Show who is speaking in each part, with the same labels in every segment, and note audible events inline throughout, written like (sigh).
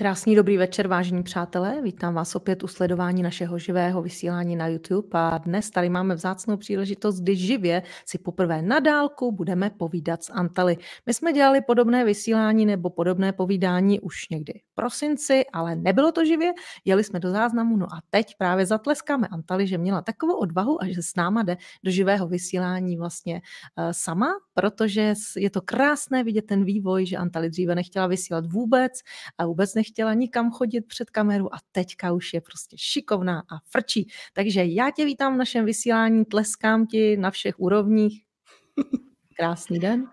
Speaker 1: Krásný dobrý večer, vážení přátelé. Vítám vás opět u sledování našeho živého vysílání na YouTube. A dnes tady máme vzácnou příležitost, kdy živě si poprvé na dálku budeme povídat s Antali. My jsme dělali podobné vysílání nebo podobné povídání už někdy v prosinci, ale nebylo to živě, jeli jsme do záznamu. No a teď právě zatleskáme Antali, že měla takovou odvahu a že s náma jde do živého vysílání vlastně eh, sama, protože je to krásné vidět ten vývoj, že Antali dříve nechtěla vysílat vůbec a vůbec nechtěla nechtěla nikam chodit před kameru a teďka už je prostě šikovná a frčí. Takže já tě vítám v našem vysílání, tleskám ti na všech úrovních.
Speaker 2: Krásný den.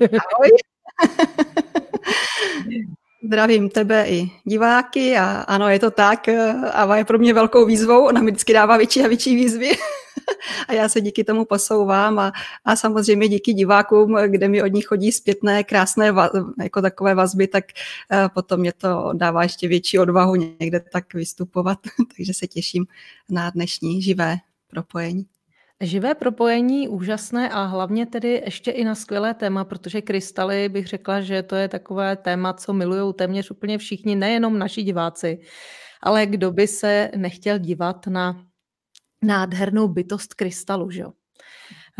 Speaker 2: Ahoj. Zdravím tebe i diváky a ano, je to tak. Ava eh, je pro mě velkou výzvou, ona mi vždycky dává větší a větší výzvy. (laughs) a já se díky tomu posouvám a, a samozřejmě díky divákům, kde mi od nich chodí zpětné krásné vaz, jako takové vazby, tak eh, potom mě to dává ještě větší odvahu někde tak vystupovat, (laughs) takže se těším na dnešní živé propojení. Živé propojení úžasné a
Speaker 1: hlavně tedy ještě i na skvělé téma, protože krystaly bych řekla, že to je takové téma, co milují téměř úplně všichni, nejenom naši diváci, ale kdo by se nechtěl dívat na nádhernou bytost krystalu, že jo?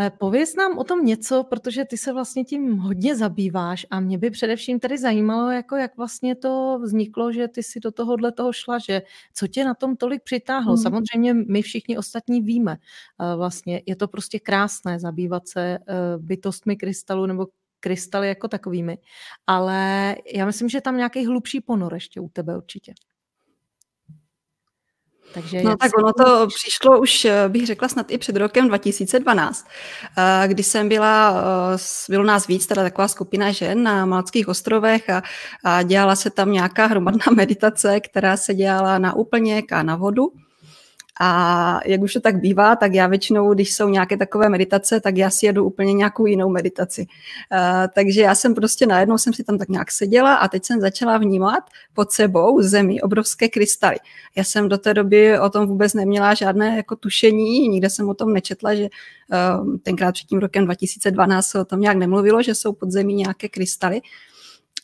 Speaker 1: Eh, pověz nám o tom něco, protože ty se vlastně tím hodně zabýváš a mě by především tady zajímalo, jako jak vlastně to vzniklo, že ty si do tohohle toho šla, že co tě na tom tolik přitáhlo. Hmm. Samozřejmě my všichni ostatní víme, eh, vlastně je to prostě krásné zabývat se eh, bytostmi krystalu nebo krystaly jako takovými, ale já myslím, že
Speaker 2: tam nějaký hlubší ponor ještě u tebe určitě.
Speaker 1: Takže no tak ono to
Speaker 2: přišlo už, eh, bych řekla, snad i před rokem 2012, eh, kdy jsem byla, eh, bylo nás víc, teda taková skupina žen na Malckých ostrovech a, a dělala se tam nějaká hromadná (laughs) meditace, která se dělala na úplněk a na vodu. A jak už to tak bývá, tak já většinou, když jsou nějaké takové meditace, tak já si jedu úplně nějakou jinou meditaci. Uh, takže já jsem prostě najednou jsem si tam tak nějak seděla a teď jsem začala vnímat pod sebou zemi obrovské krystaly. Já jsem do té doby o tom vůbec neměla žádné jako tušení, nikde jsem o tom nečetla, že uh, tenkrát před tím rokem 2012 se o tom nějak nemluvilo, že jsou pod zemí nějaké krystaly.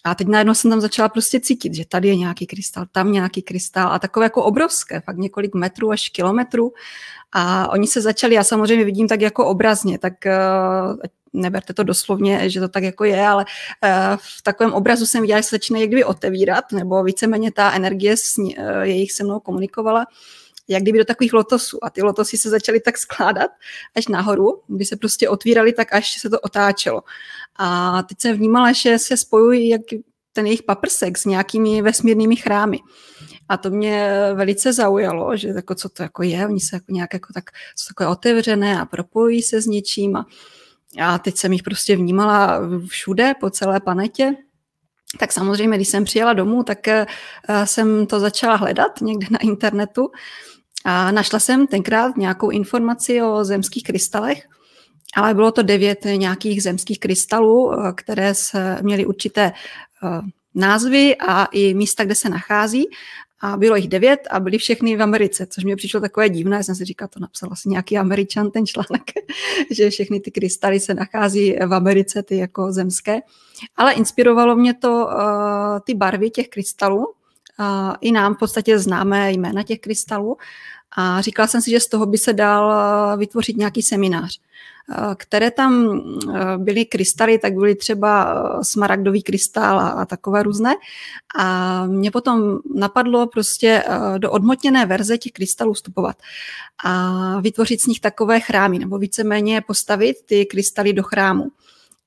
Speaker 2: A teď najednou jsem tam začala prostě cítit, že tady je nějaký krystal, tam nějaký krystal a takové jako obrovské, fakt několik metrů až kilometrů. A oni se začali, já samozřejmě vidím tak jako obrazně, tak eh, neberte to doslovně, že to tak jako je, ale eh, v takovém obrazu jsem viděla, že se začínají jak kdyby otevírat, nebo víceméně ta energie s, eh, jejich se mnou komunikovala jak kdyby do takových lotosů. A ty lotosy se začaly tak skládat až nahoru, kdy se prostě otvíraly, tak až se to otáčelo. A teď jsem vnímala, že se spojují jak ten jejich paprsek s nějakými vesmírnými chrámy. A to mě velice zaujalo, že jako co to jako je, oni se jako nějak jako tak, jsou takové otevřené a propojí se s něčím a, a teď jsem jich prostě vnímala všude, po celé planetě. Tak samozřejmě, když jsem přijela domů, tak eh, jsem to začala hledat někde na internetu a našla jsem tenkrát nějakou informaci o zemských krystalech, ale bylo to devět nějakých zemských krystalů, eh, které měly určité eh, názvy a i místa, kde se nachází. A bylo jich devět a byly všechny v Americe, což mě přišlo takové divné. Jsem si říkala, to napsal asi nějaký američan ten článek, (laughs) že všechny ty krystaly se nachází v Americe, ty jako zemské. Ale inspirovalo mě to eh, ty barvy těch krystalů, i nám v podstatě známé jména těch krystalů. A říkala jsem si, že z toho by se dal eh, vytvořit nějaký seminář. Eh, které tam eh, byly krystaly, tak byly třeba smaragdový krystal a takové různé. A mě potom napadlo prostě do odmotněné verze těch krystalů vstupovat a vytvořit z nich takové chrámy, nebo víceméně postavit ty krystaly do chrámu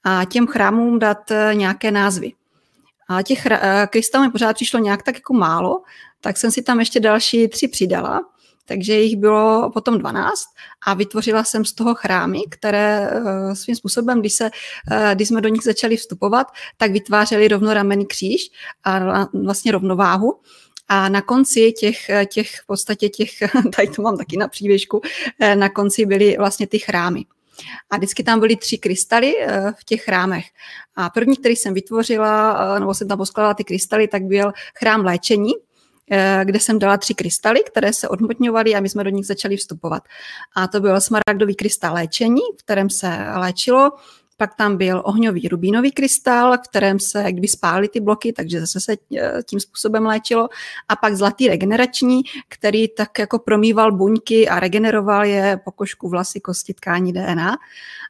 Speaker 2: a těm chrámům dát nějaké názvy. A těch eh, krystalů mi pořád přišlo nějak tak jako málo, tak jsem si tam ještě další tři přidala takže jich bylo potom 12 a vytvořila jsem z toho chrámy, které eh, svým způsobem, když, se, eh, když jsme do nich začali vstupovat, tak vytvářeli rovnoramený kříž a vlastně rovnováhu. A na konci těch, těch v podstatě těch, (laughs) tady to mám taky na přívěšku, na konci byly vlastně ty chrámy. A vždycky tam byly tři krystaly eh, v těch chrámech. A první, který jsem vytvořila, eh, nebo jsem tam poskládala ty krystaly, tak byl chrám léčení, eh, kde jsem dala tři krystaly, které se odmotňovaly a my jsme do nich začali vstupovat. A to byl smaragdový krystal léčení, v kterém se léčilo, pak tam byl ohňový rubínový krystal, kterém se, kdyby spály ty bloky, takže zase se eh, tím způsobem léčilo. A pak zlatý regenerační, který tak jako promýval buňky a regeneroval je pokožku, vlasy, kosti, tkání, DNA.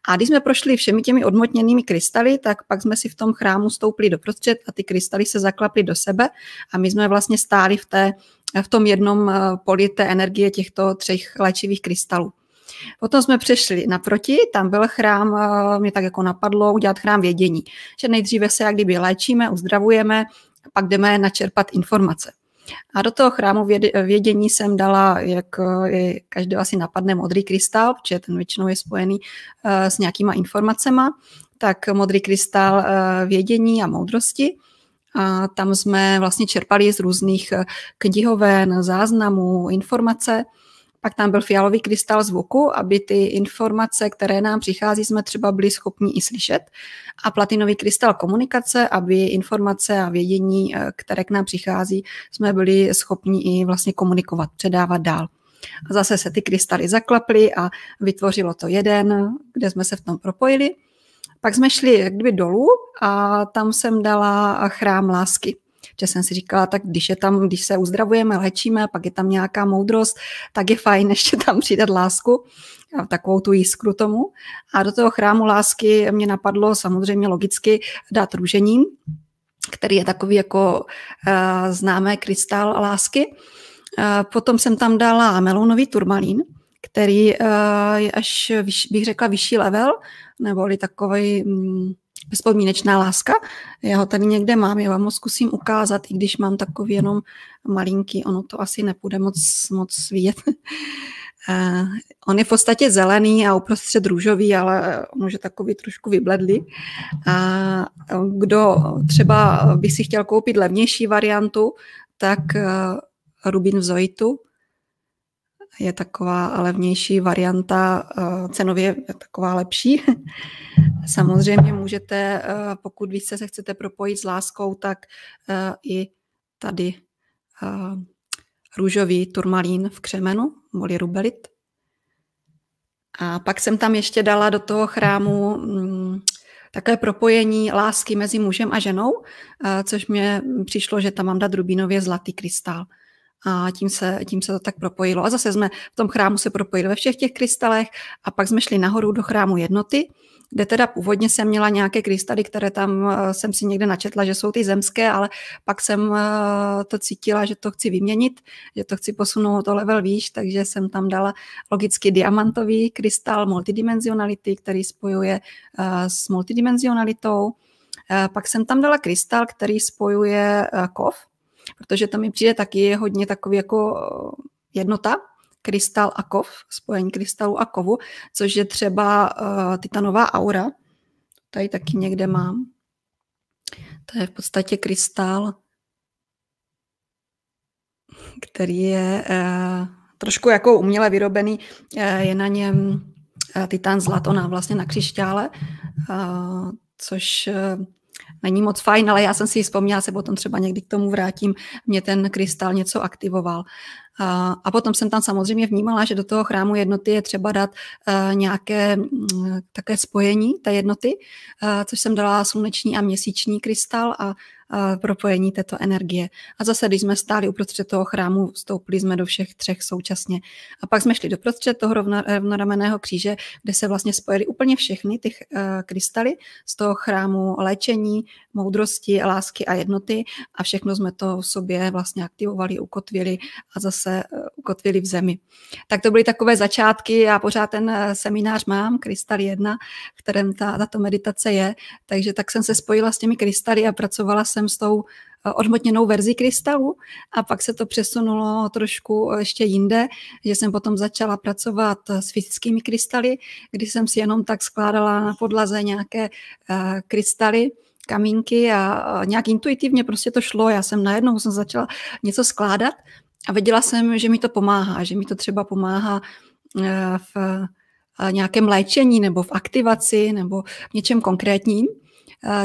Speaker 2: A když jsme prošli všemi těmi odmotněnými krystaly, tak pak jsme si v tom chrámu stoupli do prostřed a ty krystaly se zaklapily do sebe a my jsme vlastně stáli v té v tom jednom eh, poli té energie těchto třech léčivých krystalů. Potom jsme přešli naproti, tam byl chrám, eh, mě tak jako napadlo udělat chrám vědění, že nejdříve se jak kdyby léčíme, uzdravujeme, pak jdeme načerpat informace. A do toho chrámu eh, vědění jsem dala, jak eh, každý asi napadne, modrý krystal, protože ten většinou je spojený s nějakýma informacema, tak modrý krystal vědění a moudrosti. A tam jsme vlastně čerpali z různých knihoven, záznamů, informace. Pak tam byl fialový krystal zvuku, aby ty informace, které nám přichází, jsme třeba byli schopni i slyšet. A platinový krystal komunikace, aby informace a vědění, eh, které k nám přichází, jsme byli schopni i vlastně komunikovat, předávat dál. A zase se ty krystaly zaklaply a vytvořilo to jeden, kde jsme se v tom propojili. Pak jsme šli jak eh, kdyby dolů a tam jsem dala chrám lásky že jsem si říkala, tak když je tam, když se uzdravujeme, léčíme, pak je tam nějaká moudrost, tak je fajn (laughs) ještě tam přidat lásku takovou tu jiskru tomu. A do toho chrámu lásky mě napadlo samozřejmě logicky dát růžením, který je takový jako uh, známé krystal lásky. Uh, potom jsem tam dala melounový turmalín, který uh, je až, vyš, bych řekla, vyšší level, neboli takový, um, mm, Vzpomínečná láska. Já ho tady někde mám, já vám ho zkusím ukázat, i když mám takový jenom malinký, ono to asi nepůjde moc, moc vidět. (laughs) Eh, on je v podstatě zelený a uprostřed růžový, ale on je takový trošku vybledlý. A eh, kdo třeba by si chtěl koupit levnější variantu, tak eh, Rubin v Zoitu, je taková levnější varianta, eh, cenově taková lepší. (laughs) Samozřejmě můžete, eh, pokud více se chcete propojit s láskou, tak eh, i tady růžový turmalín v křemenu, moli rubelit. A pak jsem tam ještě dala do toho chrámu mm, takové propojení lásky mezi mužem a ženou, což mě přišlo, že tam mám dát rubínově zlatý krystal a tím se, tím se to tak propojilo. A zase jsme v tom chrámu se propojili ve všech těch krystalech a pak jsme šli nahoru do chrámu jednoty, kde teda původně jsem měla nějaké krystaly, které tam eh, jsem si někde načetla, že jsou ty zemské, ale pak jsem eh, to cítila, že to chci vyměnit, že to chci posunout o level výš, takže jsem tam dala logicky diamantový krystal multidimenzionality, který spojuje eh, s multidimensionalitou. Pak jsem tam dala krystal, který spojuje kov, protože to mi přijde taky hodně takový jako eh, jednota, krystal a kov, spojení krystalu a kovu, což je třeba uh, titanová aura. Tady taky někde mám. To je v podstatě krystal, který je uh, trošku jako uměle vyrobený. Uh, je na něm uh, titan zlato na vlastně na křišťále, uh, což uh, není moc fajn, ale já jsem si ji vzpomněla, se potom třeba někdy k tomu vrátím, mě ten krystal něco aktivoval. A potom jsem tam samozřejmě vnímala, že do toho chrámu jednoty je třeba dát eh, nějaké mm, eh, také spojení té jednoty, eh, což jsem dala sluneční a měsíční krystal a propojení této energie. A zase, když jsme stáli uprostřed toho chrámu, vstoupili jsme do všech třech současně. A pak jsme šli do prostřed toho rovnorameného kříže, kde se vlastně spojily úplně všechny ty eh, krystaly z toho chrámu léčení, moudrosti, lásky a jednoty a všechno jsme to v sobě vlastně aktivovali, ukotvili a zase eh, ukotvili v zemi. Tak to byly takové začátky, já pořád ten eh, seminář mám, Krystal 1, v kterém ta, tato meditace je, takže tak jsem se spojila s těmi krystaly a pracovala jsem jsem s tou eh, odmotněnou verzi krystalu a pak se to přesunulo trošku eh, ještě jinde, že jsem potom začala pracovat eh, s fyzickými krystaly, kdy jsem si jenom tak skládala na podlaze nějaké krystaly, kamínky a nějak intuitivně prostě to šlo. Já jsem najednou jsem začala něco skládat a věděla jsem, že mi to pomáhá, že mi to třeba pomáhá v nějakém léčení nebo v aktivaci nebo v něčem konkrétním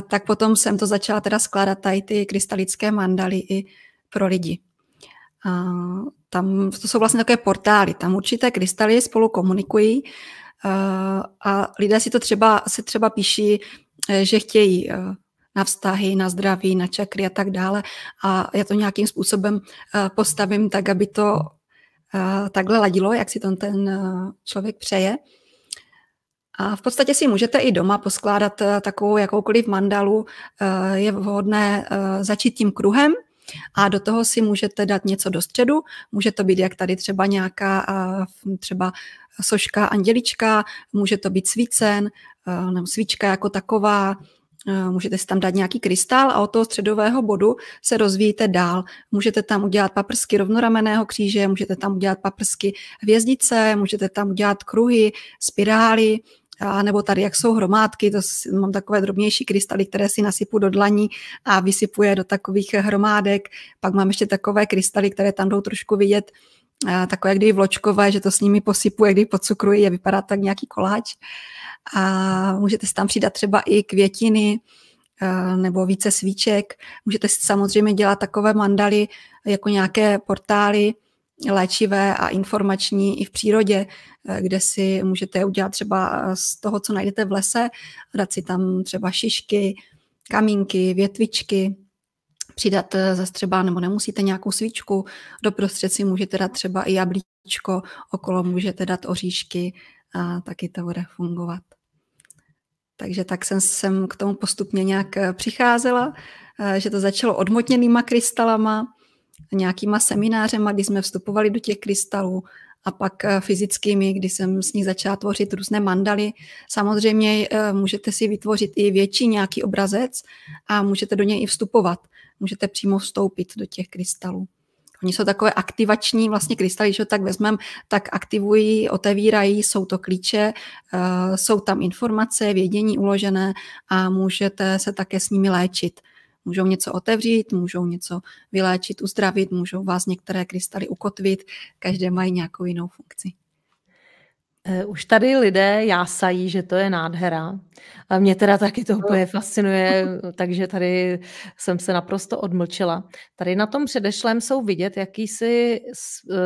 Speaker 2: tak potom jsem to začala teda skládat tady ty krystalické mandaly i pro lidi. A tam to jsou vlastně takové portály, tam určité krystaly spolu komunikují a lidé si to třeba, si třeba píší, eh, že chtějí eh, na vztahy, na zdraví, na čakry a tak dále. A já to nějakým způsobem eh, postavím tak, aby to takhle ladilo, jak si to ten člověk přeje. A v podstatě si můžete i doma poskládat eh, takovou jakoukoliv mandalu. Eh, je vhodné eh, začít tím kruhem a do toho si můžete dát něco do středu. Může to být jak tady třeba nějaká třeba soška, andělička, může to být svícen, nebo svíčka jako taková, můžete si tam dát nějaký krystal a od toho středového bodu se rozvíjíte dál. Můžete tam udělat paprsky rovnorameného kříže, můžete tam udělat paprsky hvězdice, můžete tam udělat kruhy, spirály, a nebo tady, jak jsou hromádky, to mám takové drobnější krystaly, které si nasypu do dlaní a vysypuje do takových hromádek. Pak mám ještě takové krystaly, které tam jdou trošku vidět, takové kdy vločkové, že to s nimi posypuje, kdy pocukruji je vypadá tak nějaký koláč. A můžete si tam přidat třeba i květiny, nebo více svíček. Můžete si samozřejmě dělat takové mandaly jako nějaké portály, léčivé a informační i v přírodě, eh, kde si můžete udělat třeba eh, z toho, co najdete v lese, dát si tam třeba šišky, kamínky, větvičky, přidat eh, zase třeba, nebo nemusíte nějakou svíčku, doprostřed si můžete dát třeba i jablíčko, okolo můžete dát oříšky a taky to bude fungovat. Takže tak jsem, jsem k tomu postupně nějak přicházela, že to začalo odmotněnýma krystalama, nějakýma seminářema, kdy jsme vstupovali do těch krystalů a pak eh, fyzickými, kdy jsem s ní začala tvořit různé mandaly. Samozřejmě eh, můžete si vytvořit i větší nějaký obrazec a můžete do něj i vstupovat. Můžete přímo vstoupit do těch krystalů. Oni jsou takové aktivační, vlastně krystaly, když ho tak vezmeme, tak aktivují, otevírají, jsou to klíče, eh, jsou tam informace, vědění uložené a můžete se také s nimi léčit můžou něco otevřít, můžou něco vyléčit, uzdravit, můžou vás některé krystaly ukotvit, každé mají nějakou jinou funkci. Eh, už
Speaker 1: tady lidé jásají, že to je nádhera. A mě teda taky to úplně no. fascinuje, takže tady jsem se naprosto odmlčila. Tady na tom předešlém jsou vidět jakýsi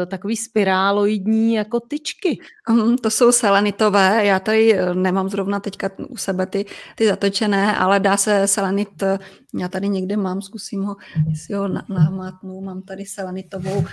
Speaker 1: eh, takový spiráloidní jako
Speaker 2: tyčky. Um, to jsou selenitové, já tady eh, nemám zrovna teďka u sebe ty, ty zatočené, ale dá se selenit, já tady někde mám, zkusím ho, jestli ho namátnu, mám tady selenitovou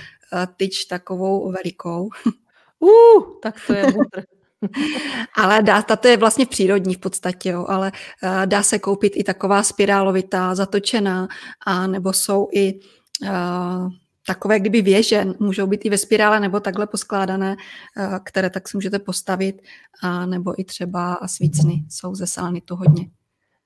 Speaker 2: tyč takovou velikou. (laughs) Uh, tak to je butr. (laughs) ale dá, tato je vlastně přírodní v podstatě, jo, ale uh, dá se koupit i taková spirálovitá, zatočená, a nebo jsou i uh, takové kdyby věže, můžou být i ve spirále nebo takhle poskládané, uh, které tak si můžete postavit, a nebo i třeba svícny jsou ze salnitu hodně.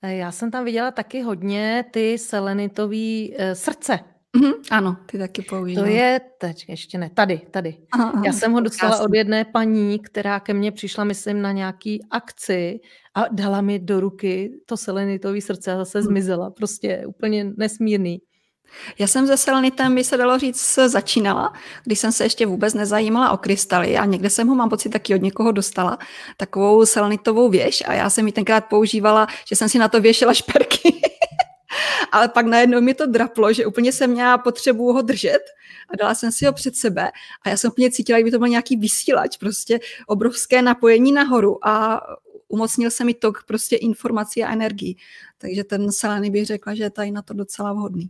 Speaker 2: Já jsem tam viděla taky hodně ty selenitové srdce.
Speaker 1: Mm-hmm, ano, ty taky používám. To no. je, teď ještě ne, tady, tady. Aha, aha, Já jsem ho dostala krásný. od jedné paní, která ke mně přišla, myslím, na nějaký akci a dala mi do
Speaker 2: ruky to selenitové srdce a zase mhm. zmizela. Prostě úplně nesmírný. Já jsem se selenitem, by se dalo říct, začínala, když jsem se ještě vůbec nezajímala o krystaly a někde jsem ho, mám pocit, taky od někoho dostala, takovou selenitovou věž a já jsem ji tenkrát používala, že jsem si na to věšela šperky. (laughs) (laughs) Ale pak najednou mi to draplo, že úplně jsem měla potřebu ho držet a dala jsem si ho před sebe a já jsem úplně cítila, jak by to byl nějaký vysílač, prostě obrovské napojení nahoru a umocnil se mi tok prostě informací a energii. Takže ten selený bych řekla, že je tady na to docela vhodný.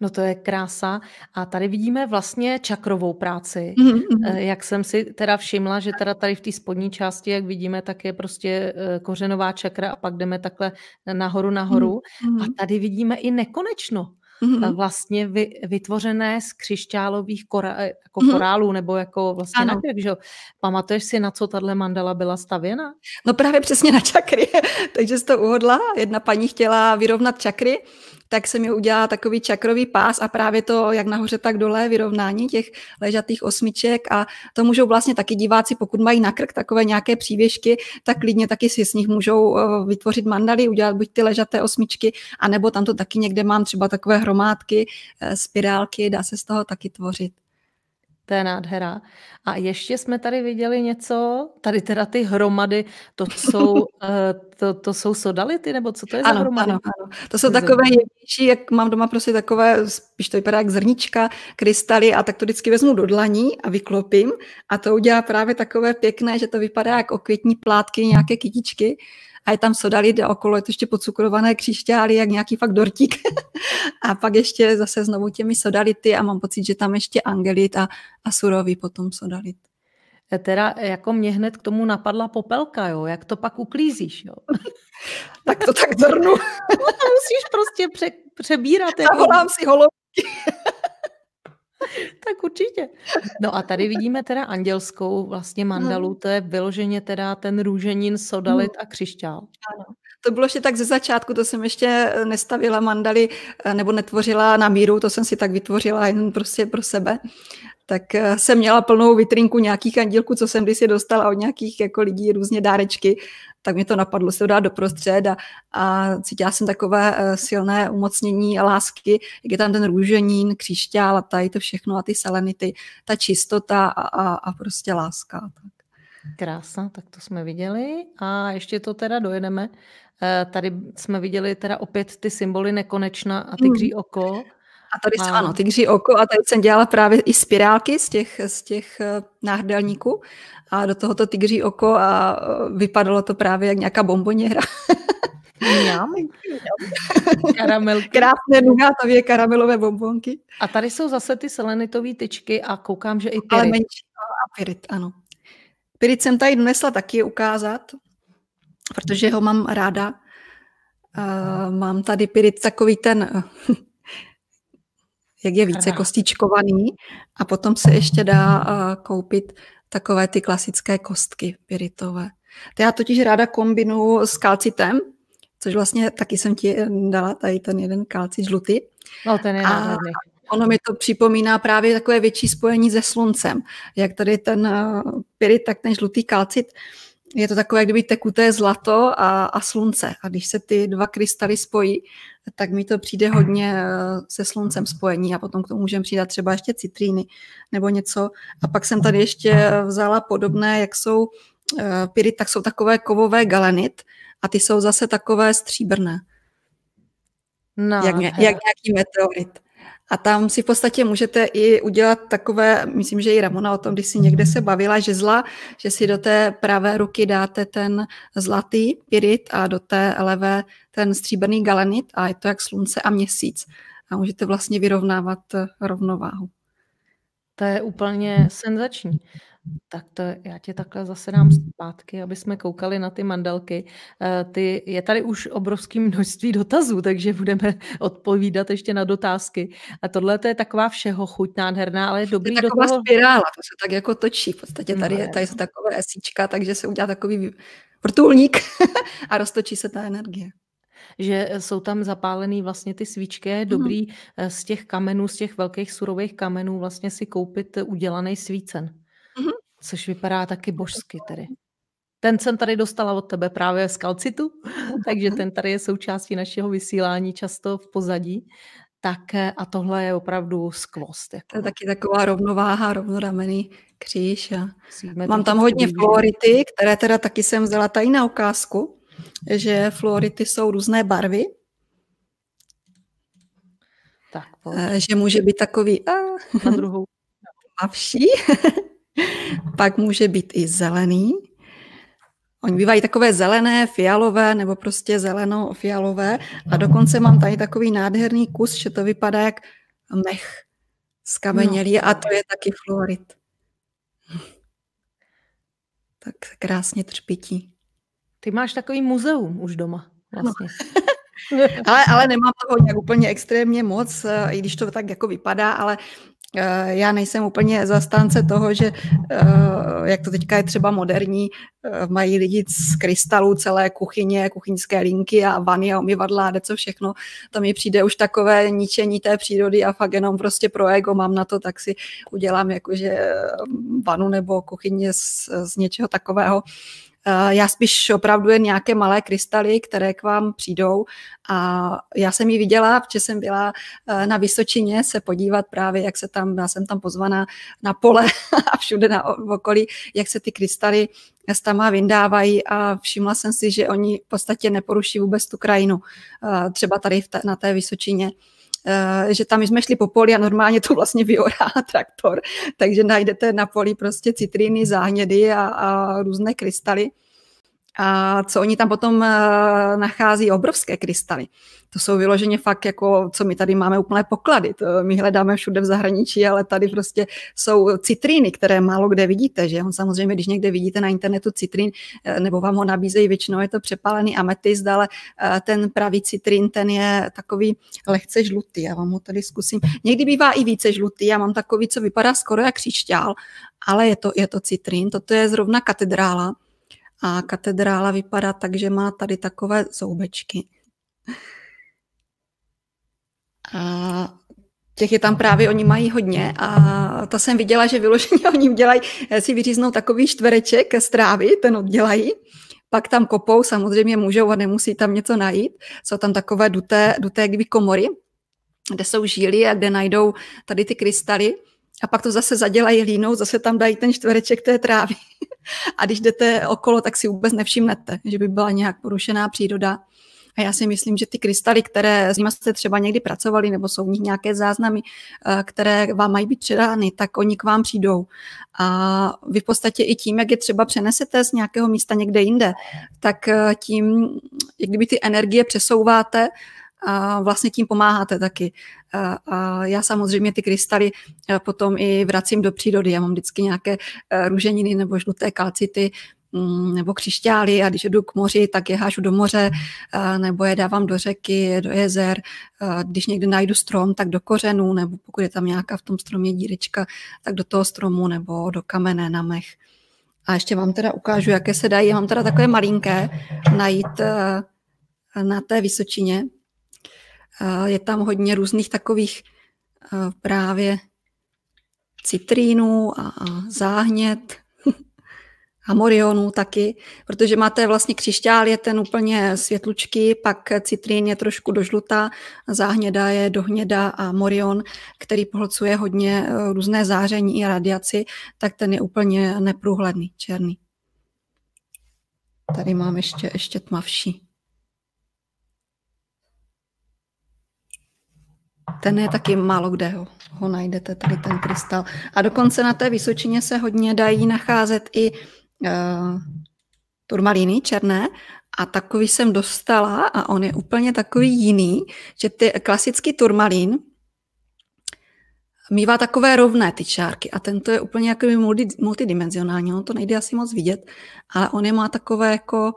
Speaker 2: No to
Speaker 1: je krása. A tady vidíme vlastně čakrovou práci. Mm-hmm. Jak jsem si teda všimla, že teda tady v té spodní části, jak vidíme, tak je prostě eh, kořenová čakra a pak jdeme takhle nahoru, nahoru. Mm-hmm. A tady vidíme i nekonečno mm-hmm. vlastně vy, vytvořené z křišťálových kora, jako mm-hmm. korálů nebo jako vlastně ano. nakrk, že?
Speaker 2: Pamatuješ si, na co tahle mandala byla stavěna? No právě přesně na čakry, (laughs) takže jsi to uhodla. Jedna paní chtěla vyrovnat čakry tak jsem mi udělala takový čakrový pás a právě to, jak nahoře, tak dole, vyrovnání těch ležatých osmiček a to můžou vlastně taky diváci, pokud mají na krk takové nějaké přívěšky, tak klidně taky si s nich můžou eh, vytvořit mandaly, udělat buď ty ležaté osmičky, anebo tam to taky někde mám třeba takové hromádky, eh, spirálky, dá se z toho taky tvořit. To je nádhera. A ještě jsme tady viděli něco,
Speaker 1: tady teda ty hromady, to jsou, (laughs) eh, to, to jsou
Speaker 2: sodality, nebo co to je ano, za hromady? Ano, ano. To jsou takové jemnější, jak mám doma prostě takové, spíš to vypadá jak zrnička, krystaly a tak to vždycky vezmu do dlaní a vyklopím a to udělá právě takové pěkné, že to vypadá jak okvětní plátky, nějaké kytičky a je tam sodali okolo, je to ještě podcukrované křišťály, jak nějaký fakt dortík. (laughs) a pak ještě zase znovu těmi sodality a mám pocit, že tam ještě angelit a, a surový potom sodalit. E, teda e, jako mě hned k tomu napadla popelka, jo? jak to pak uklízíš. Jo? (laughs) tak to tak zrnu. (laughs) no, to musíš
Speaker 1: prostě pře- přebírat. Zavolám jako... si holovky tak určitě. No a tady vidíme teda andělskou vlastně mandalu, to je vyloženě teda ten růženin, sodalit hmm. a křišťál.
Speaker 2: To bylo ještě tak ze začátku, to jsem ještě eh, nestavila mandaly eh, nebo netvořila na míru, to jsem si tak vytvořila jen prostě pro sebe tak eh, jsem měla plnou vitrinku nějakých andělků, co jsem kdysi dostala od nějakých jako lidí různě dárečky tak mě to napadlo se to dát doprostřed a, a cítila jsem takové eh, silné umocnění a lásky, jak je tam ten růženín, kříšťál a tady to všechno a ty salenity, ta čistota a, a, a prostě láska. Krásná, Krása, tak to jsme viděli
Speaker 1: a ještě to teda dojedeme. Eh, tady jsme viděli teda opět ty symboly nekonečna a mhm. kří oko. A tady jsem, ano, tygří
Speaker 2: oko a tady jsem dělala právě i spirálky z těch, z těch eh, náhrdelníků a do tohoto tygří oko a eh, vypadalo to právě jak nějaká bomboněra. (laughs)
Speaker 1: (laughs)
Speaker 2: Krásné nugátově karamelové bombonky. A tady jsou zase ty selenitové tyčky a koukám, že i pirit. Ale menší, a pirit, ano. Pirit jsem tady donesla taky ukázat, protože ho mám ráda. Uh, mám tady pirit takový ten eh, jak je více Aha. kostičkovaný a potom se ještě dá koupit takové ty klasické kostky piritové. To já totiž ráda kombinuju s kalcitem, což vlastně taky jsem ti eh, dala tady ten jeden kalcit žlutý. No, ten je a ono mi to připomíná právě takové větší spojení se sluncem. Jak tady ten eh, pirit, tak ten žlutý kalcit je to takové, kdyby tekuté zlato a, a slunce. A když se ty dva krystaly spojí, tak mi to přijde hmm. hodně eh, se sluncem hmm. spojení a potom k tomu můžeme přidat třeba ještě citríny nebo něco. A pak jsem tady ještě eh, hmm. vzala podobné, jak jsou eh, pyry, tak jsou takové kovové galenit a ty jsou zase takové stříbrné. No, jak, jak nějaký meteorit. A tam si v podstatě můžete i udělat takové, myslím, že i Ramona o tom, když si někde se bavila, že zla, že si do té pravé ruky dáte ten zlatý pirit a do té levé ten stříbrný galenit a je to jak slunce a měsíc. A můžete vlastně vyrovnávat rovnováhu. To je úplně senzační. Tak to
Speaker 1: já tě takhle zase dám zpátky, aby jsme koukali na ty mandelky. Eh, ty, je tady už obrovské množství dotazů, takže budeme (laughs) odpovídat ještě na dotázky. A tohle
Speaker 2: to je taková všeho chuť nádherná, ale je dobrý to je taková do toho... spirála, to se tak jako točí. V podstatě no, tady, no, je, tady je takové esíčka, takže se udělá takový vrtulník (laughs) a roztočí se ta energie
Speaker 1: že eh, jsou tam zapálené vlastně ty svíčky, Je mhm. dobrý mm. z těch kamenů, z těch velkých surových kamenů vlastně si koupit udělaný svícen což vypadá taky božsky tedy. Ten jsem tady dostala od tebe právě z Kalcitu, (laughs) takže ten tady je součástí našeho vysílání často v pozadí. Tak eh, a tohle je opravdu skvost. Jako. To je
Speaker 2: taky taková rovnováha, rovnoramený kříž. A
Speaker 1: mám tam hodně fluority,
Speaker 2: které teda taky jsem vzala tady na ukázku, že fluority jsou různé barvy. Tak, eh, pojď. že může být takový eh, (laughs) a, na druhou mavší. Pak může být i zelený. Oni bývají takové zelené, fialové nebo prostě zeleno-fialové. A dokonce mám tady takový nádherný kus, že to vypadá jak mech kamenělí no. a to je taky fluorit. Tak krásně třpití. Ty máš takový muzeum už doma vlastně. No. (laughs) ale, ale nemám toho nějak úplně extrémně moc, i když to tak jako vypadá, ale Eh, já nejsem úplně zastánce toho, že eh, jak to teďka je třeba moderní, eh, mají lidi z krystalů celé kuchyně, kuchyňské linky a vany a umyvadla a co všechno. To mi přijde už takové ničení té přírody a fakt jenom prostě pro ego mám na to, tak si udělám jakože vanu nebo kuchyně z, z něčeho takového. Eh, já spíš opravdu jen nějaké malé krystaly, které k vám přijdou a já jsem ji viděla, protože jsem byla eh, na Vysočině se podívat právě, jak se tam, já jsem tam pozvaná na pole (laughs) a všude na okolí, jak se ty krystaly s tam vyndávají a všimla jsem si, že oni v podstatě neporuší vůbec tu krajinu, eh, třeba tady na té Vysočině. Eh, že tam jsme šli po poli a normálně to vlastně vyorá (laughs) traktor, takže najdete na poli prostě citriny, záhnědy a, a různé krystaly a co oni tam potom eh, nachází obrovské krystaly. To jsou vyloženě fakt jako, co my tady máme úplné poklady. To my hledáme všude v zahraničí, ale tady prostě jsou citríny, které málo kde vidíte. Že? On samozřejmě, když někde vidíte na internetu citrín, eh, nebo vám ho nabízejí, většinou je to přepálený ametist, ale eh, ten pravý citrín, ten je takový lehce žlutý. Já vám ho tady zkusím. Někdy bývá i více žlutý. Já mám takový, co vypadá skoro jak křišťál, ale je to, je to citrín. Toto je zrovna katedrála a katedrála vypadá tak, že má tady takové zoubečky. A těch je tam právě, oni mají hodně a to jsem viděla, že vyloženě oni dělají, eh, si vyříznou takový čtvereček z trávy, ten oddělají, pak tam kopou, samozřejmě můžou a nemusí tam něco najít. Jsou tam takové duté, duté komory, kde jsou žíly a kde najdou tady ty krystaly, a pak to zase zadělají línou, zase tam dají ten čtvereček té trávy. (laughs) a když jdete okolo, tak si vůbec nevšimnete, že by byla nějak porušená příroda. A já si myslím, že ty krystaly, které s nimi jste třeba někdy pracovali, nebo jsou v nich nějaké záznamy, eh, které vám mají být předány, tak oni k vám přijdou. A vy v podstatě i tím, jak je třeba přenesete z nějakého místa někde jinde, tak eh, tím, jak kdyby ty energie přesouváte a vlastně tím pomáháte taky. A já samozřejmě ty krystaly e, potom i vracím do přírody. Já mám vždycky nějaké e, růženiny nebo žluté kalcity, mm, nebo křišťály a když jdu k moři, tak je hážu do moře e, nebo je dávám do řeky, do jezer. Když někde najdu strom, tak do kořenů nebo pokud je tam nějaká v tom stromě dírečka, tak do toho stromu nebo do kamene na mech. A ještě vám teda ukážu, jaké se dají. Já mám teda takové malinké najít na té Vysočině. Je tam hodně různých takových e, právě citrínů a záhnět, hamorionů (laughs) taky, protože máte vlastně křišťál je ten úplně světlučky, pak citrín je trošku dožlutá, záhněda je dohněda a morion, který pohlcuje hodně e, různé záření i radiaci, tak ten je úplně neprůhledný, černý. Tady mám ještě, ještě tmavší. Ten je taky málo kde ho, ho najdete, tady ten krystal. A dokonce na té Vysočině se hodně dají nacházet i uh, turmalíny černé a takový jsem dostala a on je úplně takový jiný, že ty klasický turmalín mývá takové rovné ty čárky a tento je úplně jako multidimenzionální, ono to nejde asi moc vidět, ale on je má takové jako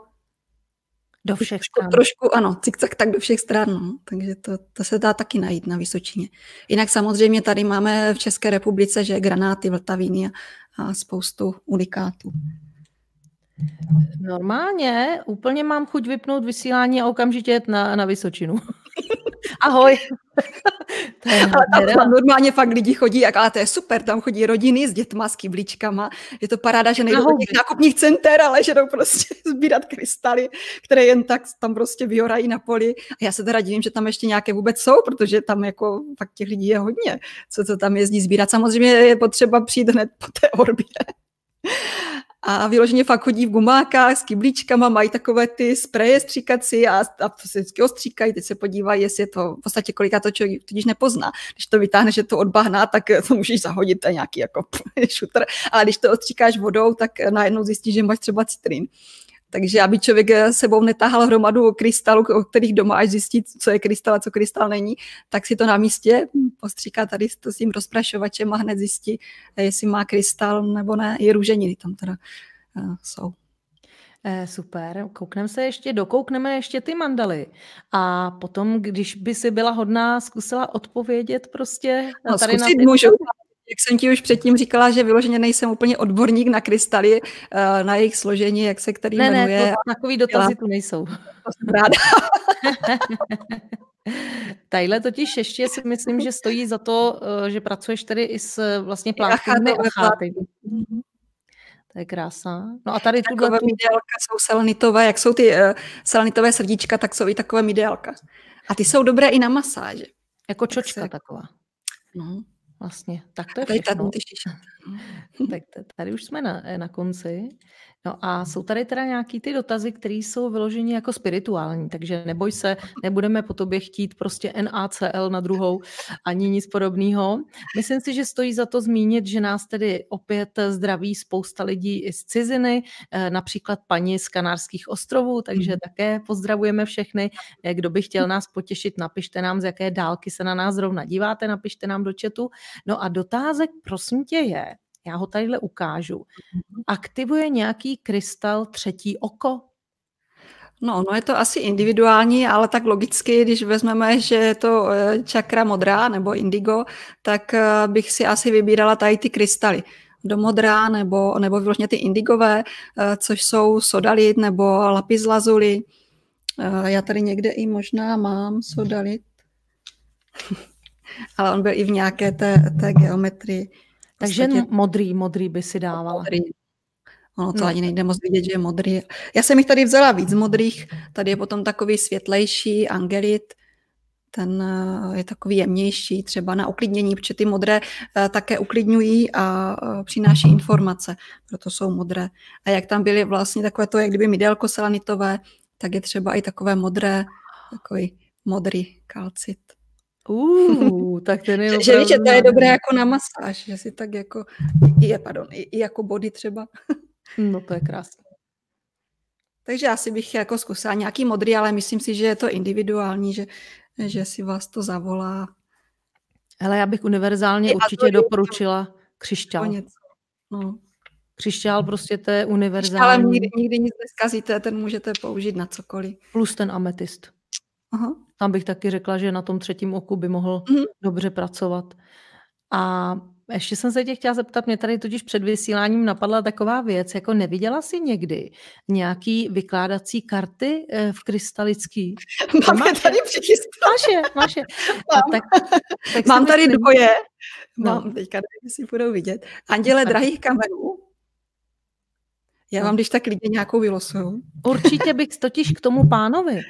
Speaker 2: do všech trošku, stran. Trošku, ano, cikcak tak do všech stran, no. takže to, to se dá taky najít na Vysočině. Jinak samozřejmě tady máme v České republice, že granáty, vltavíny a, a spoustu unikátů.
Speaker 1: Normálně, úplně mám
Speaker 2: chuť vypnout vysílání a okamžitě jet na, na Vysočinu. (laughs) Ahoj. (laughs) ale tam, tam normálně fakt lidi chodí, ale to je super, tam chodí rodiny s dětma, s kýblíčkama. Je to paráda, že nejdou do těch nákupních center, ale že jdou prostě (laughs) sbírat krystaly, které jen tak tam prostě vyhorají na poli. A já se teda divím, že tam ještě nějaké vůbec jsou, protože tam jako fakt těch lidí je hodně, co to tam jezdí sbírat. Samozřejmě je potřeba přijít hned po té orbě a vyloženě fakt chodí v gumákách s kyblíčkama, mají takové ty spreje stříkací a, a to se vždycky ostříkají, teď se podívají, jestli je to v podstatě kolika to člověk tudíž nepozná. Když to vytáhne, že to odbahná, tak to můžeš zahodit a nějaký jako (laughs) šutr, ale když to ostříkáš vodou, tak najednou zjistíš, že máš třeba citrin. Takže aby člověk sebou netáhal hromadu krystalů, o kterých doma až zjistí, co je krystal a co krystal není, tak si to na místě postříká tady s tím rozprašovačem a hned zjistí, jestli má krystal nebo ne. I růženiny tam teda eh, jsou. Eh, super, koukneme se ještě, dokoukneme ještě ty mandaly. A potom, když by si byla hodná, zkusila odpovědět prostě no, tady na ty... můžu, jak jsem ti už předtím říkala, že vyloženě nejsem úplně odborník na krystaly, eh, na jejich složení, jak se který ne, jmenuje. Ne, to, takový dotazy tu nejsou. To jsem ráda. (laughs)
Speaker 1: Tadyhle totiž ještě si myslím, že stojí za to, eh, že pracuješ tedy i s vlastně plátkými acháty. To je
Speaker 2: krásná. No a tady takové tuhle... Midelka jsou selenitové, jak jsou ty uh, selenitové srdíčka, tak jsou i takové mídelka. A ty jsou dobré i na masáže. Jako čočka tak se... taková. No vlastně. Tak to je všechno. (laughs) tak tady už jsme na, eh, na konci.
Speaker 1: No a jsou tady teda nějaký ty dotazy, které jsou vyloženě jako spirituální, takže neboj se, nebudeme po tobě chtít prostě NACL na druhou ani nic podobného. Myslím si, že stojí za to zmínit, že nás tedy opět zdraví spousta lidí i z ciziny, eh, například paní z Kanárských ostrovů, takže mhm. také pozdravujeme všechny. Eh, kdo by chtěl nás potěšit, napište nám, z jaké dálky se na nás zrovna díváte, napište nám do četu. No a dotázek, prosím tě, je, já ho tadyhle ukážu, mhm. aktivuje nějaký krystal třetí oko?
Speaker 2: No, no je to asi individuální, ale tak logicky, když vezmeme, že je to eh, čakra modrá nebo indigo, tak eh, bych si asi vybírala tady ty krystaly do modrá nebo, nebo vyloženě ty indigové, eh, což jsou sodalit nebo lapis lazuli. Já tady někde i možná mám sodalit, (laughs) ale on byl i v nějaké té, té geometrii. Takže podstatě... modrý, modrý by si dávala. Modrý. Ono to no. ani nejde moc vidět, že je modrý. Já jsem jich tady vzala víc modrých. Tady je potom takový světlejší angelit. Ten eh, je takový jemnější, třeba na uklidnění, protože ty modré eh, také uklidňují a eh, přináší informace, proto jsou modré. A jak tam byly vlastně takové to, jak kdyby midelko selanitové, tak je třeba i takové modré, takový modrý kalcit. Uh, tak ten je opravdu... Že, že to je dobré jako na masáž, že si tak jako, je, pardon, i, jako body třeba. (laughs) No to je krásné. Takže asi bych jako zkusila nějaký modrý, ale myslím si, že je to individuální, že, že si vás to zavolá. Hele, já bych univerzálně je určitě doporučila křišťál. No. Křišťál prostě to je univerzální. Ale nikdy, nikdy nic neskazíte, ten můžete použít na cokoliv. Plus ten ametist. Aha.
Speaker 1: Tam bych taky řekla, že na tom třetím oku by mohl mm-hmm. dobře pracovat. A ještě jsem se tě chtěla zeptat, mě tady totiž před vysíláním napadla taková věc, jako neviděla jsi někdy nějaký vykládací karty eh, v krystalický?
Speaker 2: (laughs) Mám je tady přichystané. Máš je, máš je. (laughs) Mám, tak, tak Mám tady dvoje. No. Mám no. teďka, nevím, jestli budou vidět. Anděle tak. drahých kamenů
Speaker 1: já no. vám když tak lidi nějakou vylosuju. Určitě bych totiž k tomu pánovi.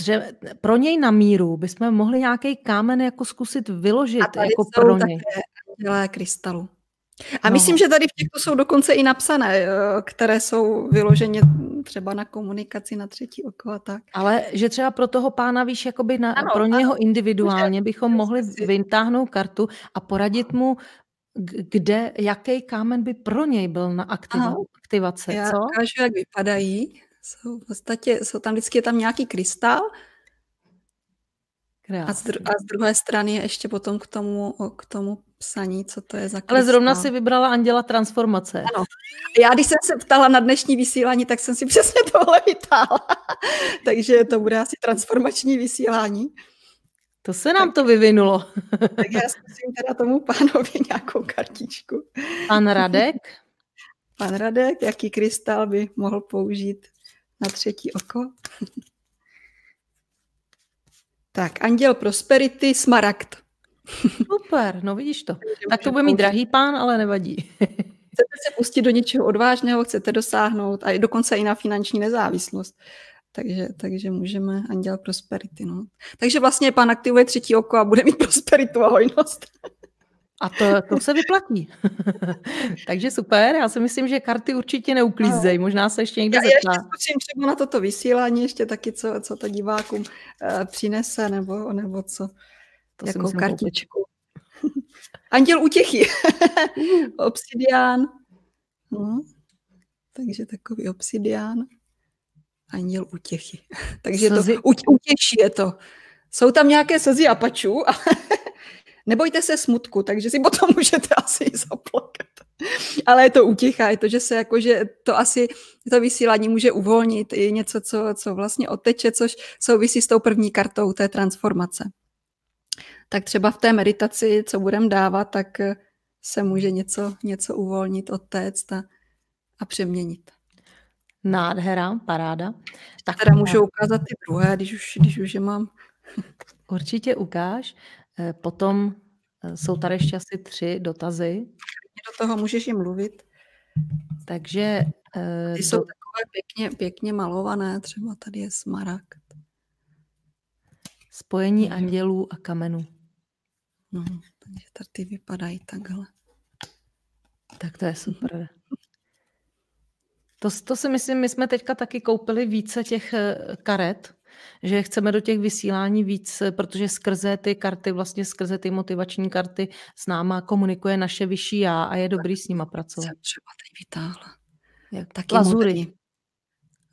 Speaker 1: že
Speaker 2: pro něj na míru bychom mohli nějaký kámen jako zkusit vyložit. A tady jako pro něj. také krystalu. A no. myslím, že tady v těchto jsou dokonce i napsané, eh, které jsou vyloženě třeba na komunikaci na třetí oko a tak.
Speaker 1: Ale že třeba pro toho pána, víš, jakoby na, ano, pro něho ano, individuálně bychom mohli vytáhnout kartu a
Speaker 2: poradit mu kde, jaký kámen by pro něj byl na aktiva, Aha. aktivaci, Já co? Já ukážu, jak vypadají. Jsou v podstatě, jsou tam vždycky je tam nějaký krystal, A z, a z druhé strany je ještě potom k tomu, k tomu psaní, co to je za krystal. Ale zrovna si vybrala Anděla Transformace. Ano. Já když jsem se ptala na dnešní vysílání, tak jsem si (laughs) přesně tohle vytáhla. Takže to bude asi transformační vysílání. To se nám tak, to vyvinulo. tak já zkusím teda tomu
Speaker 1: pánovi (laughs)
Speaker 2: nějakou kartičku. Pan Radek? (laughs) Pan Radek, jaký krystal by mohl použít na třetí oko? (laughs) tak, anděl prosperity, smaragd. Super, no vidíš to. Tak to bude mít drahý pán, ale nevadí. chcete se pustit do něčeho odvážného, chcete dosáhnout a dokonce i na finanční nezávislost, takže, takže můžeme anděl prosperity. No. Takže vlastně pán aktivuje třetí oko a bude mít prosperitu a hojnost.
Speaker 1: A to, to
Speaker 2: se vyplatí. (laughs) Takže super, já si myslím, že karty určitě
Speaker 1: neuklízejí, no. možná se ještě někdo já zeptá. Já
Speaker 2: ještě třeba na toto vysílání, ještě taky, co, co to divákům uh, přinese, nebo, nebo co, to jakou kartičku. (laughs) Anděl utěchy, (laughs) obsidián. No. Hm. Takže takový obsidián. Anděl utěchy. (laughs) Takže to utěší je to. Jsou tam nějaké slzy apačů, ale (laughs) nebojte se smutku, takže si potom (laughs) můžete asi zaplakat. Ale je to utěcha, je to, že se jakože to asi to vysílání může uvolnit, i něco, co, co vlastně oteče, což souvisí s tou první kartou té transformace. Tak třeba v té meditaci, co budeme dávat, tak se může něco, něco uvolnit, odtéct a, a přeměnit. Nádhera, paráda. Tak teda můžu ukázat ty druhé, když už, když
Speaker 1: už je mám. (laughs) Určitě ukáž. Eh, potom eh, jsou tady ještě
Speaker 2: asi tři dotazy. Do toho můžeš jim mluvit. Takže... Eh, ty do... takové pěkně, pěkně malované, třeba tady je smaragd. Spojení mhm. andělů a kamenů. No, takže tady vypadají takhle. Tak to je super.
Speaker 1: To, to si myslím, my jsme teďka taky koupili více těch eh, karet, že chceme do těch vysílání víc, eh, protože skrze ty karty, vlastně skrze ty motivační karty s náma komunikuje naše vyšší já a je dobrý s nima pracovat. Jsem třeba
Speaker 2: teď vytáhla. Taky Lazury.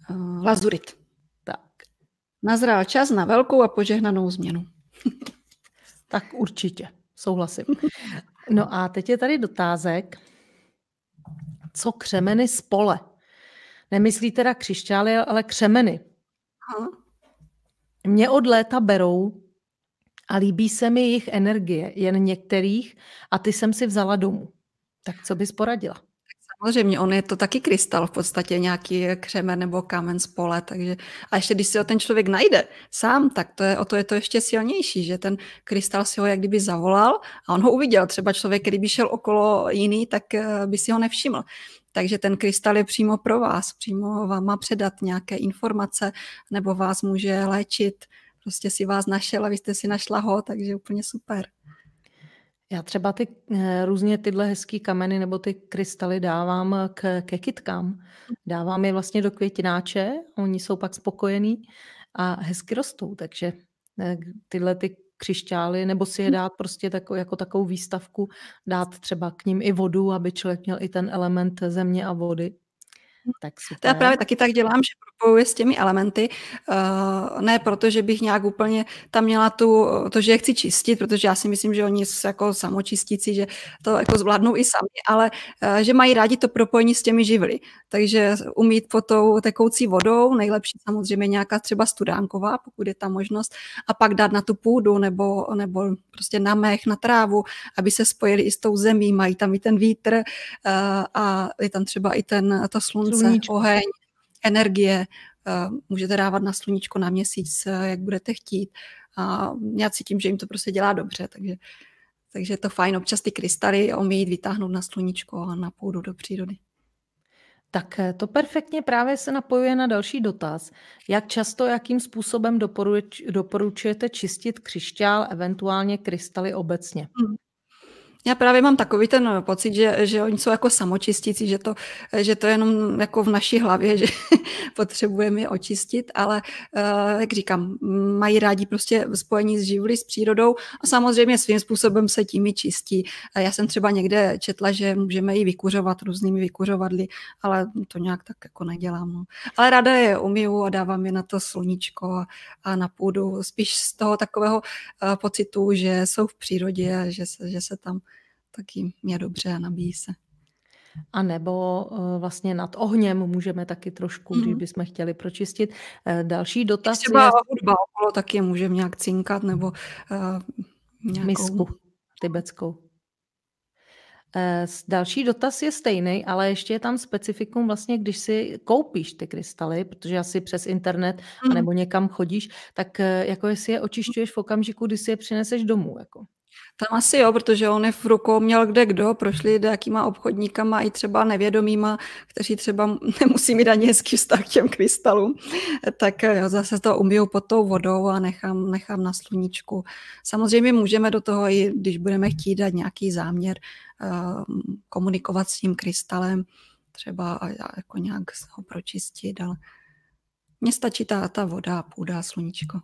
Speaker 2: Uh, Lazurit. Tak. Nazrál čas na velkou a požehnanou změnu. (laughs) tak určitě, souhlasím.
Speaker 1: No a teď je tady dotázek. Co křemeny spole? Nemyslí teda křišťály, ale křemeny. Aha. Mě od léta berou a líbí se mi jejich energie, jen některých,
Speaker 2: a ty jsem si vzala domů. Tak co bys poradila? Samozřejmě, on je to taky krystal, v podstatě nějaký křemen nebo kámen z pole, takže a ještě když si ho ten člověk najde sám, tak to je, o to je to ještě silnější, že ten krystal si ho jak kdyby zavolal a on ho uviděl. Třeba člověk, který by šel okolo jiný, tak eh, by si ho nevšiml. Takže ten krystal je přímo pro vás, přímo vám má předat nějaké informace nebo vás může léčit. Prostě si vás našel a vy jste si našla ho, takže úplně super. Já třeba ty
Speaker 1: eh, různě tyhle hezký kameny nebo ty krystaly dávám k, ke kytkám. Dávám je vlastně do květináče, oni jsou pak spokojení a hezky rostou, takže eh, tyhle ty křišťály, nebo si je hm. dát prostě tako, jako takovou výstavku, dát třeba k ním i vodu, aby člověk měl i ten element země a vody.
Speaker 2: Tak super. Já právě taky tak dělám, že propojuje s těmi elementy, uh, ne proto, že bych nějak úplně tam měla tu, to, že je chci čistit, protože já si myslím, že oni jsou jako samočistící, že to jako zvládnou i sami, ale uh, že mají rádi to propojení s těmi živly. Takže umít pod tou tekoucí vodou, nejlepší samozřejmě nějaká třeba studánková, pokud je ta možnost, a pak dát na tu půdu nebo, nebo prostě na mech, na trávu, aby se spojili i s tou zemí, mají tam i ten vítr uh, a je tam třeba i ten, to slunce, sluníčko. oheň, energie, eh, můžete dávat na sluníčko, na měsíc, eh, jak budete chtít. A já cítím, že jim to prostě dělá dobře, takže, takže je to fajn. Občas ty krystaly umějí vytáhnout na sluníčko a na půdu do přírody. Tak eh, to
Speaker 1: perfektně právě se napojuje na další dotaz. Jak často, jakým způsobem doporuč,
Speaker 2: doporučujete čistit křišťál, eventuálně krystaly obecně? Hmm. Já právě mám takový ten eh, pocit, že, že oni jsou jako samočistící, že to, eh, že to je jenom jako v naší hlavě, (laughs) že potřebujeme je očistit, ale eh, jak říkám, mají rádi prostě spojení s živly, s přírodou a samozřejmě svým způsobem se tím i čistí. Já jsem třeba někde četla, že můžeme ji vykuřovat různými vykuřovadly, ale to nějak tak jako nedělám. No. Ale ráda je umiju a dávám je na to sluníčko a, a na půdu. Spíš z toho takového pocitu, že jsou v přírodě a že se, že se tam tak jim je dobře a nabíjí se. A nebo eh, vlastně nad ohněm můžeme taky trošku, mm. když mhm. bychom chtěli pročistit. Eh, další dotaz Třeba je... hudba okolo taky můžeme nějak cinkat nebo uh, nějakou... Misku tibetskou.
Speaker 1: Další dotaz je stejný, ale ještě je tam specifikum vlastně, když si koupíš ty krystaly, protože asi přes internet mhm. nebo někam chodíš, tak
Speaker 2: jako jestli je očišťuješ v okamžiku, kdy si je přineseš domů. Jako. Tam asi jo, protože on je v rukou měl kde kdo, prošli jakýma obchodníkama i třeba nevědomýma, kteří třeba (laughs) nemusí mít ani hezký vztah k těm krystalům, tak jo, zase to umiju pod tou vodou a nechám, nechám na sluníčku. Samozřejmě můžeme do toho, i když budeme chtít dát nějaký záměr, eh, komunikovat s tím krystalem, třeba jako nějak ho pročistit, ale mně stačí ta, ta voda, půda, sluníčko.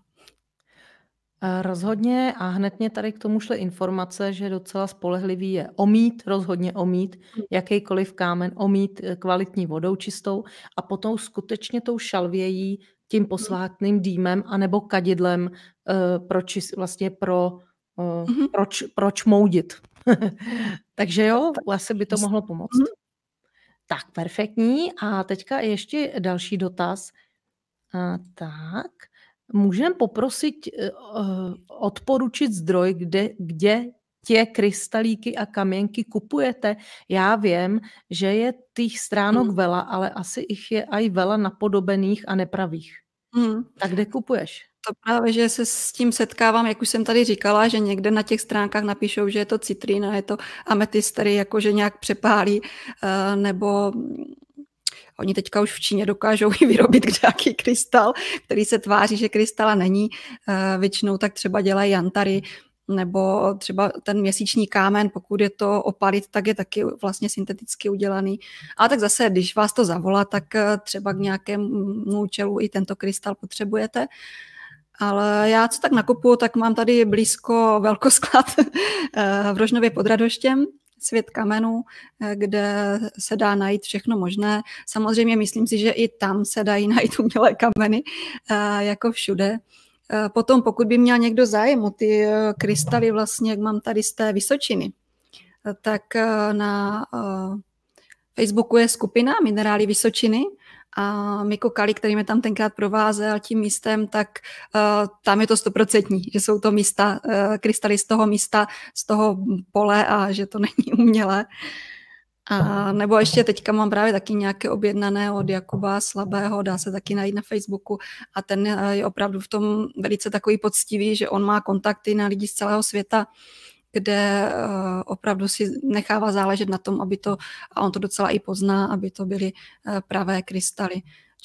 Speaker 1: Eh, rozhodně a hned mě tady k tomu šly informace, že docela spolehlivý je omít, rozhodně omít, mm. jakýkoliv kámen omít eh, kvalitní vodou čistou a potom skutečně tou šalvějí, tím mm. posvátným dýmem anebo kadidlem proč, eh, pro vlastně pro, mm-hmm. proč, proč moudit. (laughs) Takže jo, asi by to mohlo pomoct. Mm-hmm. Tak, perfektní. A teďka ještě další dotaz. A, tak. Můžeme poprosit uh, odporučit zdroj, kde, kde tě krystalíky a kamienky kupujete. Já vím, že je těch stránok mm. vela, ale asi ich je aj vela napodobených a nepravých. Mm. Tak kde kupuješ?
Speaker 2: To právě, že se s tím setkávám, jak už jsem tady říkala, že někde na těch stránkách napíšou, že je to citrína, je to ametyst, který jakože nějak přepálí, eh, nebo Oni teďka už v Číně dokážou i vyrobit nějaký krystal, který se tváří, že krystala není. Eh, většinou tak třeba dělají jantary, nebo třeba ten měsíční kámen, pokud je to opalit, tak je taky vlastně synteticky udělaný. A tak zase, když vás to zavolá, tak eh, třeba k nějakému účelu i tento krystal potřebujete. Ale já co tak nakupuju, tak mám tady blízko velkosklad (laughs) eh, v Rožnově pod Radoštěm, svět kamenů, eh, kde se dá najít všechno možné. Samozřejmě myslím si, že i tam se dají (laughs) najít umělé kameny, eh, jako všude. Eh, potom, pokud by měl někdo zájem o ty krystaly, vlastně, jak mám tady z té Vysočiny, tak na Facebooku je skupina Minerály Vysočiny, a Miko Kali, který mě tam tenkrát provázel tím místem, tak uh, tam je to stoprocentní, že jsou to místa, uh, krystaly z toho místa, z toho pole a že to (laughs) není umělé. A nebo ještě teďka mám právě taky nějaké objednané od Jakuba Slabého, dá se taky najít na Facebooku a ten eh, je opravdu v tom velice takový poctivý, že on má kontakty na lidi z celého světa, kde eh, opravdu si nechává záležet na tom, aby to, a on to docela i pozná, aby to byly eh, pravé krystaly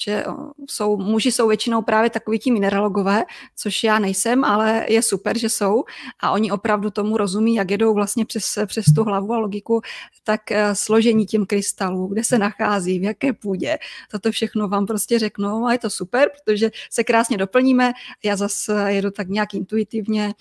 Speaker 2: že eh, jsou, muži jsou většinou právě takoví ti mineralogové, což já nejsem, ale je super, že jsou a oni opravdu tomu rozumí, jak jedou vlastně přes, přes tu hlavu a logiku, tak složení těm krystalů, kde se nachází, v jaké půdě, toto všechno vám prostě řeknou a no, je to super, protože se krásně doplníme, já zase jedu tak nějak intuitivně,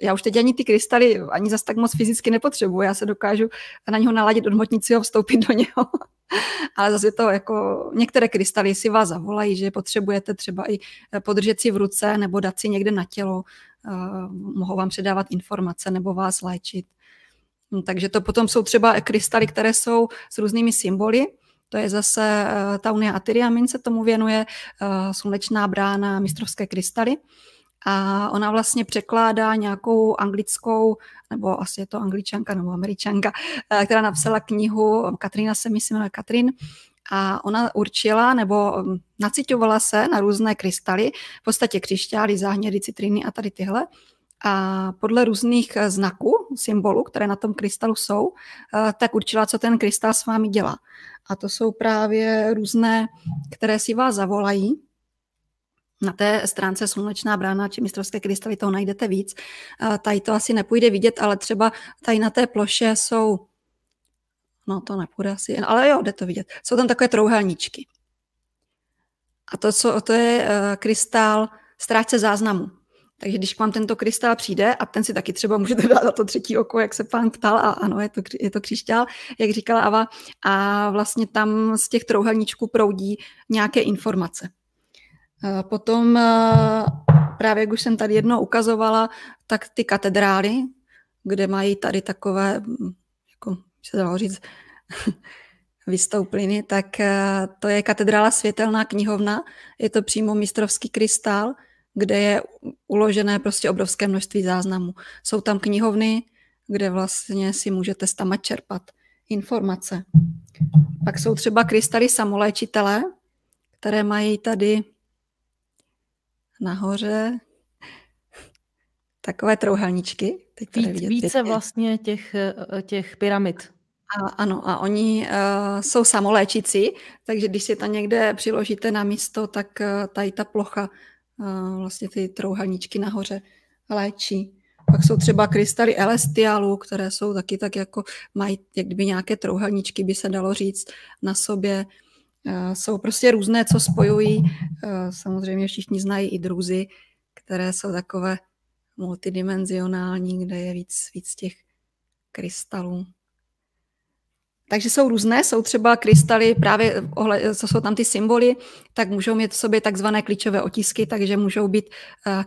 Speaker 2: já už teď ani ty krystaly ani zas tak moc fyzicky nepotřebuji, já se dokážu na něho naladit, odmotnit si ho, vstoupit do něho. (laughs) Ale zase to jako, některé krystaly si vás zavolají, že potřebujete třeba i eh, podržet si v ruce nebo dát si někde na tělo, eh, mohou vám předávat informace nebo vás léčit. Hm, takže to potom jsou třeba krystaly, které jsou s různými symboly, to je zase eh, ta Unie Atyriamin se tomu věnuje, slunečná brána, mistrovské krystaly a ona vlastně překládá nějakou anglickou, nebo asi je to angličanka nebo američanka, eh, která napsala knihu, Katrina se myslím, Katrin, a ona určila nebo mm, naciťovala se na různé krystaly, v podstatě křišťály, záhnědy, citriny a tady tyhle. A podle různých eh, znaků, symbolů, které na tom krystalu jsou, eh, tak určila, co ten krystal s vámi dělá. A to jsou právě různé, které si vás zavolají, na té stránce Slunečná brána či mistrovské krystaly toho najdete víc. Tady to asi nepůjde vidět, ale třeba tady na té ploše jsou, no to nepůjde asi, ale jo, jde to vidět. Jsou tam takové trouhelníčky. A to, co, to je eh, krystal ztráce záznamu. Takže když k vám tento krystal přijde, a ten si taky třeba můžete dát na to třetí oko, jak se pán ptal, a ano, je to, je to křišťál, jak říkala Ava, a vlastně tam z těch trouhelníčků proudí nějaké informace. Potom právě, jak už jsem tady jedno ukazovala, tak ty katedrály, kde mají tady takové, hm, jako se dalo říct, (laughs) vystoupliny, tak to je katedrála světelná knihovna, je to přímo mistrovský krystal, kde je uložené prostě obrovské množství záznamů. Jsou tam knihovny, kde vlastně si můžete stama čerpat informace. Pak jsou třeba krystaly samoléčitele, které mají tady nahoře takové trouhelníčky. Teď Víc, vidět, více pětě. vlastně těch, eh, těch pyramid. A, ano, a oni uh, jsou samoléčící, takže když si to někde přiložíte na místo, tak uh, tady ta plocha uh, vlastně ty trouhelníčky nahoře léčí. Pak jsou třeba krystaly elestialu, které jsou taky tak jako, mají jak kdyby nějaké trouhelníčky, by se dalo říct, na sobě. Eh, jsou prostě různé, co spojují. Eh, samozřejmě všichni znají i druzy, které jsou takové multidimenzionální, kde je víc, víc těch krystalů. Takže jsou různé, jsou třeba krystaly, právě eh, ohled, co jsou tam ty symboly, tak můžou mít v sobě takzvané klíčové otisky, takže můžou být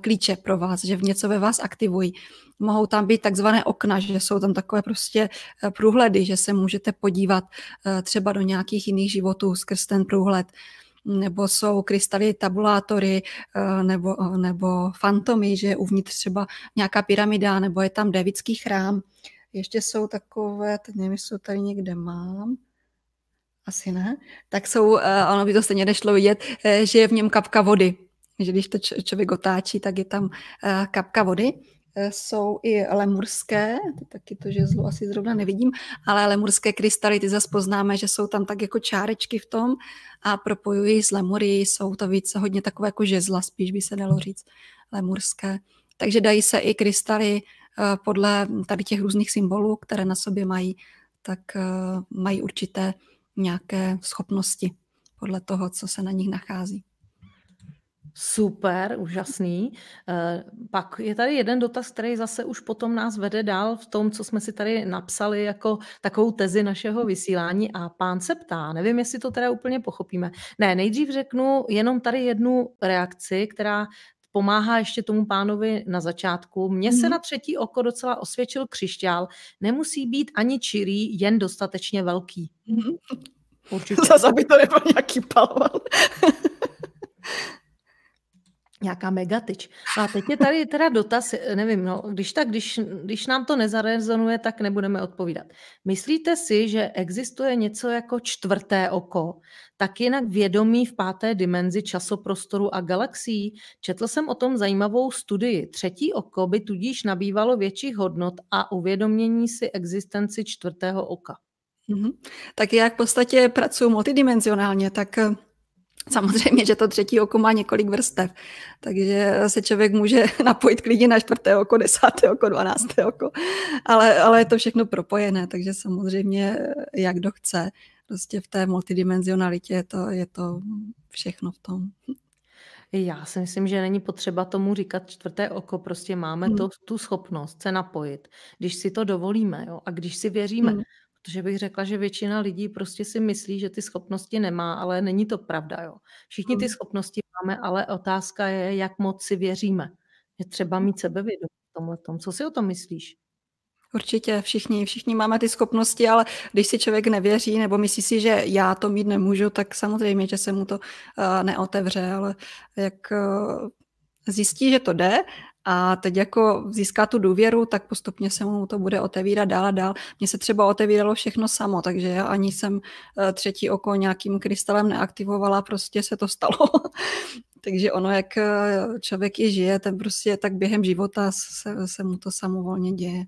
Speaker 2: klíče pro vás, že v něco ve vás aktivují mohou tam být takzvané okna, že jsou tam takové prostě eh, průhledy, že se můžete podívat eh, třeba do nějakých jiných životů skrz ten průhled nebo jsou krystaly tabulátory, eh, nebo, nebo fantomy, že je uvnitř třeba nějaká pyramida, nebo je tam devický chrám. Ještě jsou takové, teď nevím, jestli tady někde mám, asi ne, tak jsou, ono by to stejně nešlo vidět, že je v něm kapka vody. Že když to člověk otáčí, tak je tam kapka vody. Eh, jsou i lemurské, taky to žezlo asi zrovna nevidím, ale lemurské krystaly, ty zase poznáme, že jsou tam tak jako čárečky v tom a propojují s lemury, jsou to víc hodně takové jako žezla, spíš by se dalo říct lemurské. Takže dají se i krystaly eh, podle tady těch různých symbolů, které na sobě mají, tak eh, mají určité nějaké schopnosti podle toho, co se na nich nachází.
Speaker 1: Super, úžasný. Eh, pak je tady jeden dotaz, který zase už potom nás vede dál v tom, co jsme si tady napsali jako takovou tezi našeho vysílání a pán se ptá, nevím, jestli to teda úplně pochopíme. Ne, nejdřív řeknu jenom tady jednu reakci, která pomáhá ještě tomu pánovi na začátku. Mně se mhm. na třetí oko docela osvědčil křišťál. Nemusí být ani čirý, jen dostatečně velký. Mhm. Určitě. (laughs) Zase
Speaker 2: aby to nebyl nějaký palval. (laughs)
Speaker 1: nějaká megatyč. A teď je tady teda dotaz, nevím, no, když, tak, když, když nám to nezarezonuje, tak nebudeme odpovídat. Myslíte si, že existuje něco jako čtvrté oko, tak jinak vědomí v páté dimenzi časoprostoru a galaxií? Četl jsem o tom zajímavou studii. Třetí oko by tudíž nabývalo větší hodnot a uvědomění si existenci
Speaker 2: čtvrtého oka. Mm-hmm. Tak já v podstatě pracuji multidimenzionálně, tak Samozřejmě, že to třetí oko má několik vrstev, takže se člověk může (laughs) napojit klidně na čtvrté oko, desáté oko, dvanácté oko, ale, ale je to všechno propojené, takže samozřejmě, jak kdo chce, prostě v té multidimenzionalitě je to, je to všechno v tom. Já si myslím, že není potřeba tomu říkat čtvrté
Speaker 1: oko, prostě máme hmm. to, tu schopnost se napojit, když si to dovolíme jo, a když si věříme. Hmm. Protože bych řekla, že většina lidí prostě si myslí, že ty schopnosti nemá, ale není to pravda. Jo. Všichni ty hmm. schopnosti máme, ale otázka je, jak moc si věříme. Je
Speaker 2: třeba hmm. mít sebevědomí v tomhle. Co si o tom myslíš? Určitě, všichni, všichni máme ty schopnosti, ale když si člověk nevěří nebo myslí si, že já to mít nemůžu, tak samozřejmě, že se mu to uh, neotevře, ale jak uh, zjistí, že to jde a teď jako získá tu důvěru, tak postupně se mu to bude otevírat dál a dál. Mně se třeba otevíralo všechno samo, takže já ani jsem eh, třetí oko nějakým krystalem neaktivovala, prostě se to stalo. (laughs) takže ono, jak eh, člověk i žije, ten prostě tak během života se, se mu to samovolně děje.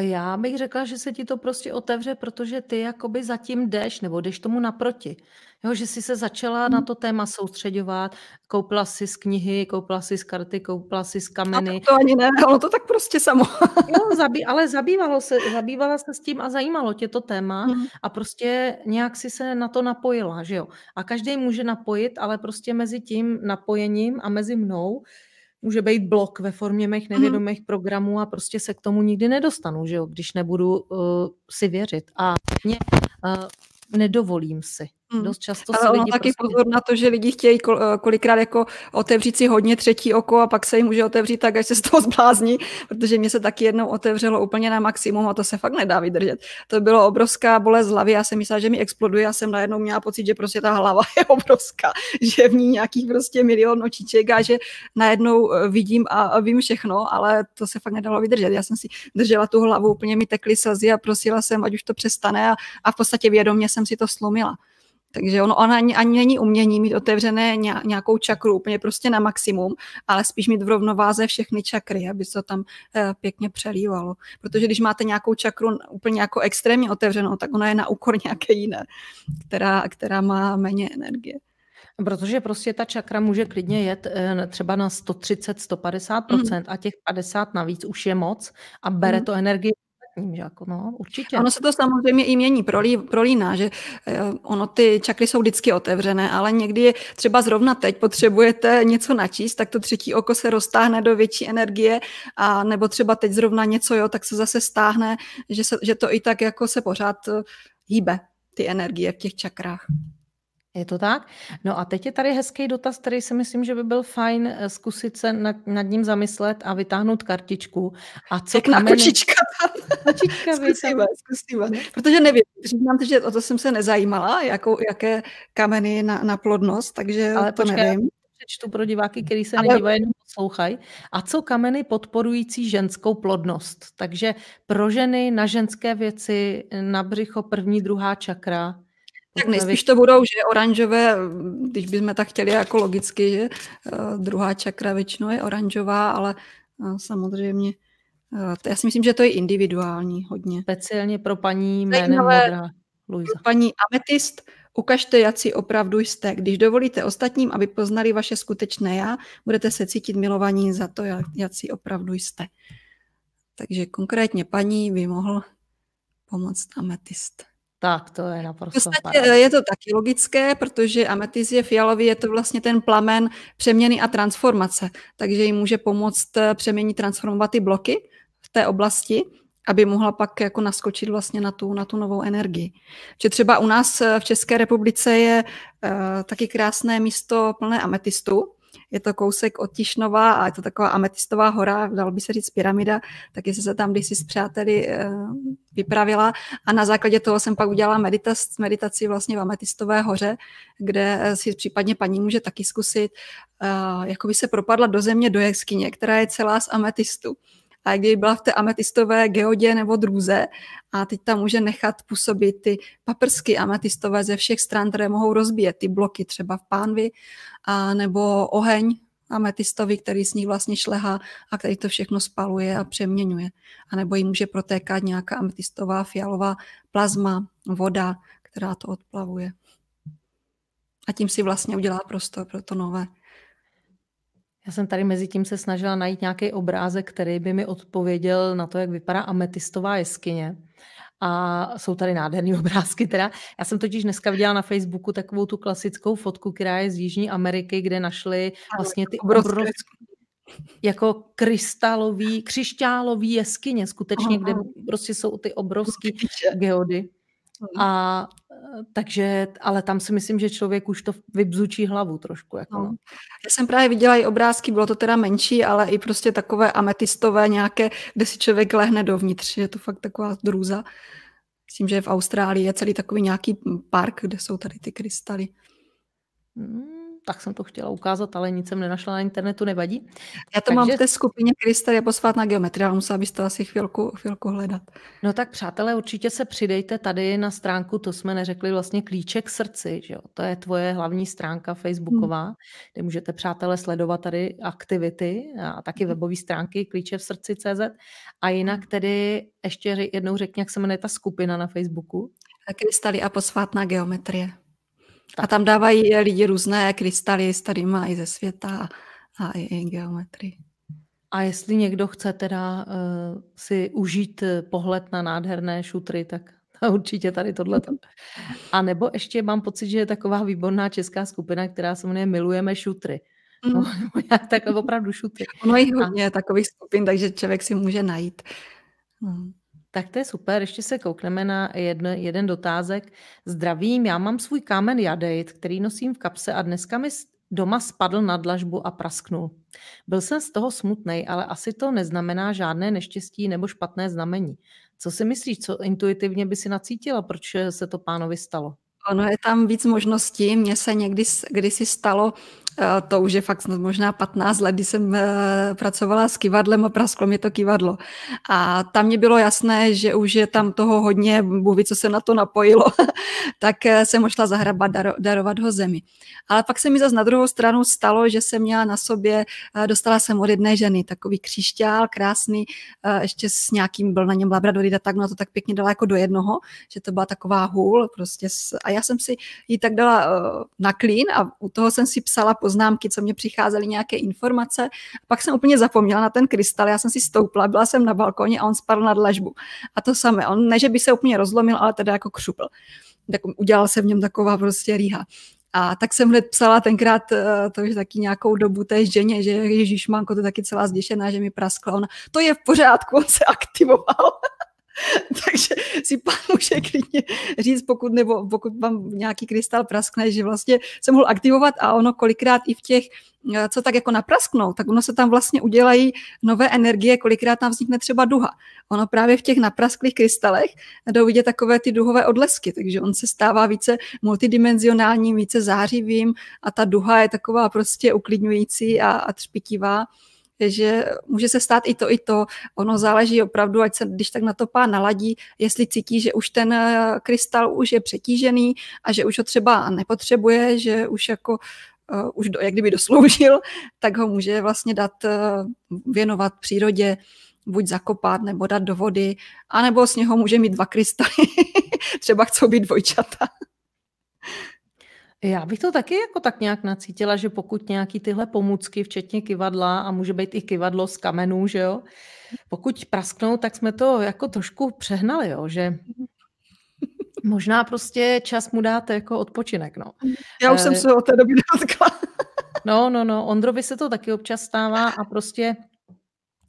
Speaker 2: Já bych řekla, že
Speaker 1: se ti to prostě otevře, protože ty jakoby zatím jdeš, nebo jdeš tomu naproti. Jo, že jsi se začala na to téma soustředovat, koupila jsi z knihy, koupila jsi z karty, koupila jsi z kameny. A to ani ne, ono to tak prostě samo. (laughs) jo, zabí, ale zabývalo se, zabývala se s tím a zajímalo tě to téma mm. a prostě nějak si se na to napojila, že jo. A každý může napojit, ale prostě mezi tím napojením a mezi mnou může být blok ve formě mých mhm. nevědomých mm. programů a prostě se k tomu nikdy nedostanu, že jo, když nebudu uh, si věřit. A mě, uh, nedovolím si Hmm. Dost často Ale se ono lidi taky
Speaker 2: prostě... pozor na to, že lidi chtějí eh, kolikrát jako otevřít si hodně třetí oko a pak se jim může otevřít tak, až se z toho (laughs) zblázní, protože mě se taky jednou otevřelo úplně na maximum a to se fakt nedá vydržet. To bylo obrovská bolest hlavy, já jsem myslela, že mi exploduje a jsem najednou měla pocit, že prostě ta hlava (laughs) je obrovská, že v ní nějakých prostě milion očiček a že najednou eh, vidím a vím všechno, ale to se fakt nedalo vydržet. Já jsem si držela tu hlavu, úplně mi tekly slzy a prosila jsem, ať už to přestane a, a v podstatě vědomě jsem si to slomila. Takže ono, ona ani, ani není umění mít otevřené nějakou čakru úplně prostě na maximum, ale spíš mít v rovnováze všechny čakry, aby se to tam eh, pěkně přelívalo. Protože když máte nějakou čakru úplně jako extrémně otevřenou, tak ona je na úkor (laughs) nějaké jiné, která, která má méně energie. Protože prostě ta čakra může klidně jet eh, třeba na 130-150%
Speaker 1: mm. a těch 50 navíc už je moc a bere mm. to energii ostatním, že jako no,
Speaker 2: určitě. Ono se to samozřejmě i mění, prolí, prolíná, že eh, ono ty čakry jsou vždycky otevřené, ale někdy je třeba zrovna teď potřebujete něco načíst, tak to třetí oko se roztáhne do větší energie a nebo třeba teď zrovna něco, jo, tak se zase stáhne, že, se, že to i tak jako se pořád eh, hýbe ty energie v těch čakrách. Je to
Speaker 1: tak? No a teď je tady hezký dotaz, který si myslím, že by byl fajn eh, zkusit se nad, nad ním
Speaker 2: zamyslet a vytáhnout kartičku. A co, kameny, kočička. Tlačíčka zkusíme, zkusíme. Protože nevím, přiznám že o to jsem se nezajímala, jako, jaké kameny na, na plodnost, takže Ale to počkej, nevím.
Speaker 1: Přečtu pro diváky, kteří se Ale... nedívají,
Speaker 2: jenom poslouchají.
Speaker 1: A co kameny podporující ženskou plodnost? Takže pro ženy na ženské
Speaker 2: věci, na břicho první, druhá čakra,
Speaker 1: tak nejspíš to budou, že
Speaker 2: oranžové, když bychom tak chtěli jako logicky, že eh, druhá čakra většinou je oranžová, ale eh, samozřejmě Eh, já si myslím, že to je individuální hodně. Speciálně pro paní jménem Modrá Luisa. paní Ametist, ukažte, jak si opravdu jste. Když dovolíte ostatním, aby poznali vaše skutečné já, budete se cítit milovaní za to, jak si opravdu jste. Takže konkrétně paní by mohl pomoct ametist. Tak, to je naprosto. Vlastně je to taky logické, protože ametist je fialový, je to vlastně ten plamen přeměny a transformace, takže jim může pomoct eh, přeměnit, transformovat ty bloky v té oblasti, aby mohla pak jako naskočit vlastně na tu, na tu novou energii. Že třeba u nás eh, v České republice je uh, taky krásné místo plné ametistu, je to kousek od Tišnova a je to taková ametistová hora, dal by se říct pyramida, tak jestli se tam kdysi s přáteli eh, vypravila a na základě toho jsem pak udělala meditac, meditaci vlastně v ametistové hoře, kde si případně paní může taky zkusit, jako by se propadla do země, do jeskyně, která je celá z ametistu a kdyby byla v té ametistové geodě nebo drůze a teď tam může nechat působit ty paprsky ametistové ze všech stran, které mohou rozbíjet ty bloky třeba v pánvi a nebo oheň ametistový, který z nich vlastně šlehá a který to všechno spaluje a přeměňuje. A nebo jim může protékat nějaká ametistová fialová plazma, voda, která to odplavuje. A tím si vlastně udělá prostor pro to nové. Já jsem tady mezi tím se snažila
Speaker 1: najít nějaký obrázek, který by mi odpověděl na to, jak vypadá ametistová jeskyně. A jsou tady nádherné (laughs) obrázky teda. Já jsem totiž dneska viděla na Facebooku takovou tu klasickou fotku, která je z Jižní Ameriky, kde našli vlastně ty jako obrovské, jako krystalový, křišťálový jeskyně skutečně, Aha. kde prostě jsou ty obrovské geody. Hmm. A eh, takže, ale tam si myslím, že člověk už
Speaker 2: to vybzučí hlavu trošku. Jako, no. no. Já jsem právě viděla i obrázky, bylo to teda menší, ale i prostě takové ametistové nějaké, kde si člověk lehne dovnitř, je to fakt taková drůza. Myslím, že v Austrálii je celý takový nějaký park, kde jsou tady ty krystaly.
Speaker 1: Hmm tak jsem to chtěla ukázat, ale nic jsem nenašla na internetu, nevadí. Já to Takže... mám v té
Speaker 2: skupině Krista je posvátná geometrie, ale musela byste asi chvilku, chvilku hledat. No tak přátelé, určitě se přidejte tady na
Speaker 1: stránku, to jsme neřekli
Speaker 2: vlastně klíček srdci, že jo? to je tvoje
Speaker 1: hlavní stránka facebooková, hmm. kde můžete přátelé sledovat tady aktivity a taky hmm. webové stránky klíče v srdci CZ. A jinak hmm. tedy ještě jednou řekni, jak se jmenuje
Speaker 2: ta skupina na Facebooku. Krystaly a posvátná geometrie. Tak. A tam dávají lidi různé krystaly s má i ze světa a i geometrii. A jestli někdo chce teda uh, si užít eh, pohled na nádherné
Speaker 1: šutry, tak (laughs) určitě tady tohle. A nebo ještě mám pocit, že je taková výborná česká skupina, která se jmenuje Milujeme šutry. No, mm. (laughs) tak opravdu šutry. Ono je hodně takových skupin, takže člověk si může najít. Mm. Tak to je super, ještě se koukneme na jedno, jeden dotázek. Zdravím, já mám svůj kámen jadejt, který nosím v kapse a dneska mi doma spadl na dlažbu a prasknul. Byl jsem z toho smutný, ale asi to neznamená žádné neštěstí nebo špatné znamení. Co si myslíš, co intuitivně by si nacítila, proč se to pánovi stalo?
Speaker 2: Ono je tam víc možností. Mně se někdy kdysi stalo, Eh, to už je fakt snad možná 15 let, kdy jsem eh, pracovala s kivadlem a prasklo mě to kivadlo. A tam mě bylo jasné, že už je tam toho hodně, buví, co se na to napojilo, (laughs) tak eh, jsem možná zahrabat, darovat ho zemi. Ale pak se mi zase na druhou stranu stalo, že jsem měla na sobě, dostala jsem od jedné ženy takový křišťál krásný, ještě s nějakým, byl na něm labradorida, tak na to tak pěkně dala jako do jednoho, že to byla taková hůl prostě. S, a já jsem si ji tak dala na klín a u toho jsem si psala poznámky, co mě přicházely nějaké informace. pak jsem úplně zapomněla na ten krystal, já jsem si stoupla, byla jsem na balkoně a on spadl na dlažbu. A to samé, on ne, že by se úplně rozlomil, ale teda jako křupl. Tak udělal se v něm taková prostě rýha. A tak jsem hned psala tenkrát, eh, to už taky nějakou dobu té ženě, že Ježíš Manko, to taky celá zděšená, že mi praskla. Ona, to je v pořádku, on se aktivoval. (laughs) Takže si pán může klidně říct, pokud, nebo pokud vám nějaký krystal praskne, že vlastně se mohl aktivovat a ono kolikrát i v těch, eh, co tak jako naprasknou, tak ono se tam vlastně udělají nové energie, kolikrát tam vznikne třeba duha. Ono právě v těch naprasklých krystalech jdou vidět takové ty duhové odlesky, takže on se stává více multidimenzionálním, více zářivým a ta duha je taková prostě uklidňující a, a třpitivá že může se stát i to, i to. Ono záleží opravdu, ať se když tak na to pán naladí, jestli cítí, že už ten eh, krystal už je přetížený a že už ho třeba nepotřebuje, že už jako uh, už do, jak kdyby dosloužil, tak ho může vlastně dát uh, věnovat přírodě, buď zakopat nebo dát do vody, anebo z něho může mít dva krystaly. (laughs) třeba chcou být dvojčata. Já bych to
Speaker 1: taky jako tak nějak nacítila, že pokud nějaký tyhle pomůcky, včetně kivadla, a může být i kivadlo z kamenů, že jo, pokud prasknou, tak jsme to jako trošku přehnali, jo, že (laughs) možná prostě čas mu dáte jako odpočinek, no. Já už e... jsem eh, se od
Speaker 2: té doby dotkla.
Speaker 1: no, no, no, Ondrovi se to taky občas stává a prostě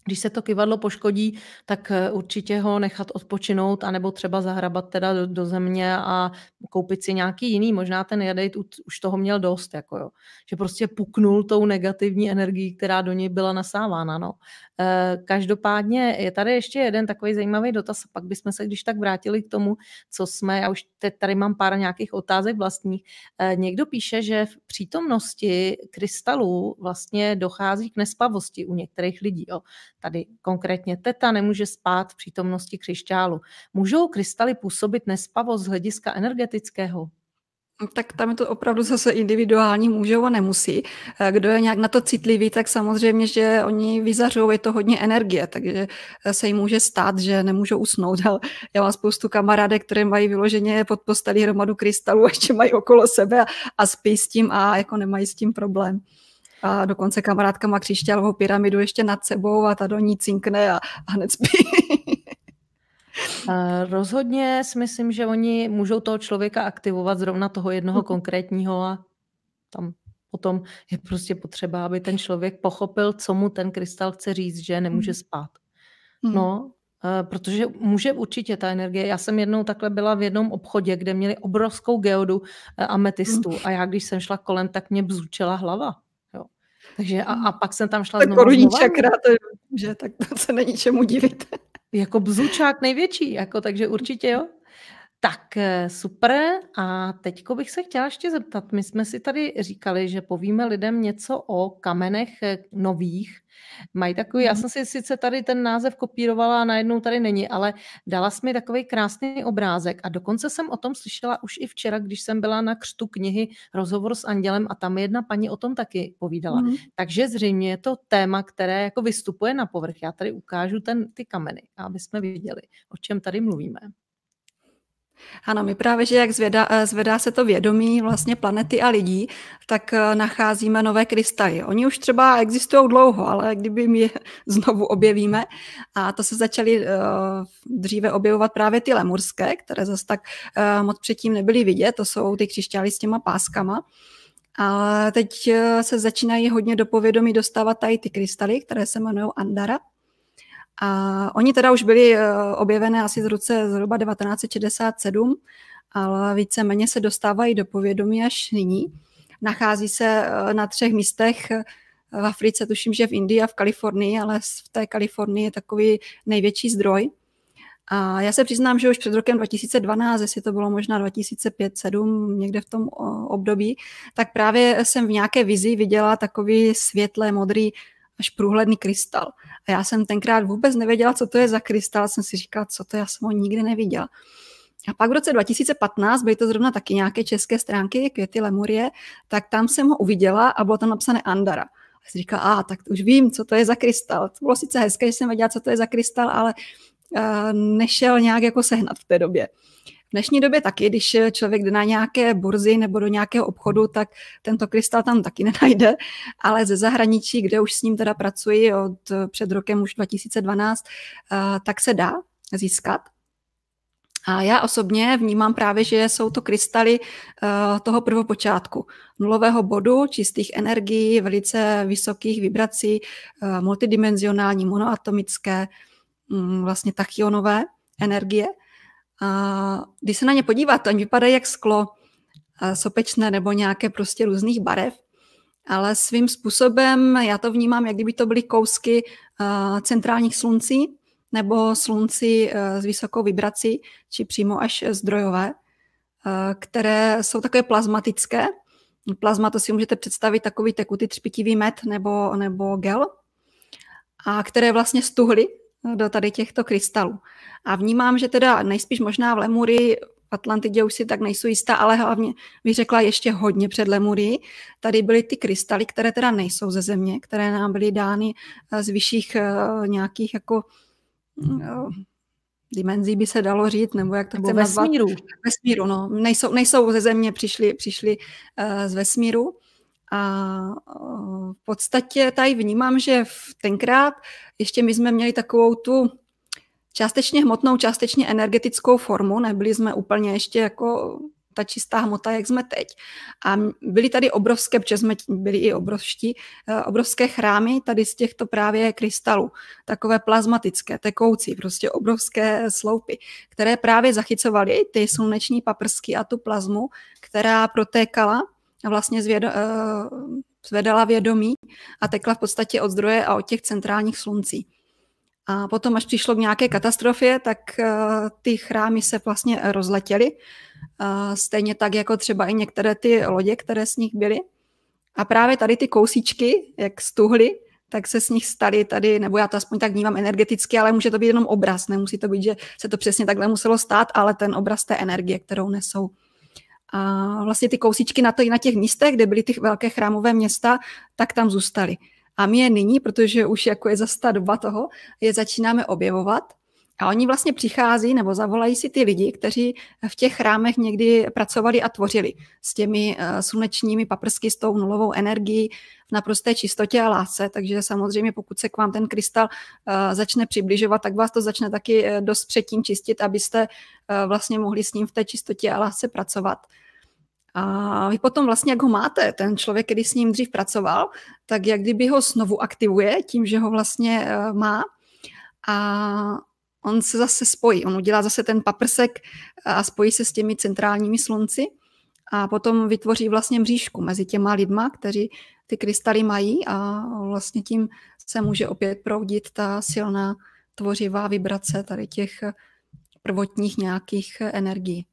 Speaker 1: když se to kyvadlo poškodí, tak eh, určitě ho nechat odpočinout anebo třeba zahrabat teda do, do země a koupit si nějaký jiný. Možná ten jadejt už toho měl dost, jako jo. že prostě puknul tou negativní energií, která do něj byla nasávána. No. E, každopádně je tady ještě jeden takový zajímavý dotaz, pak bychom se když tak vrátili k tomu, co jsme, já už teď tady mám pár nějakých otázek vlastních. E, někdo píše, že v přítomnosti krystalů vlastně dochází k nespavosti u některých lidí. Jo tady konkrétně teta nemůže spát v přítomnosti křišťálu. Můžou
Speaker 2: krystaly působit nespavost z hlediska energetického? Tak tam je to opravdu zase individuální, můžou a nemusí. Eh, kdo je nějak na to citlivý, tak samozřejmě, že oni vyzařují, je to hodně energie, takže eh, se jim může stát, že nemůžou usnout. Ale já mám spoustu kamarádek, které mají vyloženě pod postelí hromadu krystalů, (laughs) ještě mají okolo sebe a, a spí s tím a jako nemají s tím problém a dokonce kamarádka má křišťálovou pyramidu ještě nad sebou a ta do ní cinkne a, a hned spí.
Speaker 1: (laughs) Rozhodně si myslím, že oni můžou toho člověka aktivovat zrovna toho jednoho mhm. konkrétního a tam potom je prostě potřeba, aby ten člověk pochopil, co mu ten krystal chce říct, že nemůže mhm. spát. Mhm. No, protože může určitě ta energie. Já jsem jednou takhle byla v jednom obchodě, kde měli obrovskou geodu e, ametistu a já, když jsem šla kolem, tak mě bzučela hlava. Takže a, a pak jsem tam šla tak znovu. Tak čakra, to že tak to se není čemu divit. jako bzučák největší, jako, takže určitě jo. Tak eh, super. A teďko bych se chtěla ještě zeptat. My jsme si tady říkali, že povíme lidem něco o kamenech eh, nových. Mají takový, já mhm. jsem si sice tady ten název kopírovala a najednou tady není, ale dala jsi mi takový krásný obrázek a dokonce jsem o tom slyšela už i včera, když jsem byla na křtu knihy Rozhovor s andělem a tam jedna paní o tom taky povídala. Mm. Takže zřejmě je to téma, které jako vystupuje na povrch. Já tady ukážu ten, ty kameny, aby jsme viděli, o čem tady mluvíme.
Speaker 2: Ano, my právě, že jak zvědá, eh, zvedá se to vědomí vlastně planety a lidí, tak eh, nacházíme nové krystaly. Oni už třeba existují dlouho, ale kdyby my je (laughs) znovu objevíme, a to se začaly uh, dříve objevovat právě ty lemurské, které zase tak uh, moc předtím nebyly vidět, to jsou ty křišťály s těma páskama. Ale teď se začínají hodně do povědomí dostávat tady ty krystaly, které se jmenují Andara. A oni teda už byli eh, objevené asi z roce zhruba 1967, ale víceméně se dostávají do povědomí až nyní. Nachází se eh, na třech místech eh, v Africe, tuším, že v Indii a v Kalifornii, ale v té Kalifornii je takový největší zdroj. A já se přiznám, že už před rokem 2012, jestli to bylo možná 2005-2007, někde v tom období, tak právě jsem v nějaké vizi viděla takový světle modrý až průhledný krystal. A já jsem tenkrát vůbec nevěděla, co to je za krystal, jsem si říkala, co to je, já jsem ho nikdy neviděla. A pak v roce 2015, byly to zrovna taky nějaké české stránky, květy Lemurie, tak tam jsem ho uviděla a bylo tam napsané Andara. A jsem říkala, a ah, tak už vím, co to je za krystal. To bylo sice hezké, že jsem věděla, co to je za krystal, ale uh, nešel nějak jako sehnat v té době. Uh, v dnešní době taky, když člověk jde na nějaké burzy nebo do nějakého obchodu, tak tento krystal tam taky (laughs) nenajde, ale ze zahraničí, kde už s ním teda pracuji od před rokem už 2012, eh, tak se dá získat. A já osobně vnímám právě, že jsou to krystaly eh, toho prvopočátku, nulového bodu, čistých energií, velice vysokých vibrací, eh, multidimenzionální, monoatomické, mm, vlastně tachionové energie – a když se na ně podíváte, oni vypadají jak sklo sopečné nebo nějaké prostě různých barev, ale svým způsobem já to vnímám, jak kdyby to byly kousky centrálních sluncí nebo slunci e, s vysokou vibrací, či přímo až zdrojové, e, které jsou takové plazmatické. Plazma to si můžete představit takový tekutý třpitivý med nebo, nebo gel, a které vlastně stuhly do tady těchto krystalů. A vnímám, že teda nejspíš možná v Lemurii Atlantidě už si tak nejsou jistá, ale hlavně bych řekla ještě hodně před Lemurii. Tady byly ty krystaly, které teda nejsou ze země, které nám byly dány eh, z vyšších eh, nějakých jako hmm. eh, dimenzí by se dalo říct, nebo jak to bylo vesmíru. nazvat. Vesmíru. no. Nejsou, nejsou ze země, přišli, přišli uh, z vesmíru. A v podstatě tady vnímám, že v tenkrát ještě my jsme měli takovou tu částečně hmotnou, částečně energetickou formu. Nebyli jsme úplně ještě jako ta čistá hmota, jak jsme teď. A byly tady obrovské, protože jsme byli i obrovští, eh, obrovské chrámy tady z těchto právě krystalů, takové plazmatické, tekoucí, prostě obrovské sloupy, které právě zachycovaly ty sluneční paprsky a tu plazmu, která protékala vlastně zvědo, eh, zvedala vědomí a tekla v podstatě od zdroje a od těch centrálních sluncí. A potom, až přišlo k nějaké katastrofě, tak eh, ty chrámy se vlastně rozletěly. Eh, stejně tak jako třeba i některé ty lodě, které z nich byly. A právě tady ty kousíčky, jak stuhly, tak se z nich staly tady, nebo já to aspoň tak vnímám energeticky, ale může to být jenom obraz, nemusí to být, že se to přesně takhle muselo stát, ale ten obraz té energie, kterou nesou. A vlastně ty kousíčky na, to, na těch místech, kde byly ty velké chrámové města, tak tam zůstaly. A my je nyní, protože už jako je zase ta doba toho, je začínáme objevovat. A oni vlastně přichází nebo zavolají si ty lidi, kteří v těch chrámech někdy pracovali a tvořili s těmi eh, slunečními paprsky, s tou nulovou energií v naprosté čistotě a lásce. Takže samozřejmě, pokud se k vám ten krystal eh, začne přibližovat, tak vás to začne taky eh, dost předtím čistit, abyste vlastně mohli s ním v té čistotě a lásce pracovat. A vy potom vlastně, jak ho máte, ten člověk, který s ním dřív pracoval, tak jak kdyby ho znovu aktivuje tím, že ho vlastně eh, má. A on se zase spojí. On udělá zase ten paprsek eh, a spojí se s těmi centrálními slunci a potom vytvoří vlastně mřížku mezi těma lidma, kteří ty krystaly mají a vlastně tím se může opět proudit ta silná tvořivá vibrace tady těch prvotních nějakých eh, energií.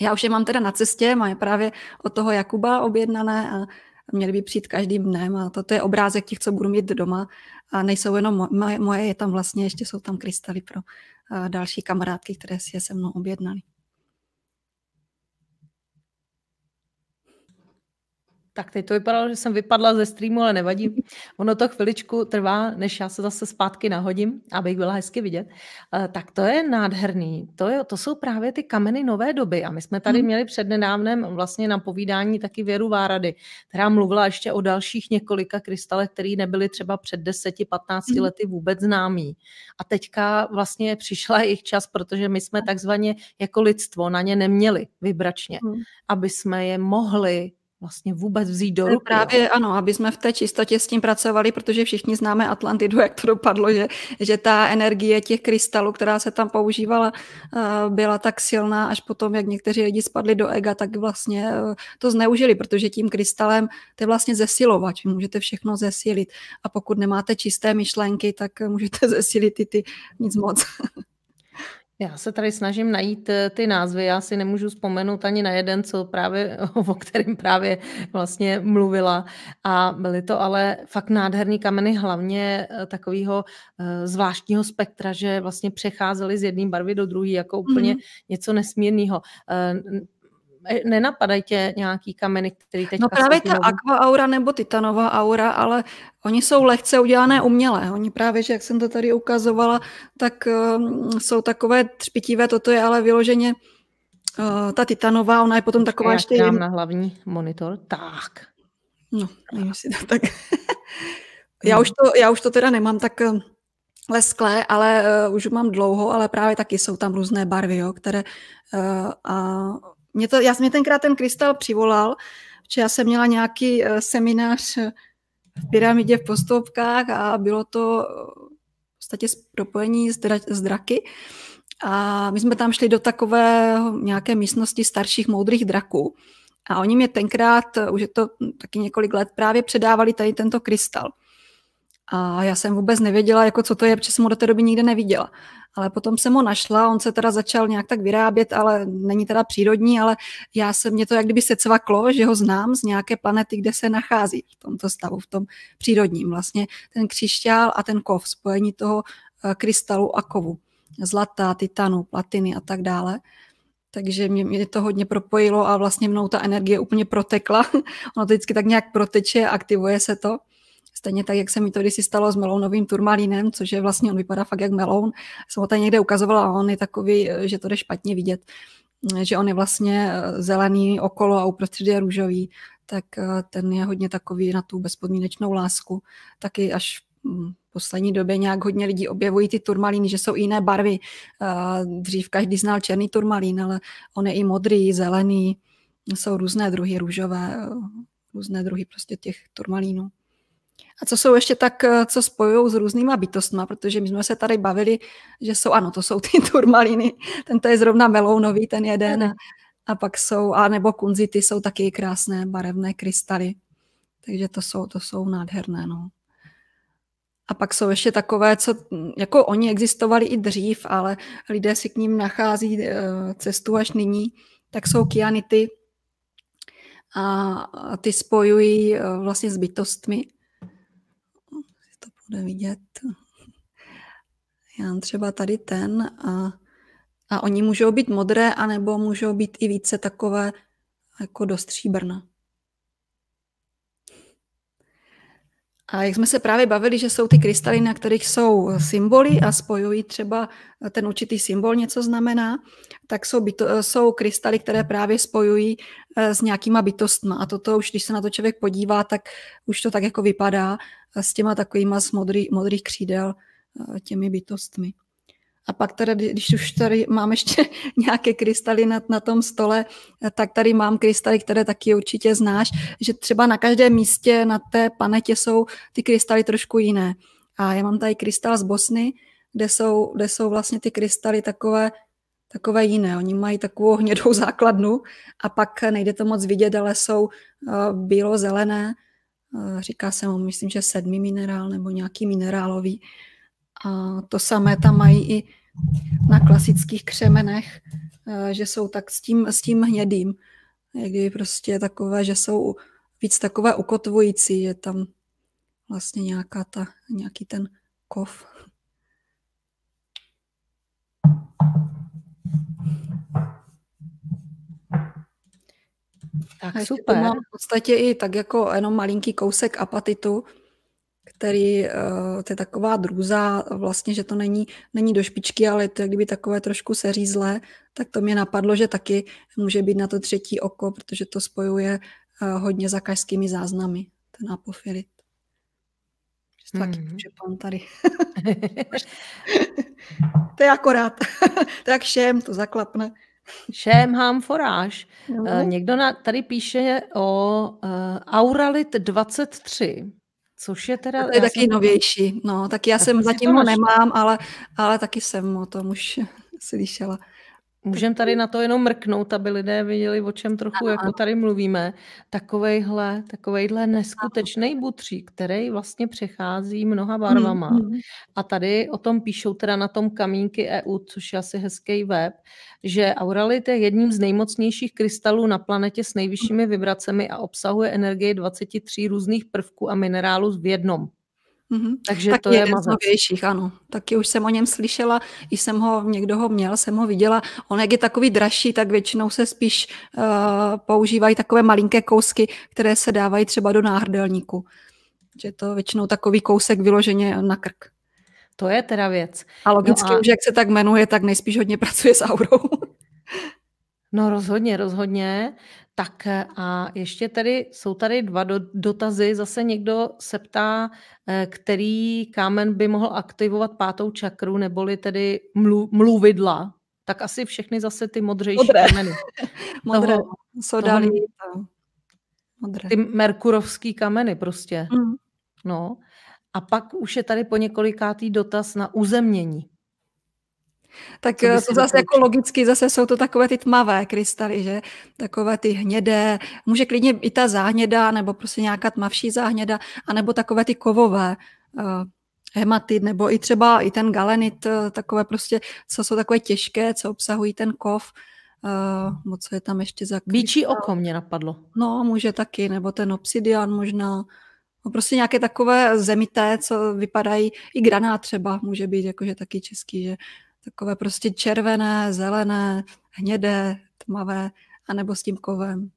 Speaker 2: Já už je mám teda na cestě, mám je právě od toho Jakuba objednané a měly by přijít každým dnem a toto je obrázek těch, co budu mít doma a nejsou jenom moje, moje je tam vlastně, ještě jsou tam krystaly pro eh, další kamarádky, které si je se mnou objednaly.
Speaker 1: Tak teď to vypadalo, že jsem vypadla ze streamu, ale nevadí. Ono to chviličku trvá, než já se zase zpátky nahodím, abych byla hezky vidět. Eh, tak to je nádherný. To, je, to jsou právě ty kameny nové doby. A my jsme tady měli mhm. měli přednedávnem vlastně na povídání taky Věru Várady, která mluvila ještě o dalších několika krystalech, které nebyly třeba před 10-15 mhm. lety vůbec známí. A teďka vlastně přišla (laughs) jejich čas, protože my jsme takzvaně jako lidstvo na ně neměli vybračně, mhm. aby jsme je mohli vlastně vůbec vzít do ruky. Právě jo. ano,
Speaker 2: aby jsme v té čistotě s tím pracovali, protože všichni známe Atlantidu, jak to dopadlo, že, že ta energie těch krystalů, která se tam používala, eh, byla tak silná, až potom, jak někteří lidi spadli do ega, tak vlastně eh, to zneužili, protože tím krystalem to je vlastně zesilovač, můžete všechno zesilit a pokud nemáte čisté myšlenky, tak eh, můžete (laughs) zesilit i ty nic moc. Já se tady snažím
Speaker 1: najít eh, ty názvy, já si nemůžu vzpomenout ani na jeden, co právě, (laughs) o kterém právě vlastně mluvila. A byly to ale fakt nádherný kameny, hlavně eh, takového eh, zvláštního spektra, že vlastně přecházely z jedné barvy do druhé, jako úplně mm-hmm. něco nesmírného nenapadají tě nějaký kameny, který teď. No právě ta aqua
Speaker 2: aura nebo titanová aura, ale oni jsou lehce udělané umělé. Oni právě, že jak jsem to tady ukazovala, tak uh, jsou takové třpitivé, toto je ale vyloženě uh, ta titanová, ona je potom taková ještě... Já na
Speaker 1: hlavní monitor, tak.
Speaker 2: No, nevím, si to tak... já, už to, já už to teda nemám tak ehm, lesklé, ale uh, už mám dlouho, ale právě taky jsou tam různé barvy, jo, které uh, a mě to, já jsem mě tenkrát ten krystal přivolal, že já jsem měla nějaký eh, seminář eh, v pyramidě v postupkách a bylo to eh, v podstatě propojení s, dra, s draky. A my jsme tam šli do takové nějaké místnosti starších moudrých draků. A oni mě tenkrát, už je to hm, taky několik let, právě předávali tady tento krystal. A já jsem vůbec nevěděla, jako co to je, protože jsem ho do té doby nikde neviděla. Ale potom jsem ho našla, on se teda začal nějak tak vyrábět, ale není teda přírodní, ale já jsem, mě to jak kdyby se cvaklo, že ho znám z nějaké planety, kde se nachází v tomto stavu, v tom přírodním. Vlastně ten křišťál a ten kov, spojení toho eh, krystalu a kovu, zlata, titanu, platiny a tak dále. Takže mě, mě to hodně propojilo a vlastně mnou ta energie úplně protekla. (laughs) ono to vždycky tak nějak proteče, aktivuje se to. Stejně tak, jak se mi to kdysi stalo s melounovým turmalínem, což je vlastně, on vypadá fakt jak meloun. Jsem ho tady někde ukazovala a on je takový, že to jde špatně vidět že on je vlastně eh, zelený okolo a uprostřed je růžový, tak eh, ten je hodně takový na tu bezpodmínečnou lásku. Taky až v poslední době nějak hodně lidí objevují ty turmalíny, že jsou jiné barvy. Eh, dřív každý znal černý turmalín, ale on je i modrý, zelený, jsou různé druhy růžové, různé druhy prostě těch turmalínů. A co jsou ještě tak, eh, co spojují s různýma bytostma, protože my jsme se tady bavili, že jsou, ano, to jsou (laughs) ty turmaliny, ten je zrovna melounový, ten jeden, a pak jsou, a nebo kunzity jsou taky krásné barevné krystaly, takže to jsou, to jsou nádherné, no. A pak jsou ještě takové, co, jako oni existovali i dřív, ale lidé si k ním nachází eh, cestu až nyní, tak jsou kianity a ty spojují eh, vlastně s bytostmi, bude vidět. Já mám třeba tady ten a, a oni můžou být modré, anebo můžou být i více takové jako do stříbrna. A jak jsme se právě bavili, že jsou ty krystaly, na kterých jsou symboly a spojují třeba ten určitý symbol něco znamená, tak jsou, byto, jsou krystaly, které právě spojují eh, s nějakýma bytostma. A toto už, když se na to člověk podívá, tak už to tak jako vypadá eh, s těma takovýma z modrý, modrých křídel eh, těmi bytostmi. A pak teda, když už tady mám ještě (laughs) nějaké krystaly na, na tom stole, tak tady mám krystaly, které taky určitě znáš, že třeba na každém místě na té planetě jsou ty krystaly trošku jiné. A já mám tady krystal z Bosny, kde jsou, kde jsou vlastně ty krystaly takové, takové jiné. Oni mají takovou hnědou základnu a pak nejde to moc vidět, ale jsou uh, bílo-zelené. Uh, říká se mu, myslím, že sedmý minerál nebo nějaký minerálový. A to samé tam mají i na klasických křemenech, eh, že jsou tak s tím, s tím hnědým, někdy prostě takové, že jsou víc takové ukotvující, je tam vlastně nějaká ta, nějaký ten kov. Tak super. Mám v podstatě i tak jako jenom malinký kousek apatitu, který, eh, to je taková drůza, vlastně, že to není, není do špičky, ale je to jak kdyby takové trošku seřízlé, tak to mě napadlo, že taky může být na to třetí oko, protože to spojuje eh, hodně zakažskými záznamy, ten apofilit. Hmm. Taky mm-hmm. pan tady. (laughs) to je akorát. (laughs) tak šem, to zaklapne.
Speaker 1: Šem hám, foráž. No. Eh, někdo na, tady píše o uh,
Speaker 2: Auralit 23. Což je teda... To je taky jsem... novější, no, tak já tak jsem zatím ho nemám, ale, ale taky jsem o tom už (laughs) slyšela. Můžeme
Speaker 1: tady na to jenom mrknout, aby lidé viděli, o čem trochu ano. jako tady mluvíme. Takovejhle, takovejhle neskutečný butří, který vlastně přechází mnoha hmm, barvama. Hmm. A tady o tom píšou teda na tom Kamínky EU, což je asi hezký web, že auralit je jedním z nejmocnějších krystalů na planetě s nejvyššími hmm. vibracemi a obsahuje energii 23 různých prvků a minerálů v jednom.
Speaker 2: Mm-hmm. Takže tak to je jeden z novějších, ano. Taky už jsem o něm slyšela, i jsem ho, někdo ho měl, jsem ho viděla. On, jak je takový dražší, tak většinou se spíš uh, používají takové malinké kousky, které se dávají třeba do náhrdelníku. Že to většinou takový kousek vyloženě na krk. To je teda věc. A no logicky no a... už, jak se tak jmenuje, tak nejspíš hodně (laughs) pracuje s aurou.
Speaker 1: No rozhodně, rozhodně. Tak eh, a ještě tady jsou tady dva do, dotazy. Zase někdo se ptá, eh, který kámen by mohl aktivovat pátou čakru, neboli tedy mlu, mluvidla. Tak asi všechny zase ty modřejší Modré. kameny. (laughs) Modré, toho, sodalí. Modré. Ty merkurovský kameny prostě. Mm. No. A pak už je tady po několikátý dotaz na uzemnění.
Speaker 2: Tak eh, to zase jako logicky zase jsou to takové ty tmavé krystaly, že? Takové ty hnědé, může klidně i ta záhněda, nebo prostě nějaká tmavší záhněda, anebo takové ty kovové, uh, eh, hematid, nebo i třeba i ten galenit, eh, takové prostě, co jsou takové těžké, co obsahují ten kov, uh, co je tam ještě za... Bíčí oko mě napadlo. No, může taky, nebo ten obsidian možná. No prostě nějaké takové zemité, co vypadají, i granát třeba může být jakože taky český, že Takové prostě červené, zelené, hnědé, tmavé, anebo s tím kovem.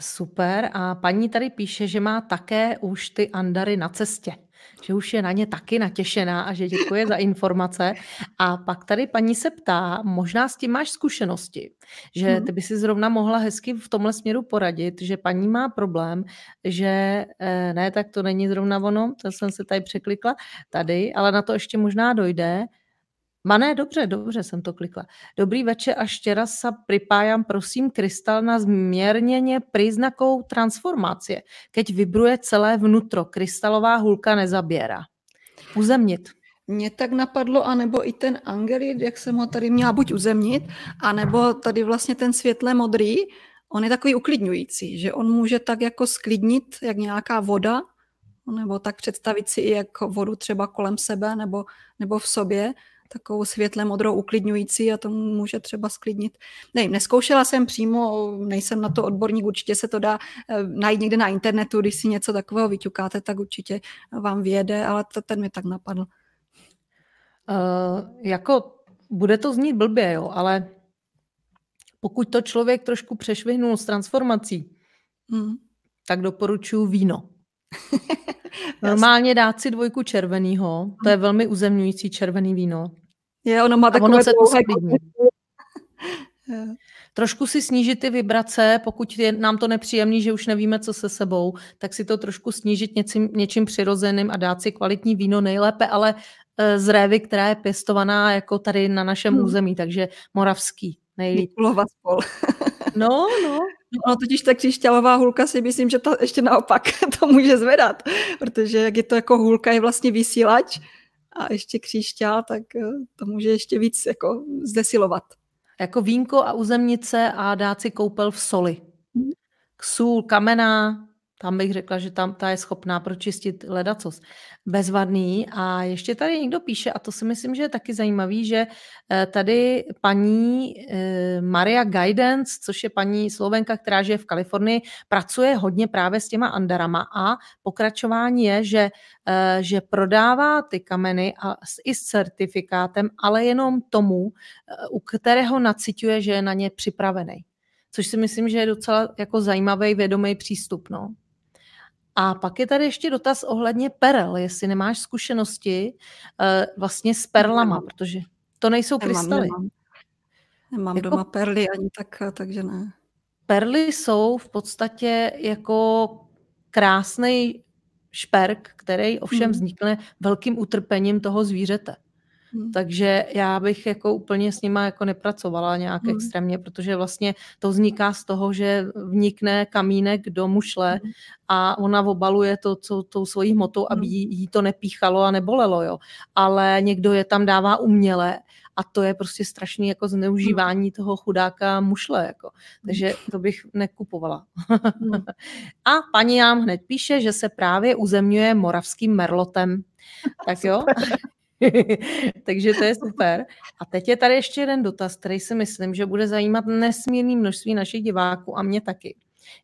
Speaker 1: Super. A paní tady píše, že má také už ty andary na cestě že už je na ně taky natěšená a že děkuje za informace. A pak tady paní se ptá, možná s tím máš zkušenosti, že mhm. ty by si zrovna mohla hezky v tomhle směru poradit, že paní má problém, že eh, ne, tak to není zrovna ono, to jsem se tady překlikla tady, ale na to ještě možná dojde, Mané, dobře, dobře, jsem to klikla. Dobrý večer a raz se připájám, prosím, krystal na změrněně příznakou transformácie, keď vybruje celé vnutro, krystalová hulka nezabírá.
Speaker 2: Uzemnit. Mě tak napadlo, anebo i ten angelit, jak jsem ho tady měla buď uzemnit, anebo tady vlastně ten světle modrý, on je takový uklidňující, že on může tak jako sklidnit, jak nějaká voda, nebo tak představit si i jak vodu třeba kolem sebe nebo, nebo v sobě, takovou světle modrou uklidňující a to může třeba sklidnit. Ne, neskoušela jsem přímo, nejsem na to odborník, určitě se to dá eh, najít někde na internetu, když si něco takového vyťukáte, tak určitě vám věde, ale to, ten mi tak napadl. Uh, jako bude to znít blbě,
Speaker 1: jo, ale pokud to člověk trošku přešvihnul s transformací, hmm. tak doporučuji víno. (laughs) Normálně dát si dvojku červeného, to je velmi uzemňující červený víno. Je, ono má takové ono se dlouhé (laughs) Trošku si snížit ty vibrace, pokud je nám to nepříjemný, že už nevíme, co se sebou, tak si to trošku snížit něčím, něčím přirozeným a dát si kvalitní víno nejlépe, ale eh, z révy, která je pěstovaná jako tady na našem hmm. území, takže moravský
Speaker 2: nejlíp. Nikulova spol. (laughs) no, no. No totiž ta křišťálová hulka si myslím, že ta ještě naopak (laughs) to může zvedat, protože jak je to jako hulka, je vlastně vysílač, a ještě křížťál, tak eh, to může ještě víc jako zdesilovat.
Speaker 1: Jako vínko a uzemnice a dát si koupel v soli. Mhm. Sůl, kamená, tam bych řekla, že tam ta je schopná pročistit ledacos. Bezvadný. A ještě tady někdo píše, a to si myslím, že je taky zajímavý, že eh, tady paní eh, Maria Guidance, což je paní Slovenka, která žije v Kalifornii, pracuje hodně právě s těma andarama a pokračování je, že, eh, že prodává ty kameny a s i s certifikátem, ale jenom tomu, u kterého naciťuje, že je na ně připravený což si myslím, že je docela jako zajímavý, vědomý přístup. No. A pak je tady ještě dotaz ohledně perel, jestli nemáš zkušenosti eh, vlastně s perlama, protože to nejsou nemám, krystaly. Nemám, nemám jako, doma perly ani tak, eh, takže ne. Perly jsou v podstatě jako krásný šperk, který ovšem hmm. vznikne velkým utrpením toho zvířete. Hmm. Takže já bych jako úplně s nima jako nepracovala nějak hmm. extrémně, protože vlastně to vzniká z toho, že vnikne kamínek do mušle hmm. a ona obaluje to co, tou svojí hmotou, aby hmm. jí to nepíchalo a nebolelo. Jo. Ale někdo je tam dává uměle a to je prostě strašný jako zneužívání hmm. toho chudáka mušle. Jako. Takže to bych nekupovala. Hmm. (laughs) a paní nám hned píše, že se právě uzemňuje moravským merlotem. Tak jo. (laughs) Takže to je super. A teď je tady ještě jeden dotaz, který si myslím, že bude zajímat nesmírný množství našich diváků a mě taky.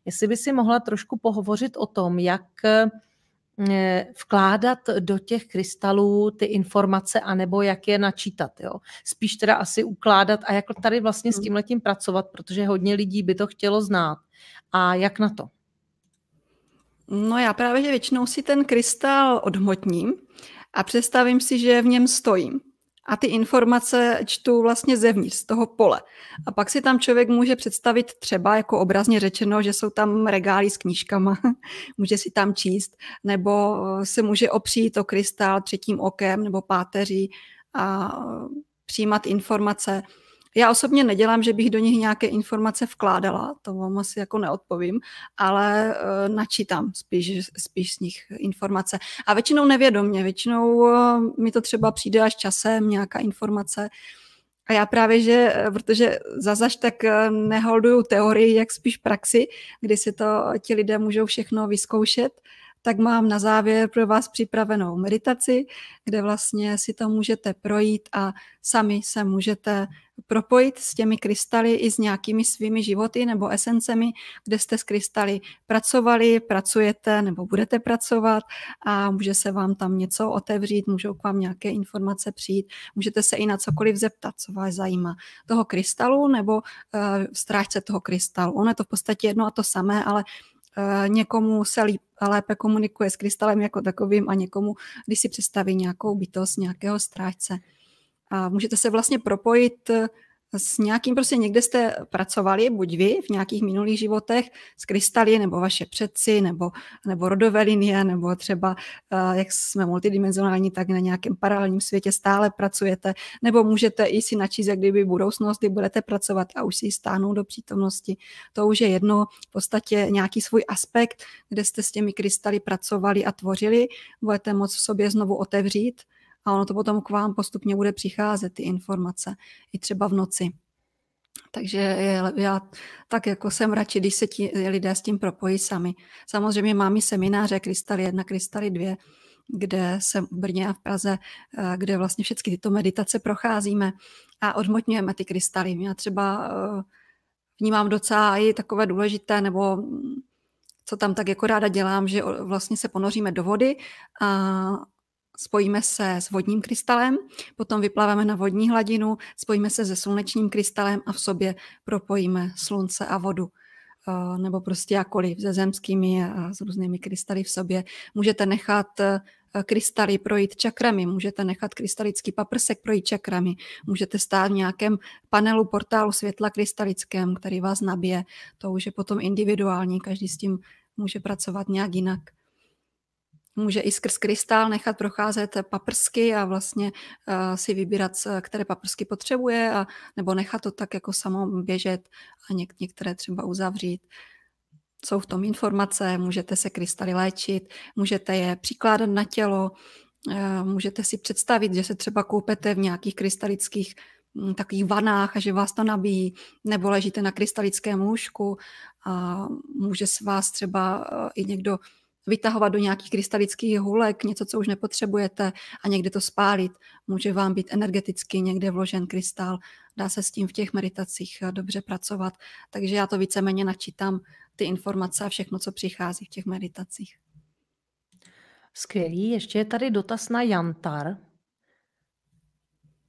Speaker 1: Jestli by si mohla trošku pohovořit o tom, jak eh, vkládat do těch krystalů ty informace, anebo jak je načítat. Jo? Spíš teda asi ukládat a jak tady vlastně s hmm. tímhletím pracovat, protože hodně lidí by to chtělo znát. A jak na to?
Speaker 2: No já právě, že většinou si ten krystal odhmotním, a představím si, že v něm stojím. A ty informace čtu vlastně zevnitř, z toho pole. A pak si tam člověk může představit třeba, jako obrazně řečeno, že jsou tam regály s knížkama, (laughs) může si tam číst, nebo se může opřít o krystal třetím okem nebo páteří a přijímat informace já osobně nedělám, že bych do nich nějaké informace vkládala, to vám asi jako neodpovím, ale uh, načítám spíš, spíš z nich informace. A většinou nevědomě, většinou uh, mi to třeba přijde až časem nějaká informace, a já právě, že, eh, protože zazaž tak neholduju teorii, jak spíš praxi, kdy si to ti lidé můžou všechno vyzkoušet, tak mám na závěr pro vás připravenou meditaci, kde vlastně si to můžete projít a sami se můžete propojit s těmi krystaly i s nějakými svými životy nebo esencemi, kde jste s krystaly pracovali, pracujete nebo budete pracovat a může se vám tam něco otevřít, můžou k vám nějaké informace přijít, můžete se i na cokoliv zeptat, co vás zajímá. Toho krystalu nebo uh, strážce toho krystalu. Ono je to v podstatě jedno a to samé, ale eh, někomu se líp, lépe komunikuje s krystalem jako takovým a někomu, když si představí nějakou bytost, nějakého strážce a můžete se vlastně propojit eh, s nějakým, prostě někde jste pracovali, buď vy v nějakých minulých životech, s krystaly, nebo vaše předci, nebo, nebo rodové linie, nebo třeba, eh, jak jsme multidimenzionální, tak na nějakém paralelním světě stále pracujete, nebo můžete i si načíst, jak kdyby budoucnost, kdy budete pracovat a už si ji stáhnout do přítomnosti. To už je jedno, v podstatě nějaký svůj aspekt, kde jste s těmi krystaly pracovali a tvořili, budete moc v sobě znovu otevřít, a ono to potom k vám postupně bude přicházet, ty informace, i třeba v noci. Takže já tak jako jsem radši, když se ti lidé s tím propojí sami. Samozřejmě mám i semináře Krystaly 1, Krystaly 2, kde jsem v Brně a v Praze, eh, kde vlastně všechny tyto meditace procházíme a odmotňujeme ty krystaly. Já třeba eh, vnímám docela i takové důležité, nebo mm, co tam tak jako ráda dělám, že vlastně se ponoříme do vody a spojíme se s vodním krystalem, potom vyplaveme na vodní hladinu, spojíme se se slunečním krystalem a v sobě propojíme slunce a vodu eh, nebo prostě jakoliv, se zemskými a s různými krystaly v sobě. Můžete nechat eh, krystaly projít čakrami, můžete nechat krystalický paprsek projít čakrami, můžete stát v nějakém panelu portálu světla krystalickém, který vás nabije. To už je potom individuální, každý s tím může pracovat nějak jinak může i skrz krystál nechat procházet paprsky a vlastně eh, si vybírat, eh, které paprsky potřebuje, a, nebo nechat to tak jako samo běžet a něk, některé třeba uzavřít. Jsou v tom informace, můžete se krystaly léčit, můžete je přikládat na tělo, eh, můžete si představit, že se třeba koupete v nějakých krystalických hm, takových vanách a že vás to nabíjí, nebo ležíte na krystalickém lůžku a může s vás třeba i někdo vytahovat do nějakých krystalických hulek něco, co už nepotřebujete a někde to spálit. Může vám být energeticky někde vložen krystal, dá se s tím v těch meditacích eh, dobře pracovat. Takže já to víceméně načítám ty informace a všechno, co přichází v těch meditacích.
Speaker 1: Skvělý. Ještě je tady dotaz na Jantar.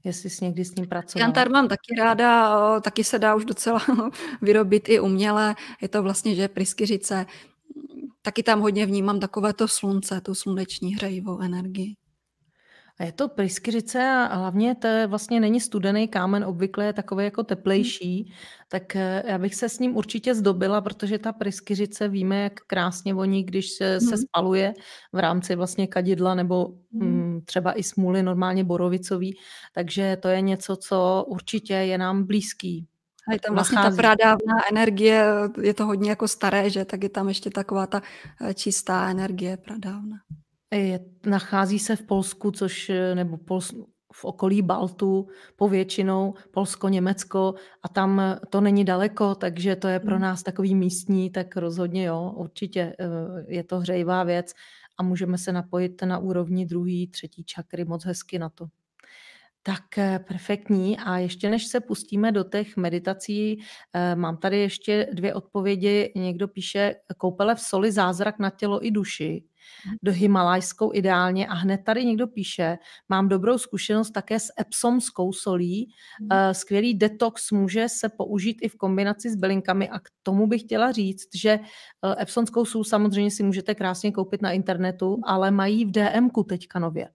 Speaker 1: Jestli jsi někdy s ním pracoval. Jantar mám taky ráda,
Speaker 2: eh, taky se dá už docela (laughs) vyrobit i uměle. Je to vlastně, že pryskyřice, taky tam hodně vnímám takové to slunce, tu sluneční hřejivou energii.
Speaker 1: A je to pryskyřice a hlavně to vlastně není studený kámen, obvykle je takový jako teplejší, hmm. tak eh, já bych se s ním určitě zdobila, protože ta pryskyřice víme, jak krásně voní, když se, mm. se spaluje v rámci vlastně kadidla nebo hmm. Mm, třeba i smůly normálně borovicový, takže to je něco, co určitě je nám blízký. A je tam vlastně nachází. ta pradávná
Speaker 2: energie, je to hodně jako staré, že? Tak je tam ještě taková ta eh, čistá energie pradávna. Je, nachází se v Polsku,
Speaker 1: což eh, nebo Pols, v okolí Baltu povětšinou, Polsko, Německo a tam eh, to není daleko, takže to je pro hmm. nás takový místní, tak rozhodně jo, určitě je to hřejivá věc a můžeme se napojit na úrovni druhý, třetí čakry moc hezky na to. Tak eh, perfektní. A ještě než se pustíme do těch meditací, eh, mám tady ještě dvě odpovědi. Někdo píše koupele v soli zázrak na tělo i duši. Mhm. Do Himalajskou ideálně. A hned tady někdo píše, mám dobrou zkušenost také s epsomskou solí. Mhm. Eh, skvělý detox může se použít i v kombinaci s bylinkami. A k tomu bych chtěla říct, že epsomskou sůl samozřejmě si můžete krásně koupit na internetu, mhm. ale mají v DM DM-ku teďka nově.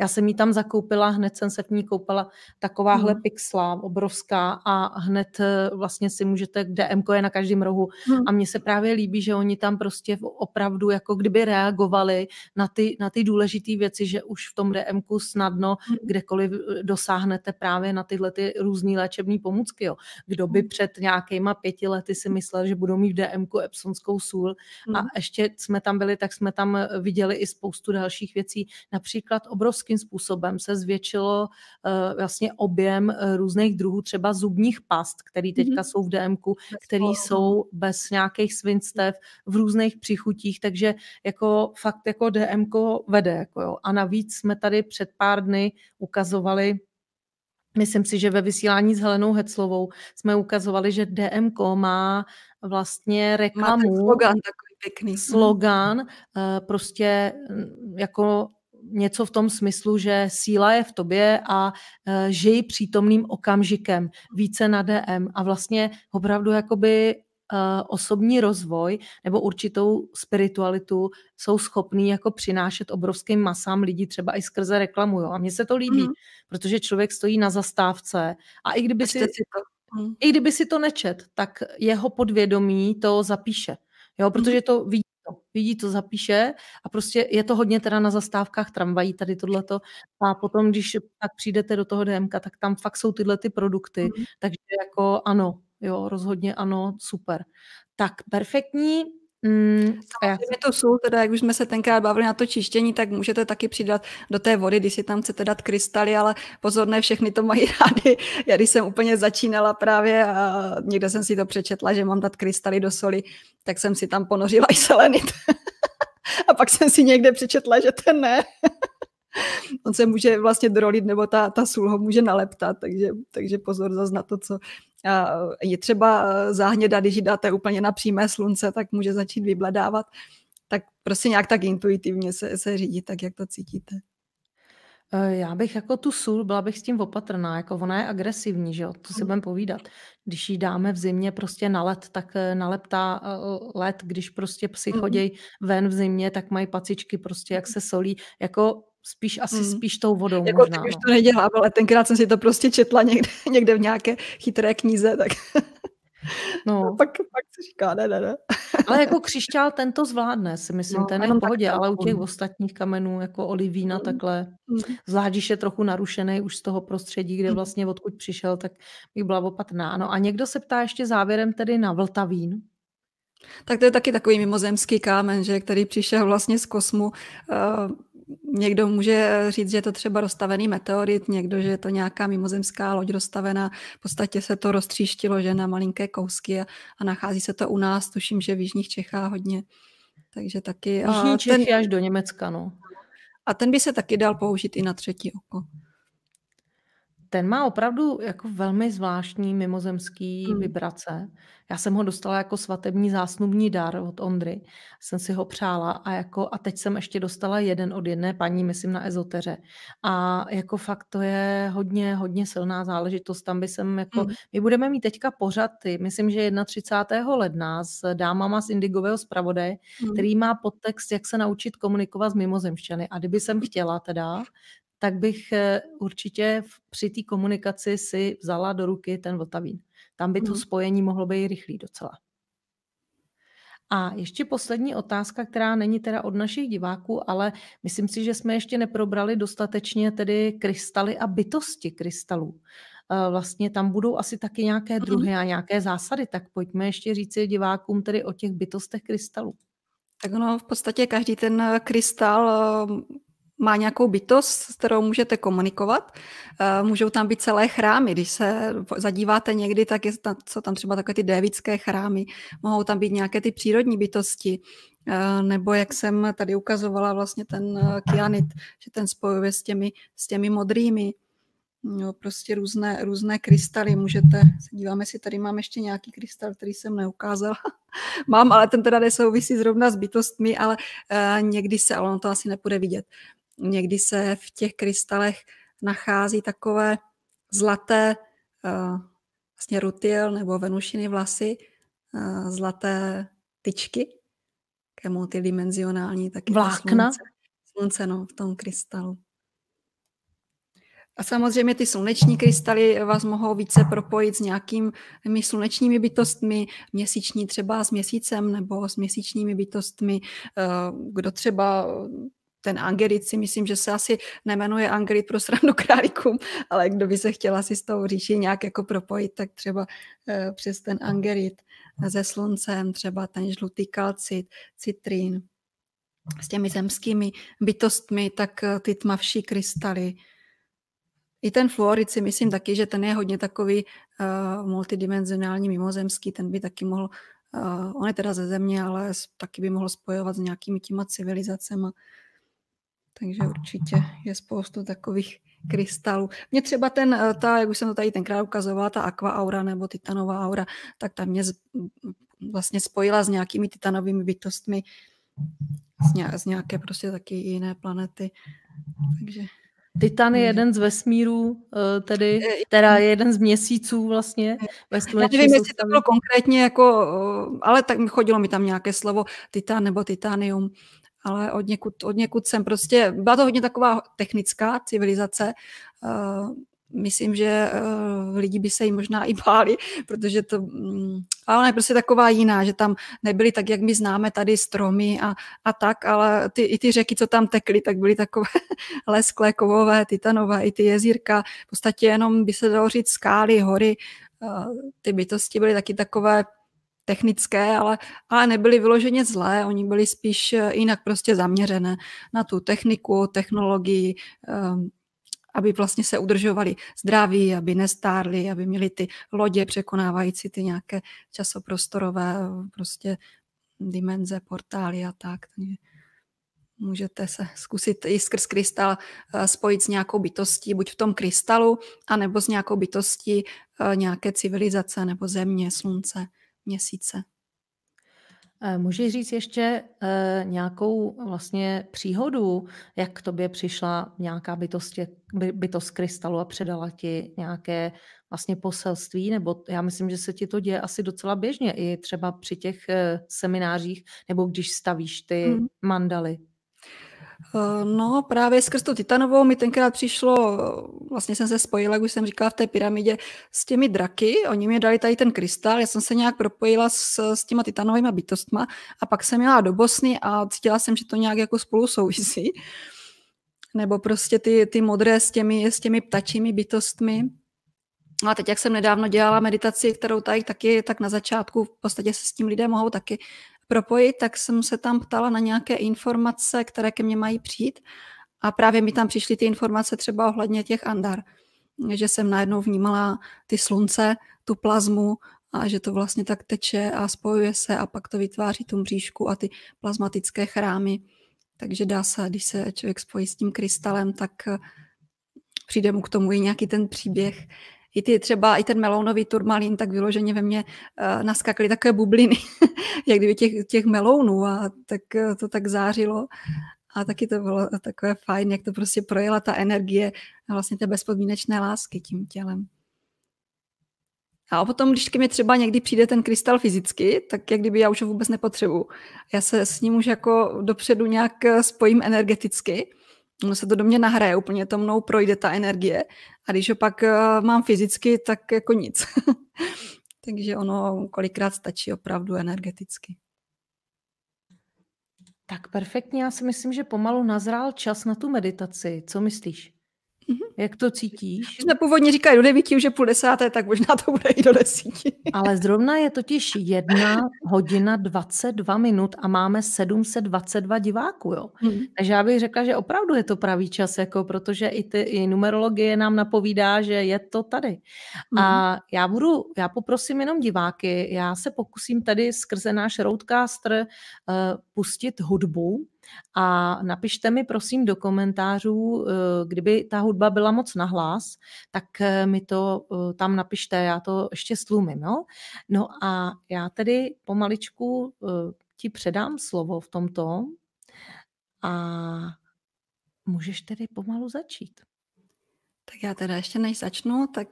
Speaker 1: Já jsem ji tam zakoupila, hned jsem se v ní koupala takováhle hmm. pixla obrovská a hned eh, vlastně si můžete, DM je na každém rohu. Hmm. A mně se právě líbí, že oni tam prostě opravdu jako kdyby reagovali na ty, na ty důležité věci, že už v tom DMku snadno hmm. kdekoliv eh, dosáhnete právě na tyhle ty různé léčební pomůcky. Jo. Kdo by hmm. před nějakýma pěti lety si myslel, že budou mít v DMku epsonskou sůl hmm. a ještě jsme tam byli, tak jsme tam eh, viděli i spoustu dalších věcí, například obrovské obrovským způsobem se zvětšilo eh, vlastně objem eh, různých druhů, třeba zubních past, které teďka mhm. jsou v DMku, které no. jsou bez nějakých svinstev v různých přichutích, takže jako fakt jako DMko vede. Jako jo. A navíc jsme tady před pár dny ukazovali Myslím si, že ve vysílání s Helenou Heclovou jsme ukazovali, že DMK má vlastně reklamu. Máte slogan takový pěkný. Mhm. Slogan, eh, prostě mm, jako něco v tom smyslu, že síla je v tobě a e, žij přítomným okamžikem, více na DM a vlastně opravdu jakoby e, osobní rozvoj nebo určitou spiritualitu jsou schopný jako přinášet obrovským masám lidí, třeba i skrze reklamu. Jo? A mně se to líbí, mm. protože člověk stojí na zastávce a i kdyby, si, si, to. i kdyby si to nečet, tak jeho podvědomí to zapíše. Jo? Mhm. Protože to vidí Vidí to, zapíše a prostě je to hodně teda na zastávkách tramvají tady tohleto a potom, když tak přijdete do toho DMK, tak tam fakt jsou tyhle ty produkty, mm-hmm. takže
Speaker 2: jako ano, jo, rozhodně ano, super. Tak perfektní, Mm, Samozřejmě tu sůl, teda jak už jsme se tenkrát bavili na to čištění, tak můžete taky přidat do té vody, když si tam chcete dát krystaly, ale pozor, ne všechny to mají (laughs) rády. Já když jsem úplně začínala právě a někde jsem si to přečetla, že mám dát krystaly do soli, tak jsem si tam ponořila i selenit. (laughs) a pak jsem si někde přečetla, že ten ne. (laughs) On se může vlastně drolit, nebo ta, ta sůl ho může naleptat, takže, takže pozor zase na to, co, je třeba eh, záhněda, když ji dáte úplně na přímé slunce, tak může začít vybledávat. Tak prostě nějak tak intuitivně se, se řídit, tak jak to cítíte.
Speaker 1: Eh, já bych jako tu sůl, byla bych s tím opatrná, jako ona je agresivní, že jo, to si budeme povídat. Když ji dáme v zimě prostě na led, tak eh, naleptá led, když prostě psi chodí ven v zimě, tak mají pacičky prostě, jak se solí. Jako Spíš asi mm. spíš
Speaker 2: tou vodou jako možná. Teď už no. to nedělám, ale tenkrát jsem si to prostě četla někde, (laughs) někde v nějaké chytré knize, tak (laughs) no. No, (laughs) pak, pak se říká, ne, ne, ne. Ale jako křišťál
Speaker 1: tento zvládne, si myslím, no, ten je v pohodě, tak, ale u těch ostatních kamenů, jako olivína mm. takhle, mm. zvládíš je trochu narušený už z toho prostředí, kde mm. vlastně odkud přišel, tak bych byla opatrná.
Speaker 2: No a někdo se ptá ještě závěrem tedy na Vltavín. Tak to je taky takový mimozemský kámen, že, který přišel vlastně z kosmu. Eh, někdo může říct, že je to třeba rozstavený meteorit, někdo, že je to nějaká mimozemská loď rozstavená. V podstatě se to roztříštilo, že na malinké kousky a, a nachází se to u nás, tuším, že v Jižních Čechách hodně. Takže taky... Jižní Čechy ten, až do Německa, no. A ten by se taky dal použít i na třetí oko ten má opravdu jako velmi zvláštní
Speaker 1: mimozemský hmm. vibrace. Já jsem ho dostala jako svatební zásnubní dar od Ondry. Jsem si ho přála a, jako, a teď jsem ještě dostala jeden od jedné paní, myslím na ezoteře. A jako fakt to je hodně, hodně silná záležitost. Tam by jsem jako, hmm. my budeme mít teďka pořad, myslím, že 31. ledna s dámama z Indigového zpravodaje, hmm. který má podtext, jak se naučit komunikovat s mimozemšťany. A kdyby jsem chtěla teda, tak bych eh, určitě při té komunikaci si vzala do ruky ten Vltavín. Tam by to mhm. spojení mohlo být rychlý docela. A ještě poslední otázka, která není teda od našich diváků, ale myslím si, že jsme ještě neprobrali dostatečně tedy krystaly a bytosti krystalů. Eh, vlastně tam budou asi taky nějaké mhm. druhy a nějaké zásady, tak pojďme ještě říci divákům tedy o těch bytostech krystalů.
Speaker 2: Tak no v podstatě každý ten krystal eh, má nějakou bytost, s kterou můžete komunikovat. Eh, můžou tam být celé chrámy. Když se zadíváte někdy, tak je tam, jsou tam třeba takové ty dévické chrámy. Mohou tam být nějaké ty přírodní bytosti. Eh, nebo jak jsem tady ukazovala vlastně ten eh, kianit, že ten spojuje s těmi, s těmi modrými. No, prostě různé, různé krystaly můžete, se díváme si, tady mám ještě nějaký krystal, který jsem neukázala. (laughs) mám, ale ten teda nesouvisí zrovna s bytostmi, ale uh, někdy se, ale ono to asi nepůjde vidět. Někdy se v těch krystalech nachází takové zlaté eh, vlastně rutil nebo venušiny vlasy, eh, zlaté tyčky, také multidimenzionální, taky vlákna. Slunce, slunce no, v tom krystalu. A samozřejmě ty sluneční krystaly vás mohou více propojit s nějakými slunečními bytostmi, měsíční třeba s měsícem nebo s měsíčními bytostmi, eh, kdo třeba ten Angerit si myslím, že se asi nemenuje Angerit pro srandu králíkům, ale kdo by se chtěla si s tou říší nějak jako propojit, tak třeba uh, přes ten Angerit se sluncem, třeba ten žlutý kalcit, citrín. S těmi zemskými bytostmi, tak eh, ty tmavší krystaly. I ten fluorid si myslím taky, že ten je hodně takový uh, multidimenzionální, mimozemský, ten by taky mohl Uh, on je teda ze země, ale taky by mohl spojovat s nějakými těma civilizacemi. Takže určitě je spoustu takových krystalů. Mně třeba ten, eh, ta, jak už jsem to tady tenkrát ukazovala, ta aqua aura nebo titanová aura, tak ta mě z, vlastně spojila s nějakými titanovými bytostmi z, nějaké, z nějaké prostě taky jiné planety. Takže...
Speaker 1: Titan je jeden z vesmírů, eh, tedy, teda je jeden z měsíců vlastně. Ve Já nevím, jestli
Speaker 2: to bylo konkrétně jako, eh, ale tak chodilo mi tam nějaké slovo Titan nebo Titanium, ale od někud, od někud jsem prostě, byla to hodně taková technická civilizace, uh, myslím, že uh, lidi by se jí možná i báli, (laughs) protože to, um, ale ona je prostě taková jiná, že tam nebyly tak, jak my známe tady stromy a, a tak, ale ty, i ty řeky, co tam tekly, tak byly takové (laughs) lesklé, kovové, titanové, i ty jezírka, v podstatě jenom by se dalo říct skály, hory, uh, ty bytosti byly taky takové technické, ale, ale nebyly vyloženě zlé, oni byli spíš eh, jinak prostě zaměřené na tu techniku, technologii, ehm, aby vlastně se udržovali zdraví, aby nestárli, aby měli ty lodě překonávající ty nějaké časoprostorové eh, prostě dimenze, portály a tak. Takže můžete se zkusit i skrz krystal eh, spojit s nějakou bytostí, buď v tom krystalu, anebo s nějakou bytostí nějaké civilizace nebo země, slunce měsíce. Eh, můžeš říct ještě
Speaker 1: e, nějakou vlastně příhodu, jak k tobě přišla nějaká bytost, by, bytost krystalu a předala ti nějaké vlastně poselství, nebo já myslím, že se ti to děje asi docela běžně i třeba při těch e, seminářích, nebo když
Speaker 2: stavíš ty mm. mandaly. Eh, no právě skrz tu Titanovou mi tenkrát přišlo, eh, vlastně jsem se spojila, jak už jsem říkala, v té pyramidě s těmi draky, oni mi dali tady ten krystal, já jsem se nějak propojila s, s těma Titanovými bytostma a pak jsem jela do Bosny a cítila jsem, že to nějak jako spolu souvisí. Nebo prostě ty, ty modré s těmi, s těmi ptačími bytostmi. No a teď, jak jsem nedávno dělala meditaci, kterou tady taky, tak na začátku v podstatě se s tím lidé mohou taky propojit, tak jsem se tam ptala na nějaké informace, které ke mně mají přijít. A právě mi tam přišly ty informace třeba ohledně těch andar. Že jsem najednou vnímala ty slunce, tu plazmu a že to vlastně tak teče a spojuje se a pak to vytváří tu mřížku a ty plazmatické chrámy. Takže dá se, když se člověk spojí s tím krystalem, tak přijde mu k tomu i nějaký ten příběh, i ty třeba, i ten melounový turmalín, tak vyloženě ve mně uh, eh, naskakly takové bubliny, (laughs) jak kdyby těch, těch melounů a tak uh, to tak zářilo. A taky to bylo takové fajn, jak to prostě projela ta energie vlastně té bezpodmínečné lásky tím tělem. A potom, když mi třeba někdy přijde ten krystal fyzicky, tak jak kdyby já už ho vůbec nepotřebuju. Já se s ním už jako dopředu nějak eh, spojím energeticky ono se to do mě nahraje, úplně to mnou projde ta energie a když ho pak uh, mám fyzicky, tak jako nic. (laughs) Takže ono kolikrát stačí opravdu energeticky.
Speaker 1: Tak perfektně, já si myslím, že pomalu nazrál čas na tu meditaci. Co myslíš? Mm-hmm. Jak to cítíš? Když
Speaker 2: jsme původně říkali do devíti, už je půl desáté, tak možná to bude i do
Speaker 1: desíti. Ale (laughs) zrovna je totiž jedna hodina 22 minut a máme 722 diváků, jo. Hmm. Takže já bych řekla, že opravdu je to pravý čas, jako protože i, ty, i numerologie nám napovídá, že je to tady. Hmm. A mm-hmm. já budu, já poprosím jenom diváky, já se pokusím tady skrze náš roadcaster uh, pustit hudbu, a napište mi prosím do komentářů, eh, kdyby ta hudba byla moc nahlas, tak eh, mi to eh, tam napište, já to ještě slumím. No, no a já tedy pomaličku ti předám slovo
Speaker 2: v tomto a můžeš tedy pomalu začít. Tak já teda ještě než začnu, tak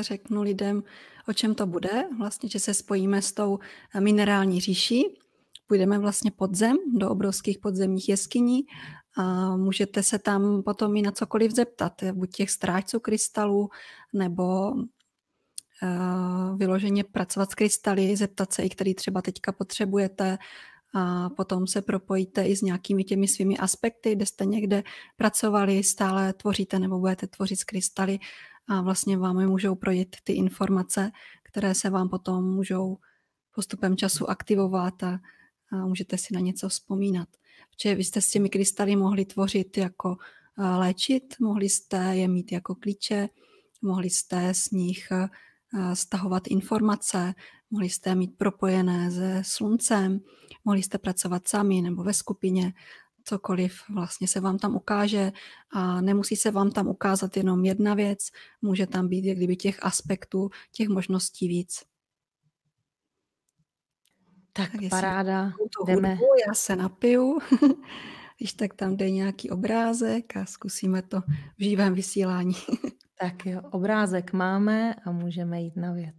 Speaker 2: řeknu lidem, o čem to bude. Vlastně, že se spojíme s tou minerální říší, půjdeme vlastně podzem do obrovských podzemních jeskyní a můžete se tam potom i na cokoliv zeptat, buď těch strážců krystalů, nebo uh, vyloženě pracovat s krystaly, zeptat se i, který třeba teďka potřebujete, a potom se propojíte i s nějakými těmi svými aspekty, kde jste někde pracovali, stále tvoříte nebo budete tvořit z krystaly a vlastně vám můžou projít ty informace, které se vám potom můžou postupem času aktivovat a a můžete si na něco vzpomínat. Protože vy jste s těmi krystaly mohli tvořit jako léčit, mohli jste je mít jako klíče, mohli jste z nich stahovat informace, mohli jste mít propojené se sluncem, mohli jste pracovat sami nebo ve skupině, cokoliv vlastně se vám tam ukáže a nemusí se vám tam ukázat jenom jedna věc, může tam být jak kdyby těch aspektů, těch možností víc. Tak tak paráda, tu jdeme. Hudbu, já se napiju, (laughs) když tak tam jde nějaký obrázek a zkusíme to v živém vysílání. (laughs) tak jo, obrázek máme a můžeme jít na věc.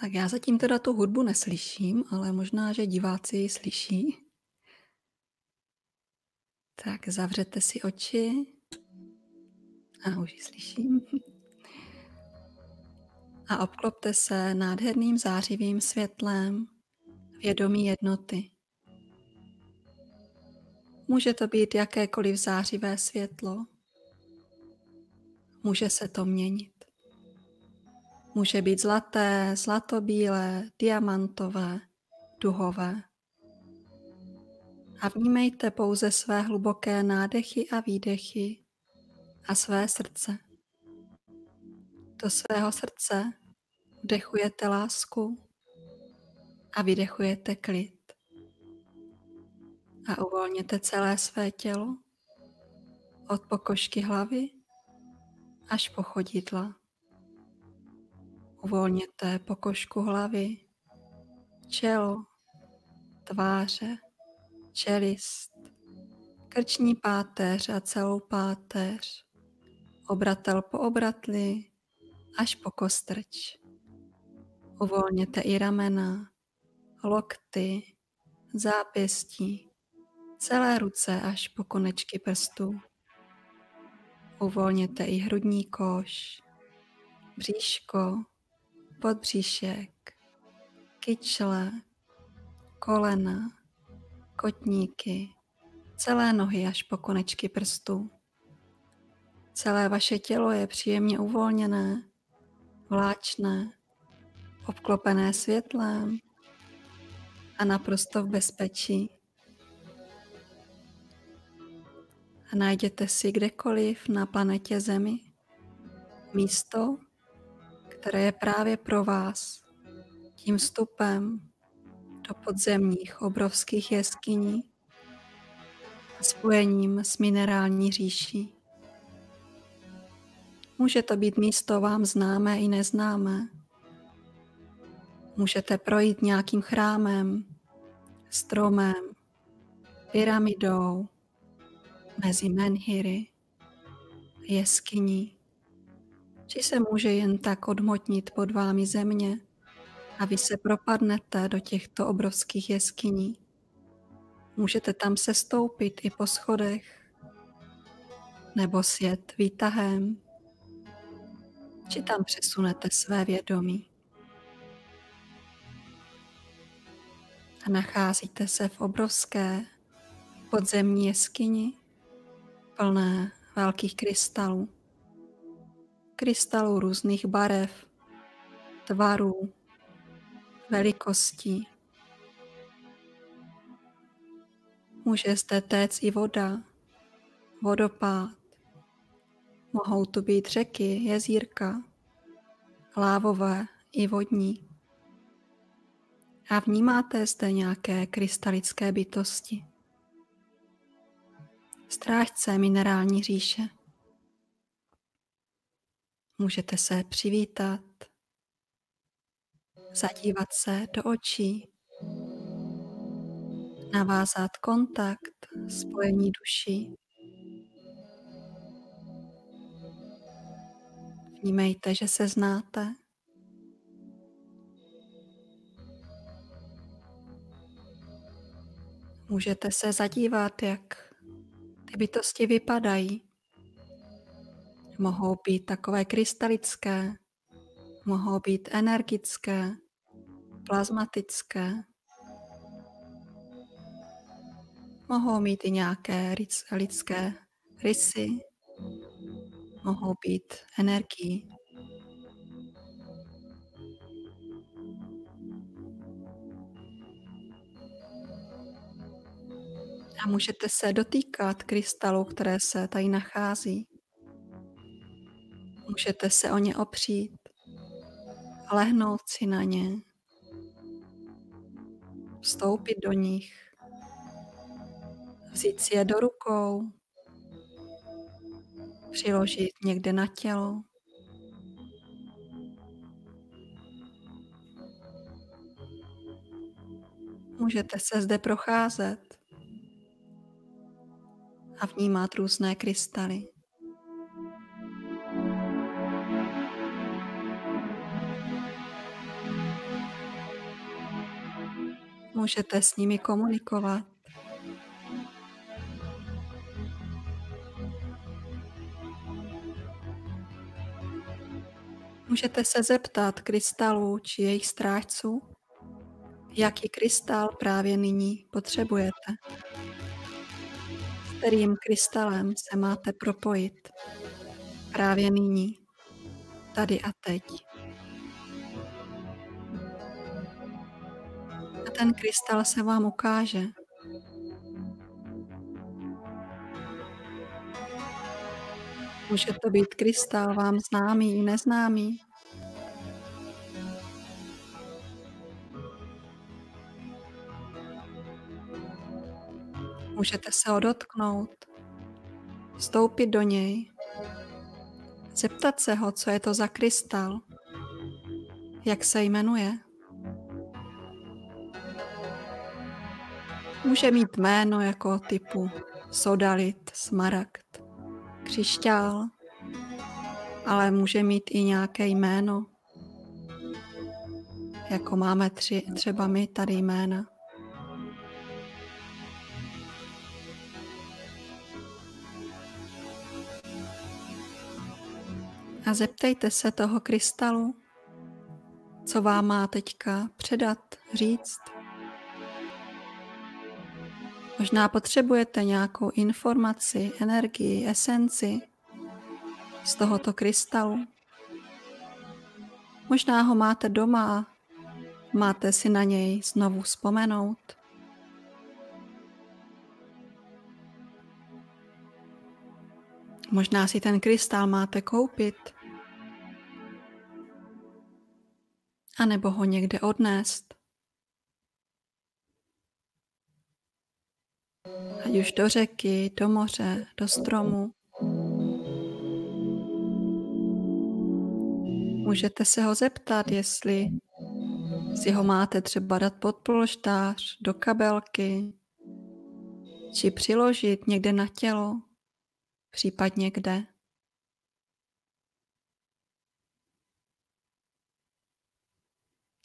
Speaker 2: Tak já zatím teda tu hudbu neslyším, ale možná, že diváci ji slyší. Tak zavřete si oči. A už ji slyším. A obklopte se nádherným zářivým světlem vědomí jednoty. Může to být jakékoliv zářivé světlo. Může se to měnit. Může být zlaté, zlatobílé, diamantové, duhové a vnímejte pouze své hluboké nádechy a výdechy a své srdce. Do svého srdce vdechujete lásku a vydechujete klid. A uvolněte celé své tělo od pokožky hlavy až po chodidla. Uvolněte pokožku hlavy, čelo, tváře, čelist, krční páteř a celou páteř, obratel po obratli až po kostrč. Uvolněte i ramena, lokty, zápěstí, celé ruce až po konečky prstů. Uvolněte i hrudní koš, bříško, podbříšek, kyčle, kolena, kotníky, celé nohy až po konečky prstů. Celé vaše tělo je příjemně uvolněné, vláčné, obklopené světlem a naprosto v bezpečí. A najděte si kdekoliv na planetě Zemi místo, které je právě pro vás tím vstupem do podzemních obrovských jeskyní a spojením s minerální říší. Může to být místo vám známé i neznámé. Můžete projít nějakým chrámem, stromem, pyramidou, mezi menhiry, jeskyní, či se může jen tak odmotnit pod vámi země a vy se propadnete do těchto obrovských jeskyní. Můžete tam se stoupit i po schodech, nebo sjet výtahem, či tam přesunete své vědomí. A nacházíte se v obrovské podzemní jeskyni, plné velkých krystalů. Krystalů různých barev, tvarů, velikostí. Může zde téct i voda, vodopád. Mohou tu být řeky, jezírka, lávové i vodní. A vnímáte zde nějaké krystalické bytosti. Strážce minerální říše. Můžete se přivítat zadívat se do očí, navázat kontakt, spojení duší. Vnímejte, že se znáte. Můžete se zadívat, jak ty bytosti vypadají. Mohou být takové krystalické, mohou být energické, plazmatické. Mohou mít i nějaké lidské rysy, mohou být energií. A můžete se dotýkat krystalů, které se tady nachází. Můžete se o ně opřít a lehnout si na ně vstoupit do nich, vzít si je do rukou, přiložit někde na tělo. Můžete se zde procházet a vnímat různé krystaly. můžete s nimi komunikovat. Můžete se zeptat krystalů či jejich strážců, jaký krystal právě nyní potřebujete. S kterým krystalem se máte propojit právě nyní, tady a teď. ten krystal se vám ukáže. Může to být krystal vám známý i neznámý. Můžete se ho dotknout, vstoupit do něj, zeptat se ho, co je to za krystal, jak se jmenuje. Může mít jméno jako typu sodalit, smaragd, křišťál, ale může mít i nějaké jméno, jako máme tři, třeba my tady jména. A zeptejte se toho krystalu, co vám má teďka předat, říct. Možná potřebujete nějakou informaci, energii, esenci z tohoto krystalu. Možná ho máte doma a máte si na něj znovu vzpomenout. Možná si ten krystal máte koupit, a nebo ho někde odnést. ať už do řeky, do moře, do stromu. Můžete se ho zeptat, jestli si ho máte třeba dát pod polštář, do kabelky, či přiložit někde na tělo, případně kde.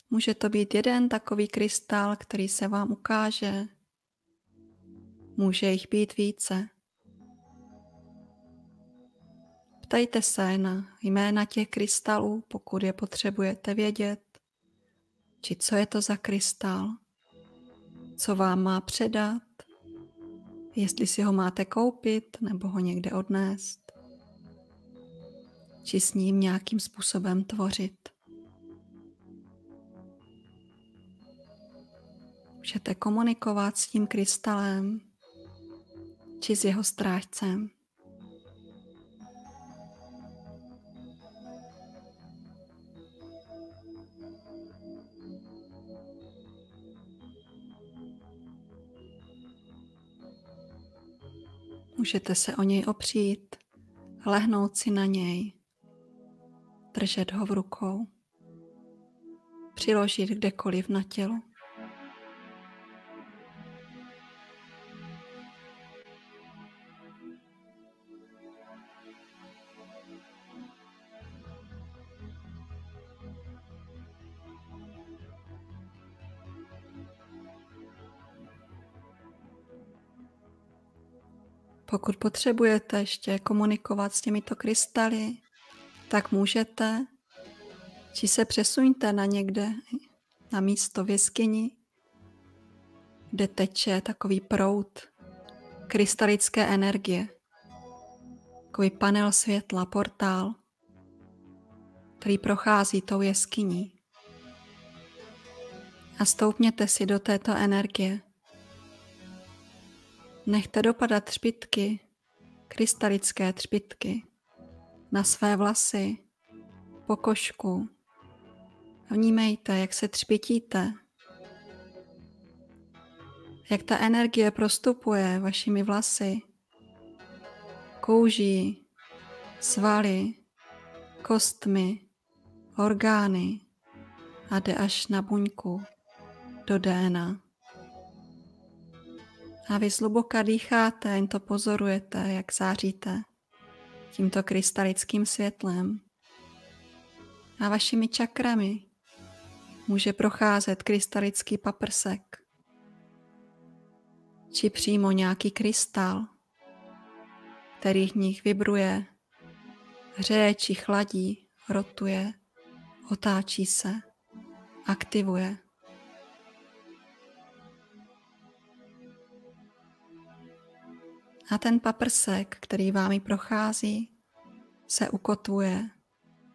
Speaker 2: Může to být jeden takový krystal, který se vám ukáže, může jich být více. Ptejte se na jména těch krystalů, pokud je potřebujete vědět, či co je to za krystal, co vám má předat, jestli si ho máte koupit nebo ho někde odnést, či s ním nějakým způsobem tvořit. Můžete komunikovat s tím krystalem, či s jeho strážcem. Můžete se o něj opřít, lehnout si na něj, držet ho v rukou, přiložit kdekoliv na tělo. Pokud potřebujete ještě komunikovat s těmito krystaly, tak můžete, či se přesuňte na někde, na místo v jeskyni, kde teče takový prout krystalické energie, takový panel světla, portál, který prochází tou jeskyní. A stoupněte si do této energie. Nechte dopadat třpitky, krystalické třpitky, na své vlasy, pokožku. Vnímejte, jak se třpitíte, jak ta energie prostupuje vašimi vlasy, kouží, svaly, kostmi, orgány a jde až na buňku do DNA. A vy zluboka dýcháte, jen to pozorujete, jak záříte tímto krystalickým světlem. A vašimi čakrami může procházet krystalický paprsek či přímo nějaký krystal, který v nich vibruje, hřeje či chladí, rotuje, otáčí se, aktivuje. A ten paprsek, který vámi prochází, se ukotvuje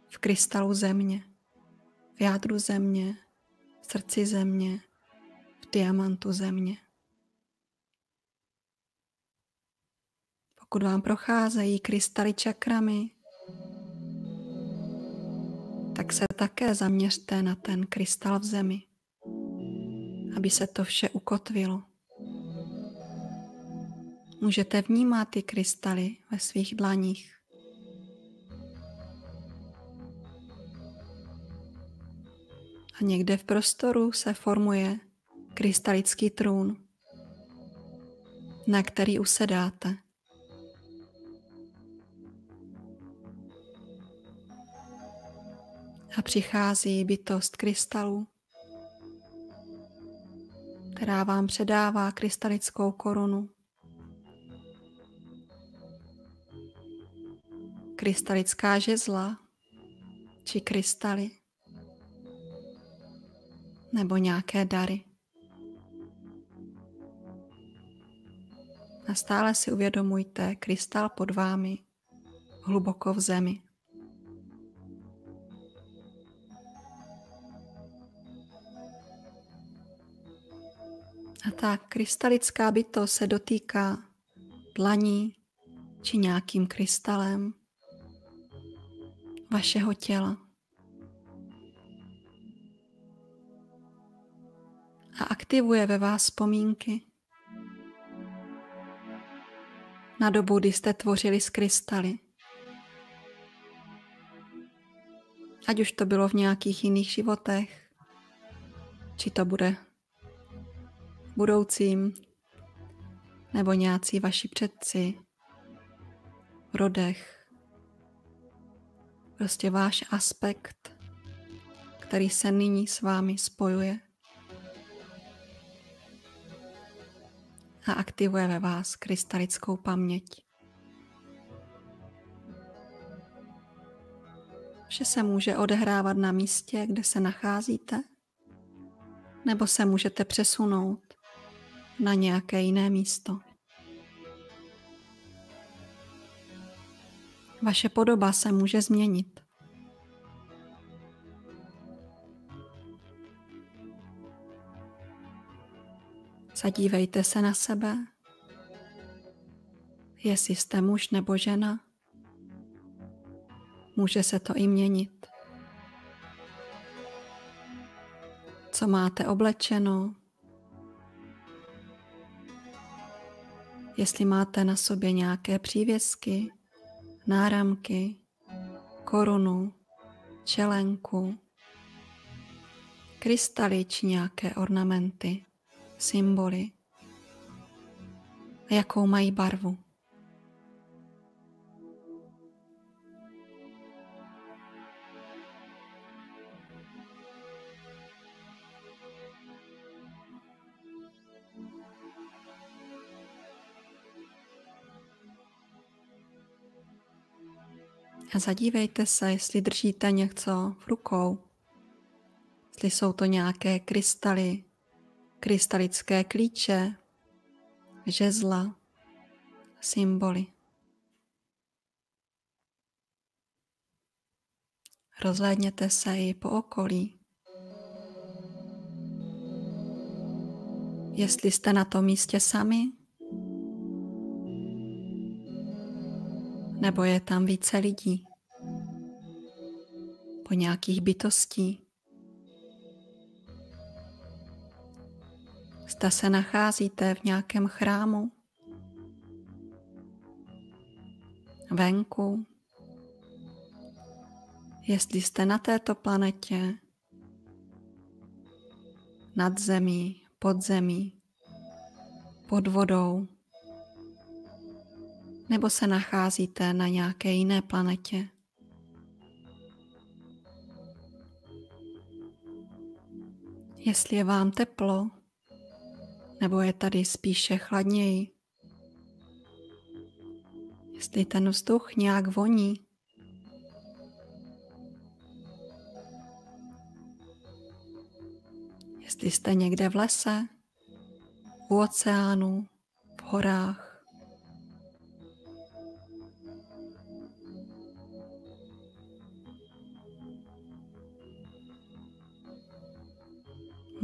Speaker 2: v krystalu země, v jádru země, v srdci země, v diamantu země. Pokud vám procházejí krystaly čakrami, tak se také zaměřte na ten krystal v zemi, aby se to vše ukotvilo. Můžete vnímat ty krystaly ve svých dlaních. A někde v prostoru se formuje krystalický trůn, na který usedáte. A přichází bytost krystalů, která vám předává krystalickou korunu. krystalická žezla či krystaly nebo nějaké dary. A stále si uvědomujte krystal pod vámi, hluboko v zemi. A ta krystalická bytost se dotýká dlaní či nějakým krystalem vašeho těla. A aktivuje ve vás vzpomínky na dobu, kdy jste tvořili z krystaly. Ať už to bylo v nějakých jiných životech, či to bude budoucím, nebo nějací vaši předci v rodech prostě váš aspekt, který se nyní s vámi spojuje a aktivuje ve vás krystalickou paměť. Vše se může odehrávat na místě, kde se nacházíte, nebo se můžete přesunout na nějaké jiné místo. Vaše podoba se může změnit. Zadívejte se na sebe, jestli jste muž nebo žena. Může se to i měnit. Co máte oblečeno? Jestli máte na sobě nějaké přívěsky, náramky, korunu, čelenku, krystaly či nějaké ornamenty, symboly a jakou mají barvu. A zadívejte se, jestli držíte něco v rukou. Jestli jsou to nějaké krystaly, krystalické klíče, žezla, symboly. Rozhlédněte se i po okolí. Jestli jste na tom místě sami, Nebo je tam více lidí? Po nějakých bytostí? Zda se nacházíte v nějakém chrámu? Venku? Jestli jste na této planetě? Nad zemí, pod zemí, pod vodou? nebo se nacházíte na nějaké jiné planetě. Jestli je vám teplo, nebo je tady spíše chladněji. Jestli ten vzduch nějak voní. Jestli jste někde v lese, v oceánu, v horách.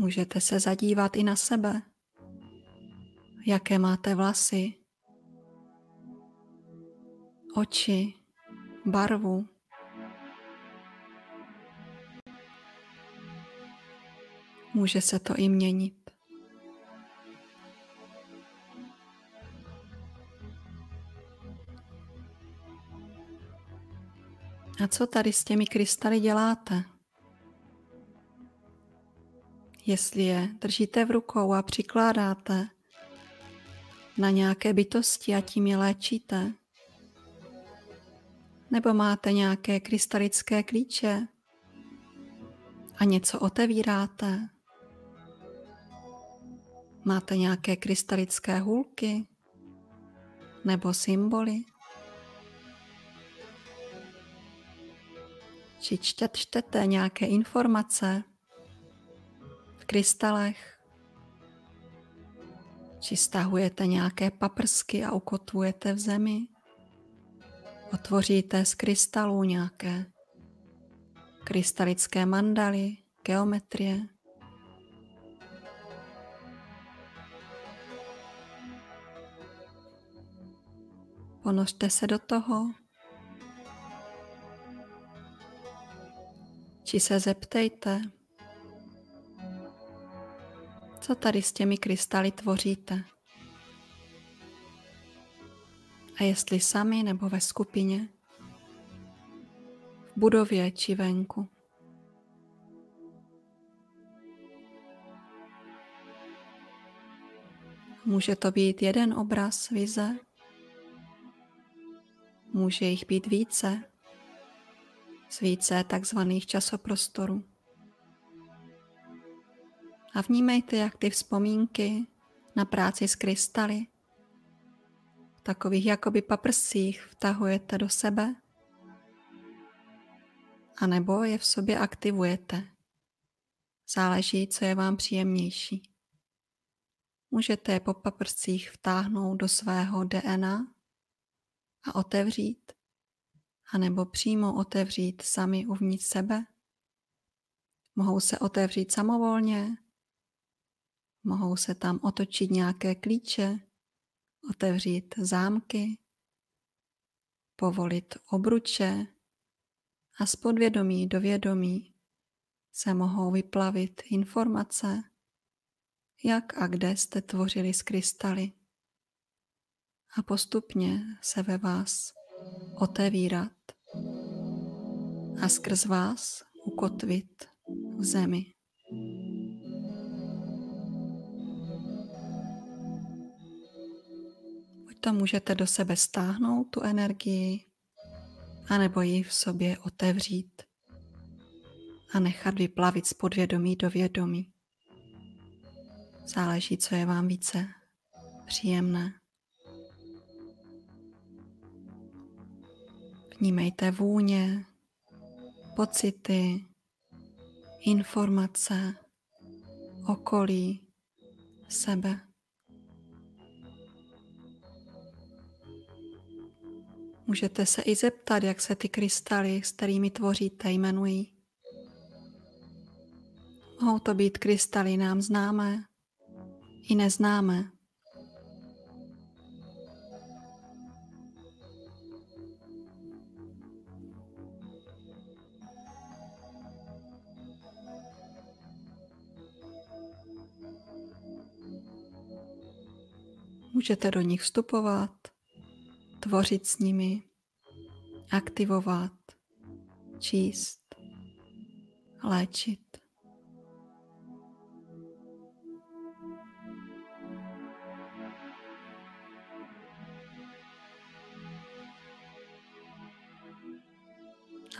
Speaker 2: Můžete se zadívat i na sebe. Jaké máte vlasy, oči, barvu. Může se to i měnit. A co tady s těmi krystaly děláte? jestli je držíte v rukou a přikládáte na nějaké bytosti a tím je léčíte, nebo máte nějaké krystalické klíče a něco otevíráte, máte nějaké krystalické hůlky nebo symboly. Či čtete nějaké informace krystalech, či stahujete nějaké paprsky a ukotvujete v zemi. Otvoříte z krystalů nějaké krystalické mandaly, geometrie. Ponožte se do toho. Či se zeptejte, co tady s těmi krystaly tvoříte? A jestli sami nebo ve skupině? V budově či venku? Může to být jeden obraz vize? Může jich být více? Z více takzvaných časoprostorů? a vnímejte, jak ty vzpomínky na práci s krystaly v takových jakoby paprsích vtahujete do sebe a nebo je v sobě aktivujete. Záleží, co je vám příjemnější. Můžete je po paprscích vtáhnout do svého DNA a otevřít, anebo přímo otevřít sami uvnitř sebe. Mohou se otevřít samovolně, mohou se tam otočit nějaké klíče, otevřít zámky, povolit obruče a z podvědomí do vědomí se mohou vyplavit informace, jak a kde jste tvořili z krystaly. A postupně se ve vás otevírat a skrz vás ukotvit v zemi. to můžete do sebe stáhnout tu energii, anebo ji v sobě otevřít a nechat vyplavit z podvědomí do vědomí. Záleží, co je vám více příjemné. Vnímejte vůně, pocity, informace, okolí, sebe. Můžete se i zeptat, jak se ty krystaly, s kterými tvoříte, jmenují. Mohou to být krystaly nám známé i neznámé. Můžete do nich vstupovat tvořit s nimi, aktivovat, číst, léčit.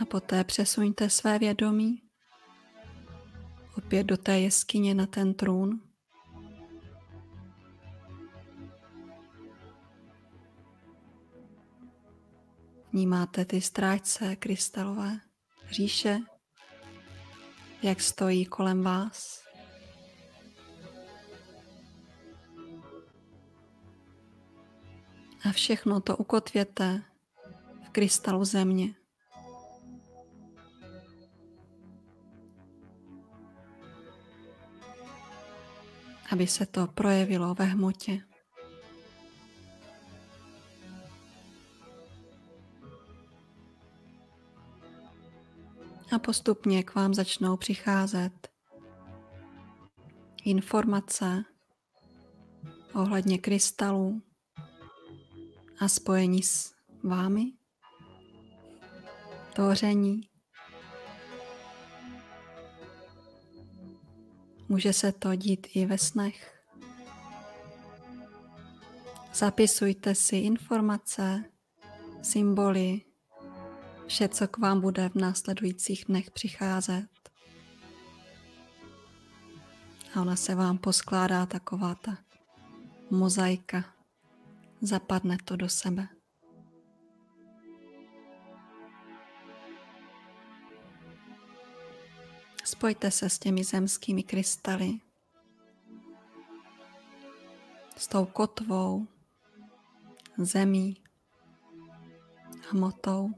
Speaker 2: A poté přesuňte své vědomí opět do té jeskyně na ten trůn. Vnímáte ty strážce krystalové říše, jak stojí kolem vás. A všechno to ukotvěte v krystalu země. aby se to projevilo ve hmotě. a postupně k vám začnou přicházet informace ohledně krystalů a spojení s vámi, tvoření. Může se to dít i ve snech. Zapisujte si informace, symboly, vše, co k vám bude v následujících dnech přicházet. A ona se vám poskládá taková ta mozaika. Zapadne to do sebe. Spojte se s těmi zemskými krystaly, s tou kotvou, zemí, hmotou.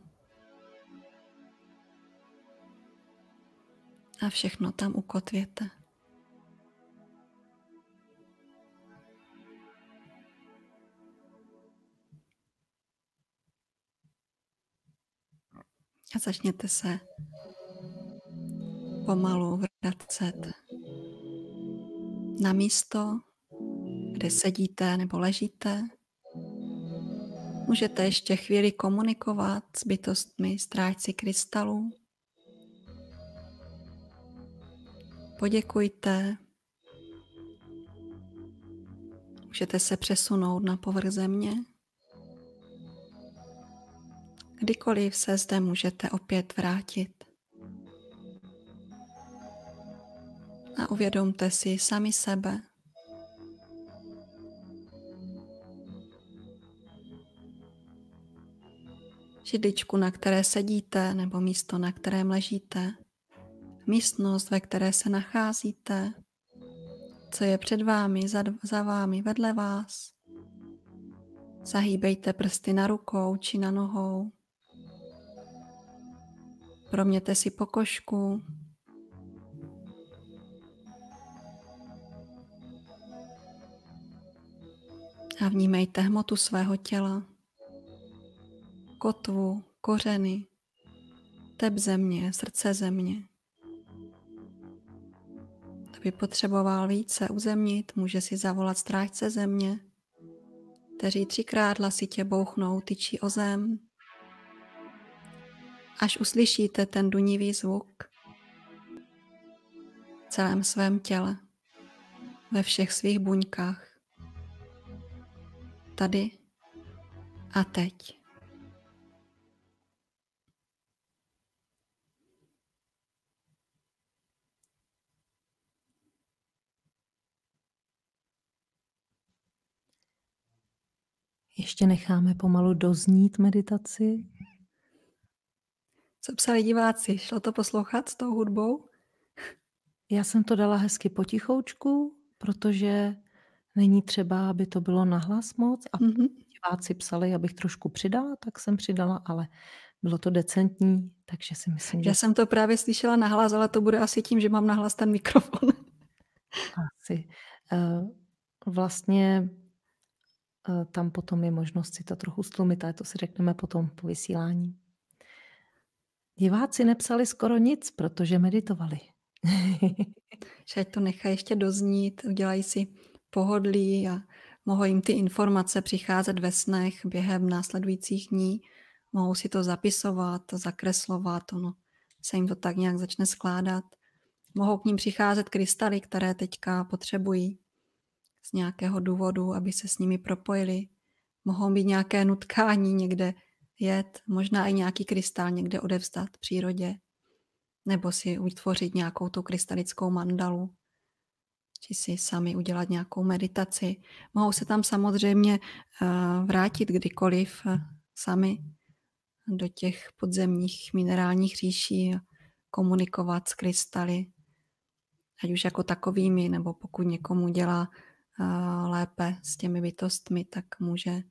Speaker 2: a všechno tam ukotvěte. A začněte se pomalu vracet na místo, kde sedíte nebo ležíte. Můžete ještě chvíli komunikovat s bytostmi strážci krystalů. Poděkujte. Můžete se přesunout na povrch země. Kdykoliv se zde můžete opět vrátit. A uvědomte si sami sebe. židličku, na které sedíte, nebo místo, na kterém ležíte místnost, ve které se nacházíte, co je před vámi, za, za vámi, vedle vás. Zahýbejte prsty na rukou či na nohou. Proměte si pokožku. A vnímejte hmotu svého těla, kotvu, kořeny, tep země, srdce země by potřeboval více uzemnit, může si zavolat strážce země, kteří třikrát hlasitě bouchnou tyčí o zem. Až uslyšíte ten dunivý zvuk v celém svém těle, ve všech svých buňkách, tady a teď.
Speaker 1: Ještě necháme pomalu doznít meditaci.
Speaker 2: Co psali diváci? Šlo to poslouchat s tou hudbou?
Speaker 1: Já jsem to dala hezky potichoučku, protože není třeba, aby to bylo nahlas moc. A mm-hmm. diváci psali, abych trošku přidala, tak jsem přidala, ale bylo to decentní, takže si myslím, že... Já jsem
Speaker 2: to právě slyšela nahlas, ale to bude asi tím, že mám nahlas ten mikrofon.
Speaker 1: asi. Eh, vlastně Eh, tam potom je možnost si to trochu stlumit, ale to si řekneme potom po vysílání. Diváci nepsali skoro nic, protože meditovali.
Speaker 2: že (laughs) to nechá ještě doznít, udělají si pohodlí a mohou jim ty informace přicházet ve snech během následujících dní. Mohou si to zapisovat, zakreslovat, ono se jim to tak nějak začne skládat. Mohou k ním přicházet krystaly, které teďka potřebují z nějakého důvodu, aby se s nimi propojili. Mohou být nějaké nutkání někde jet, možná i nějaký krystal někde odevzdat přírodě, nebo si utvořit nějakou tu krystalickou mandalu, či si sami udělat nějakou meditaci. Mohou se tam samozřejmě eh, vrátit kdykoliv eh, sami do těch podzemních minerálních říší a komunikovat s krystaly, ať už jako takovými, nebo pokud někomu dělá lépe s těmi bytostmi, tak může,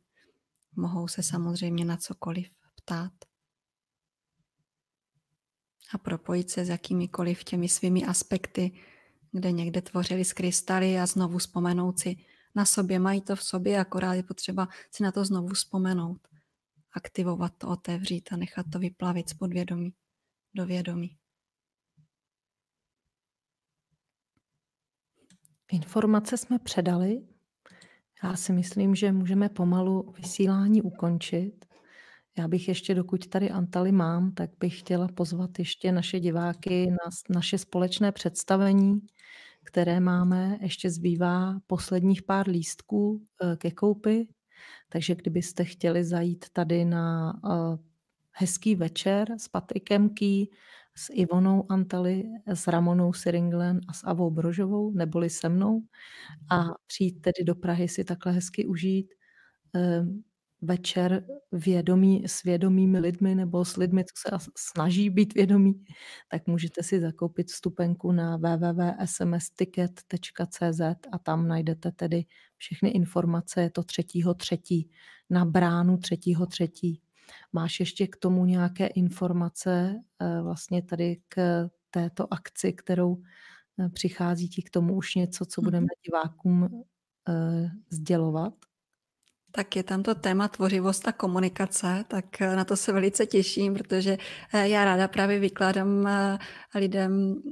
Speaker 2: mohou se samozřejmě na cokoliv ptát. A propojit se s jakýmikoliv těmi svými aspekty, kde někde tvořili z krystaly a znovu vzpomenout si na sobě. Mají to v sobě, akorát je potřeba si na to znovu vzpomenout. Aktivovat to, otevřít a nechat to vyplavit z podvědomí do vědomí.
Speaker 1: Informace jsme předali. Já si myslím, že můžeme pomalu vysílání ukončit. Já bych ještě, dokud tady Antali mám, tak bych chtěla pozvat ještě naše diváky na naše společné představení, které máme. Ještě zbývá posledních pár lístků eh, ke koupi, takže kdybyste chtěli zajít tady na eh, hezký večer s Patrikem Ký, s Ivonou Antali, s Ramonou Siringlen a s Avou Brožovou, neboli se mnou. A přijít tedy do Prahy si takhle hezky užít ehm, večer vědomí, s vědomými lidmi nebo s lidmi, co se snaží být vědomí, tak můžete si zakoupit vstupenku na www.smsticket.cz a tam najdete tedy všechny informace, je to třetího třetí, na bránu třetího třetí. Máš ještě k tomu nějaké informace eh, vlastně tady k této akci, kterou eh, přichází ti k tomu už něco, co mhm. budeme divákům eh, sdělovat?
Speaker 2: Tak je tam to téma tvořivost a komunikace, tak na to se velice těším, protože já ráda právě vykládám lidem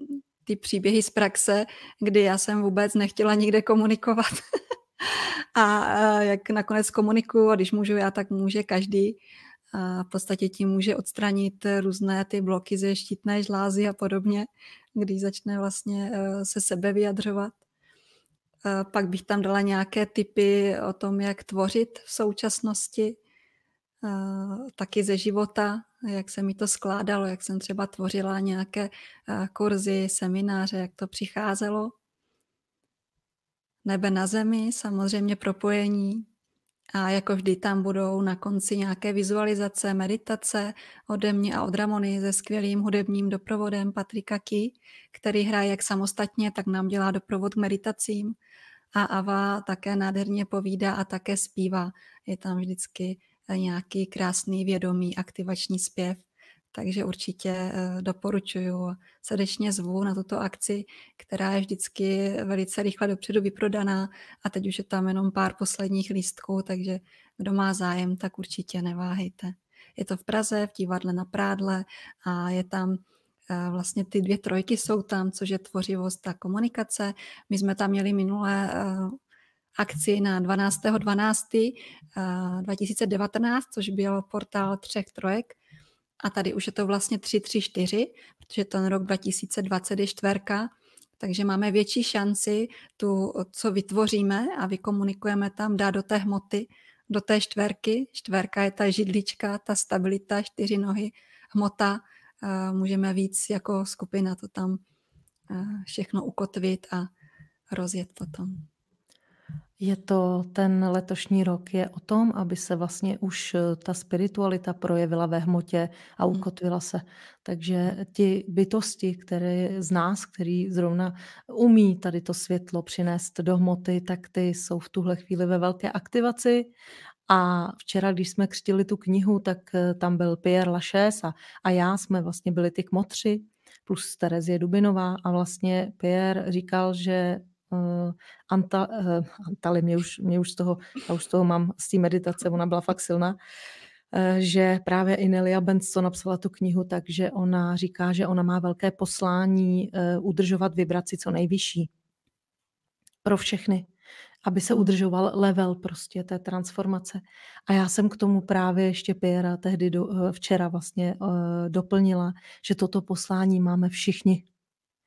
Speaker 2: ty příběhy z praxe, kdy já jsem vůbec nechtěla nikde komunikovat. (laughs) a jak nakonec komunikuju, a když můžu já, tak může každý a v podstatě tím může odstranit různé ty bloky ze štítné žlázy a podobně, když začne vlastně eh, se sebe vyjadřovat. Eh, pak bych tam dala nějaké typy o tom, jak tvořit v současnosti, eh, taky ze života, jak se mi to skládalo, jak jsem třeba tvořila nějaké kurzy, semináře, jak to přicházelo. Nebe na zemi, samozřejmě propojení a jako vždy tam budou na konci nějaké vizualizace, meditace ode mě a od Ramony se skvělým hudebním doprovodem Patrika Ki, který hraje jak samostatně, tak nám dělá doprovod k meditacím. A Ava také nádherně povídá a také zpívá. Je tam vždycky nějaký krásný vědomý aktivační zpěv. Takže určitě eh, doporučuju, srdečně zvu na tuto akci, která je vždycky velice rychle dopředu vyprodaná a teď už je tam jenom pár posledních lístků, takže kdo má zájem, tak určitě neváhejte. Je to v Praze, v divadle na Prádle a je tam eh, vlastně ty dvě trojky jsou tam, což je tvořivost a komunikace. My jsme tam měli minulé eh, akci na 12.12.2019, 12. 2019, což byl portál třech trojek, a tady už je to vlastně 3-3-4, protože ten rok 2020 je čtverka, takže máme větší šanci tu, co vytvoříme a vykomunikujeme tam, dá do té hmoty, do té čtverky. Čtverka je ta židlička, ta stabilita, čtyři nohy, hmota. Můžeme víc jako skupina to tam všechno ukotvit a rozjet potom. Je to ten letošní rok, je o tom, aby se
Speaker 1: vlastně už eh, ta spiritualita projevila ve hmotě a hmm. ukotvila se. Takže ti bytosti, které z nás, který zrovna umí tady to světlo přinést do hmoty, tak ty jsou v tuhle chvíli ve velké aktivaci a včera, když jsme křtili tu knihu, tak eh, tam byl Pierre Lachaise a, a já jsme vlastně byli ty kmotři plus Terezie Dubinová a vlastně Pierre říkal, že uh, Anta, uh, eh, Antali, mě už, mě už z toho, já už z toho mám z té meditace, ona byla fakt silná, uh, že právě Inelia Benson napsala tu knihu, takže ona říká, že ona má velké poslání uh, udržovat vibraci co nejvyšší pro všechny, aby se udržoval level prostě té transformace. A já jsem k tomu právě ještě Piera tehdy do, včera vlastně doplnila, že toto poslání máme všichni.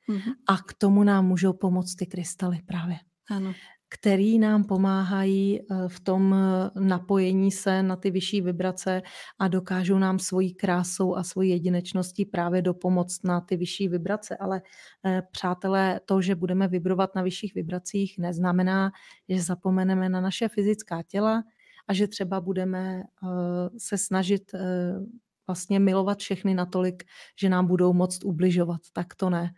Speaker 1: Mm-hmm. A k tomu nám můžou pomoct ty krystaly právě. Ano který nám pomáhají eh, v tom eh, napojení se na ty vyšší vibrace a dokážou nám svojí krásou a svojí jedinečností právě dopomoct na ty vyšší vibrace. Ale eh, přátelé, to, že budeme vibrovat na vyšších vibracích, neznamená, že zapomeneme na naše fyzická těla a že třeba budeme se snažit vlastně milovat všechny natolik, že nám budou moct ubližovat. Tak to ne.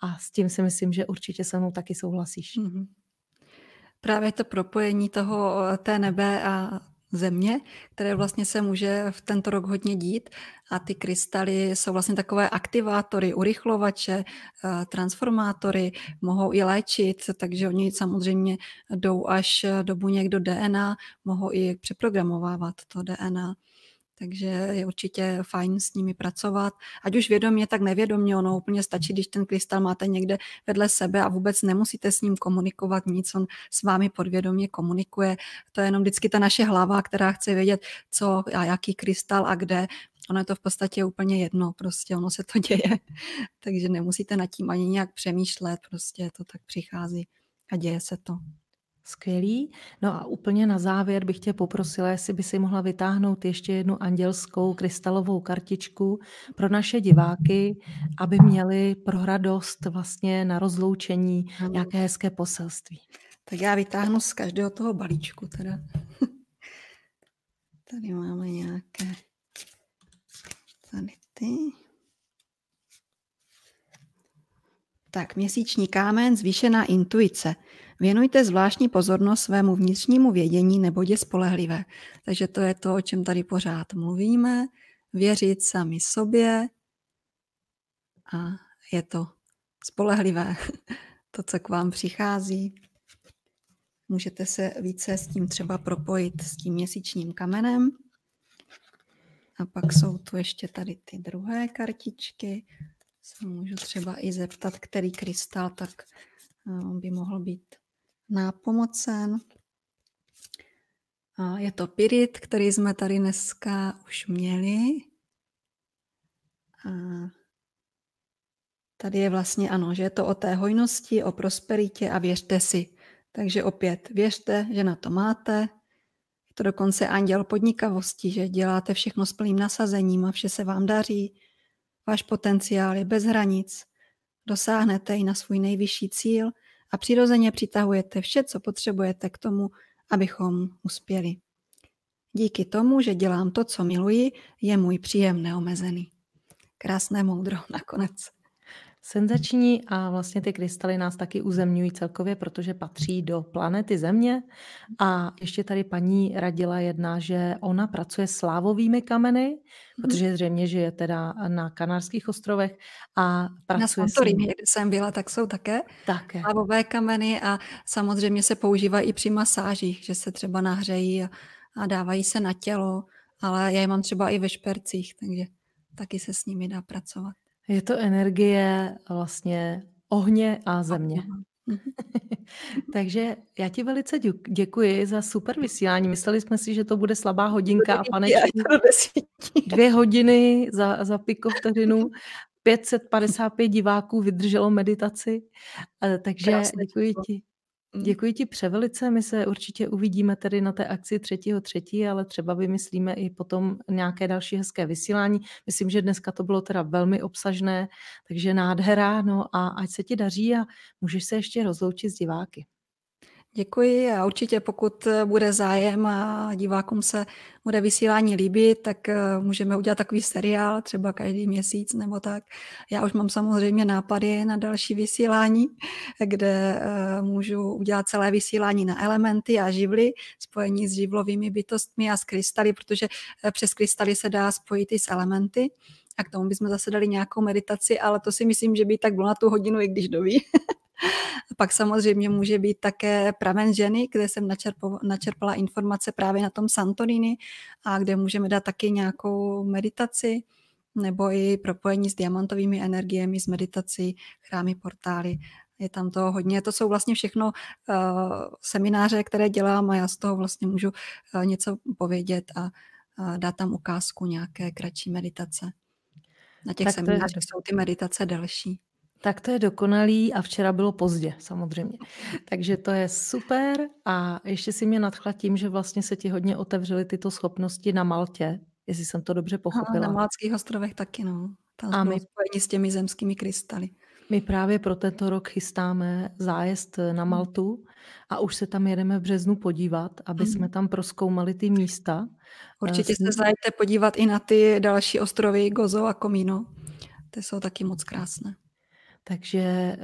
Speaker 1: A s tím si myslím, že určitě se mnou taky souhlasíš. Mm-hmm.
Speaker 2: Právě to propojení toho té nebe a země, které vlastně se může v tento rok hodně dít a ty krystaly jsou vlastně takové aktivátory, urychlovače, e, transformátory, mohou i léčit, takže oni samozřejmě jdou až do buněk do DNA, mohou i přeprogramovávat to DNA. Takže je určitě fajn s nimi pracovat. Ať už vědomě, tak nevědomě. Ono úplně stačí, když ten krystal máte někde vedle sebe a vůbec nemusíte s ním komunikovat nic. On s vámi podvědomě komunikuje. To je jenom vždycky ta naše hlava, která chce vědět, co a jaký krystal a kde. Ono je to v podstatě úplně jedno, prostě ono se to (laughs) děje. Takže nemusíte nad tím ani nějak přemýšlet, prostě to tak přichází a děje se to. Skvělý. No a úplně na závěr bych tě poprosila, jestli by si mohla
Speaker 1: vytáhnout ještě jednu andělskou krystalovou kartičku pro naše diváky, aby měli pro radost vlastně na rozloučení nějaké hezké poselství.
Speaker 2: Tak já vytáhnu z každého toho balíčku teda. (laughs) Tady máme nějaké tady ty. Tak, měsíční kámen, zvýšená intuice. Věnujte zvláštní pozornost svému vnitřnímu vědění nebo je spolehlivé. Takže to je to, o čem tady pořád mluvíme. Věřit sami sobě a je to spolehlivé, (laughs) to, co k vám přichází. Můžete se více s tím třeba propojit s tím měsíčním kamenem. A pak jsou tu ještě tady ty druhé kartičky. Se můžu třeba i zeptat, který krystal tak eh, by mohl být nápomocen. Je to pirit, který jsme tady dneska už měli. A tady je vlastně ano, že je to o té hojnosti, o prosperitě a věřte si. Takže opět věřte, že na to máte. Je to dokonce anděl podnikavosti, že děláte všechno s plným nasazením a vše se vám daří. Váš potenciál je bez hranic. Dosáhnete i na svůj nejvyšší cíl – a přirozeně přitahujete vše, co potřebujete k tomu, abychom uspěli. Díky tomu, že dělám to, co miluji, je můj příjem neomezený. Krásné moudro (laughs) nakonec. Senzační a vlastně ty krystaly nás taky uzemňují celkově, protože
Speaker 1: patří do planety Země. A ještě tady paní radila jedna, že ona pracuje s lávovými kameny, mhm. protože zřejmě, že je teda na Kanárských ostrovech a pracuje na Santorini, kde
Speaker 2: jsem byla, tak jsou také, také lávové kameny a samozřejmě se používají i při masážích, že se třeba nahřejí a, a dávají se na tělo, ale já je mám třeba i ve špercích, takže taky se s nimi dá pracovat. Je
Speaker 1: to energie vlastně ohně a země. Mhm. (laughs) Takže já ti velice děkuji za super vysílání. Mysleli jsme si, že to bude slabá hodinka a pane. (laughs) Dvě hodiny za, za piko vteřinu. 555 (laughs) diváků vydrželo meditaci. Eh, takže děkuji ti. Mm. Děkuji ti převelice, my se určitě uvidíme tedy na té akci 3.3., ale třeba vymyslíme i potom nějaké další hezké vysílání. Myslím, že dneska to bylo teda velmi obsažné,
Speaker 2: takže nádhera, no a ať se ti daří a můžeš se ještě rozloučit s diváky. Děkuji a určitě pokud eh, bude zájem a divákům se bude vysílání líbit, tak eh, můžeme udělat takový seriál, třeba každý měsíc nebo tak. Já už mám samozřejmě nápady na další vysílání, kde eh, můžu udělat celé vysílání na elementy a živly, spojení s živlovými bytostmi a s krystaly, protože přes krystaly se dá spojit i s elementy a k tomu bychom zase dali nějakou meditaci, ale to si myslím, že by tak bylo na tu hodinu, i když doví. (laughs) A pak samozřejmě může být také pramen ženy, kde jsem načerpo, načerpala informace právě na tom Santorini a kde můžeme dát taky nějakou meditaci nebo i propojení s diamantovými energiemi, s meditací, chrámy, portály. Je tam toho hodně. To jsou vlastně všechno uh, semináře, které dělám a já z toho vlastně můžu uh, něco povědět a uh, dát tam ukázku nějaké kratší meditace.
Speaker 1: Na těch tak seminářích jsou
Speaker 2: ty meditace delší.
Speaker 1: Tak to je dokonalý a včera bylo pozdě samozřejmě. Takže to je super a ještě si mě nadchla tím, že vlastně se ti hodně otevřely tyto schopnosti na Maltě, jestli jsem to dobře pochopila. A na
Speaker 2: Maltských ostrovech taky, no. Tam a my spojení s těmi zemskými krystaly. My právě pro tento rok chystáme zájezd na mhm. Maltu a už se tam jedeme v březnu podívat, aby mm. jsme tam proskoumali ty místa. Určitě eh, se zajďte podívat i na ty další ostrovy Gozo a Komino. Ty jsou taky moc krásné.
Speaker 1: Takže eh,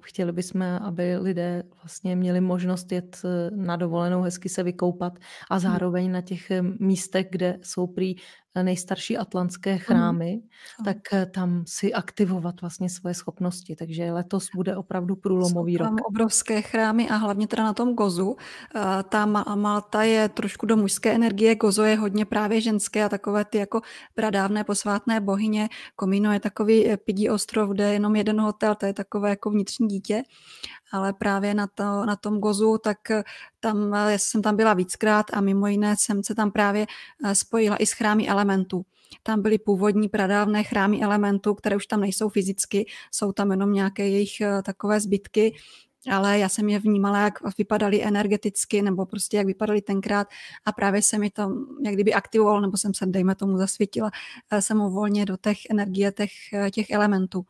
Speaker 1: chtěli bychom, aby lidé vlastně měli možnost jet eh, na dovolenou, hezky se vykoupat a hmm. zároveň na těch eh, místech, kde jsou prý nejstarší atlantské mhm. chrámy, mm. tak eh, tam si aktivovat
Speaker 2: vlastně svoje schopnosti. Takže letos bude opravdu průlomový Jsou tam rok. obrovské chrámy a hlavně teda na tom Gozu. Eh, ta Malta je trošku do mužské energie, Gozo je hodně právě ženské a takové ty jako pradávné posvátné bohyně. Komino je takový eh, pidí ostrov, kde je jenom jeden hotel, to je takové jako vnitřní dítě ale právě na, to, na tom Gozu, tak tam, já jsem tam byla víckrát a mimo jiné jsem se tam právě spojila i s chrámy elementů. Tam byly původní pradávné chrámy elementů, které už tam nejsou fyzicky, jsou tam jenom nějaké jejich eh, takové zbytky, ale já jsem je vnímala, jak vypadaly energeticky, nebo prostě jak vypadaly tenkrát a právě se mi to jak kdyby aktivovalo, nebo jsem se, dejme tomu, zasvětila eh, samovolně do těch energie těch, eh, těch elementů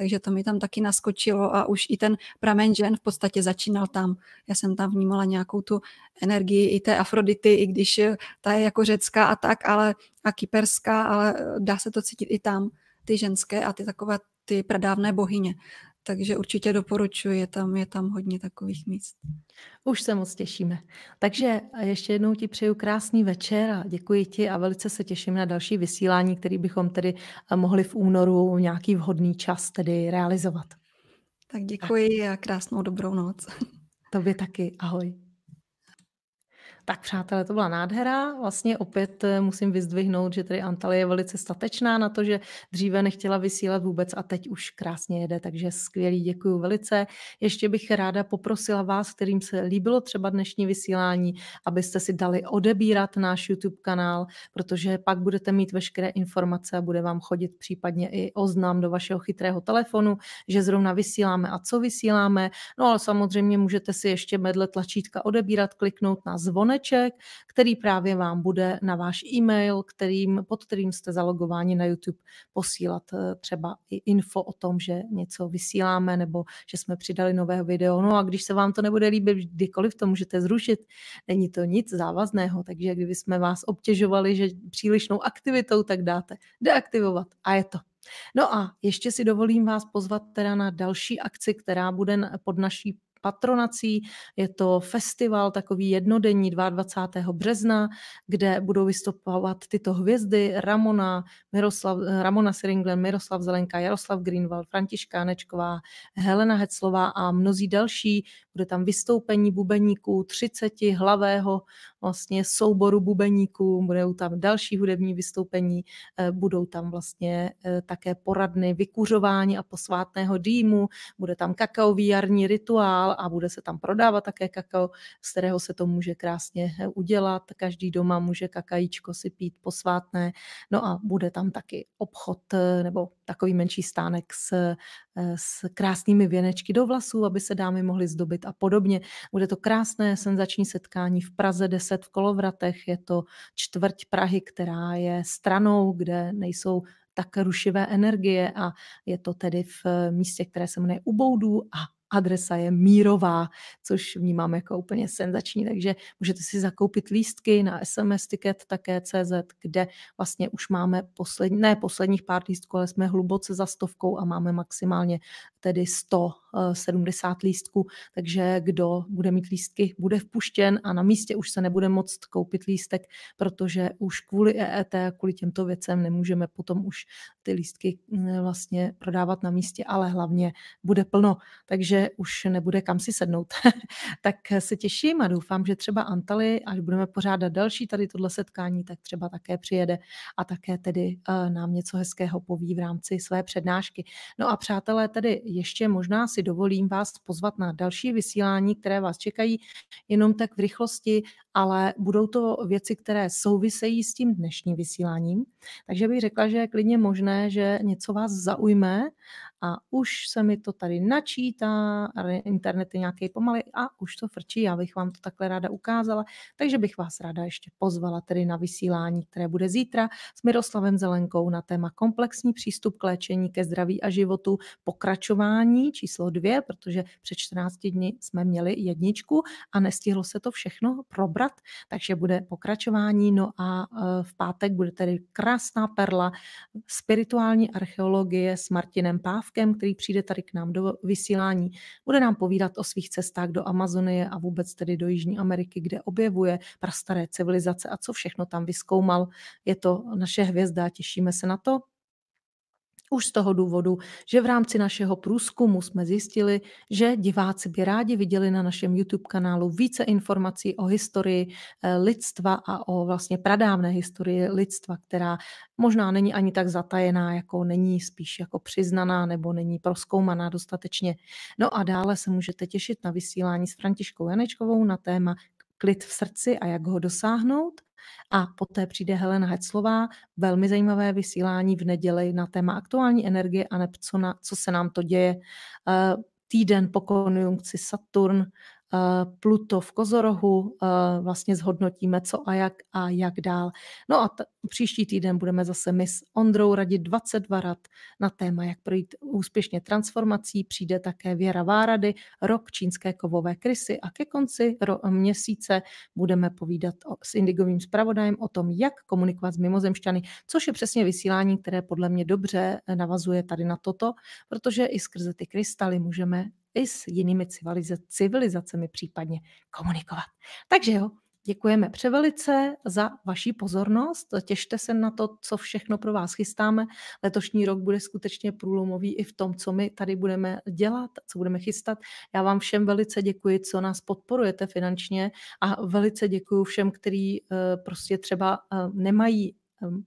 Speaker 2: takže to mi tam taky naskočilo a už i ten pramen žen v podstatě začínal tam. Já jsem tam vnímala nějakou tu energii i té Afrodity, i když eh, ta je jako řecká a tak, ale a kyperská, ale eh, dá se to cítit i tam, ty ženské a ty takové ty pradávné bohyně takže určitě doporučuji, je tam, je tam hodně takových míst. Už se moc těšíme. Takže ještě jednou ti přeju krásný večer a děkuji
Speaker 1: ti a velice se těším na další vysílání, který bychom tedy eh, mohli v únoru nějaký vhodný čas tedy realizovat.
Speaker 2: Tak děkuji tak. a krásnou dobrou noc.
Speaker 1: Tobě taky. Ahoj. Tak přátelé, to byla nádhera. Vlastně opět eh, musím vyzdvihnout, že tady Antalie je velice statečná na to, že dříve nechtěla vysílat vůbec a teď už krásně jede, takže skvělý, děkuji velice. Ještě bych ráda poprosila vás, kterým se líbilo třeba dnešní vysílání, abyste si dali odebírat náš YouTube kanál, protože pak budete mít veškeré informace a bude vám chodit případně i oznám do vašeho chytrého telefonu, že zrovna vysíláme a co vysíláme. No ale samozřejmě můžete si ještě medle tlačítka odebírat, kliknout na zvoneček zvoneček, který právě vám bude na váš e-mail, kterým, pod kterým jste zalogováni na YouTube, posílat eh, třeba i info o tom, že něco vysíláme nebo že jsme přidali nové video. No a když se vám to nebude líbit, kdykoliv to můžete zrušit. Není to nic závazného, takže kdyby jsme vás obtěžovali, že přílišnou aktivitou, tak dáte deaktivovat a je to. No a ještě si dovolím vás pozvat teda na další akci, která bude pod naší patronací. Je to festival takový jednodenní 22. března, kde budou vystupovat tyto hvězdy Ramona, Miroslav, Ramona Siringlen, Miroslav Zelenka, Jaroslav Greenwald, Františka Nečková, Helena Heclová a mnozí další. Bude tam vystoupení bubeníků 30 hlavého vlastně souboru bubeníků, budou tam další hudební vystoupení, eh, budou tam vlastně eh, také poradny vykuřování a posvátného dýmu, bude tam kakaový jarní rituál, dál a bude se tam prodávat také kakao, z kterého se to může krásně eh, udělat. Každý doma může kakajíčko si pít posvátné. No a bude tam taky obchod eh, nebo takový menší stánek s, eh, s krásnými věnečky do vlasů, aby se dámy mohly zdobit a podobně. Bude to krásné senzační setkání v Praze 10 v Kolovratech. Je to čtvrť Prahy, která je stranou, kde nejsou tak rušivé energie a je to tedy v místě, které se jmenuje Uboudů a adresa je mírová, což vnímám jako úplně senzační, takže můžete si zakoupit lístky na SMS ticket také CZ, kde vlastně už máme poslední, ne posledních pár lístků, ale jsme hluboce za stovkou a máme maximálně tedy 100 70 eh, lístků, takže kdo bude mít lístky, bude vpuštěn a na místě už se nebude moct koupit lístek, protože už kvůli EET a kvůli těmto věcem nemůžeme potom už ty lístky mm, vlastně prodávat na místě, ale hlavně bude plno, takže už nebude kam si sednout. (laughs) tak se těším a doufám, že třeba Antali, až budeme pořádat další tady tohle setkání, tak třeba také přijede a také tedy eh, nám něco hezkého poví v rámci své přednášky. No a přátelé, tedy ještě možná si si dovolím vás pozvat na další vysílání, které vás čekají jenom tak v rychlosti, ale budou to věci, které souvisejí s tím dnešním vysíláním. Takže bych řekla, že je klidně možné, že něco vás zaujme a už se mi to tady načítá, internet je nějaký pomalý a už to frčí, já bych vám to takhle ráda ukázala, takže bych vás ráda ještě pozvala tedy na vysílání, které bude zítra s Miroslavem Zelenkou na téma komplexní přístup k léčení ke zdraví a životu, pokračování číslo dvě, protože před 14 dny jsme měli jedničku a nestihlo se to všechno probrat, takže bude pokračování, no a e, v pátek bude tedy krásná perla spirituální archeologie s Martinem Páv Havkem, který přijde tady k nám do vysílání. Bude nám povídat o svých cestách do Amazonie a vůbec tedy do Jižní Ameriky, kde objevuje prastaré civilizace a co všechno tam vyskoumal. Je to naše hvězda, těšíme se na to. Už z toho důvodu, že v rámci našeho průzkumu jsme zjistili, že diváci by rádi viděli na našem YouTube kanálu více informací o historii eh, lidstva a o vlastně pradávné historii lidstva, která možná není ani tak zatajená, jako není spíš jako přiznaná nebo není proskoumaná dostatečně. No a dále se můžete těšit na vysílání s Františkou Janečkovou na téma klid v srdci a jak ho dosáhnout. A poté přijde Helena Heclová, velmi zajímavé vysílání v neděli na téma aktuální energie a neb co, na, co se nám to děje. Eh, týden po konjunkci Saturn, Eh, Pluto v Kozorohu, eh, vlastně zhodnotíme co a jak a jak dál. No a t- příští týden budeme zase my s Ondrou radit 22 rad na téma, jak projít úspěšně transformací. Přijde také Věra Várady, rok čínské kovové krysy a ke konci ro- měsíce budeme povídat o, s Indigovým zpravodajem o tom, jak komunikovat s mimozemšťany, což je přesně vysílání, které podle mě dobře navazuje tady na toto, protože i skrze ty krystaly můžeme i s jinými civilizacemi případně komunikovat. Takže jo, Děkujeme převelice za vaši pozornost. Těšte se na to, co všechno pro vás chystáme. Letošní rok bude skutečně průlomový i v tom, co my tady budeme dělat, co budeme chystat. Já vám všem velice děkuji, co nás podporujete finančně a velice děkuji všem, kteří eh, prostě třeba eh, nemají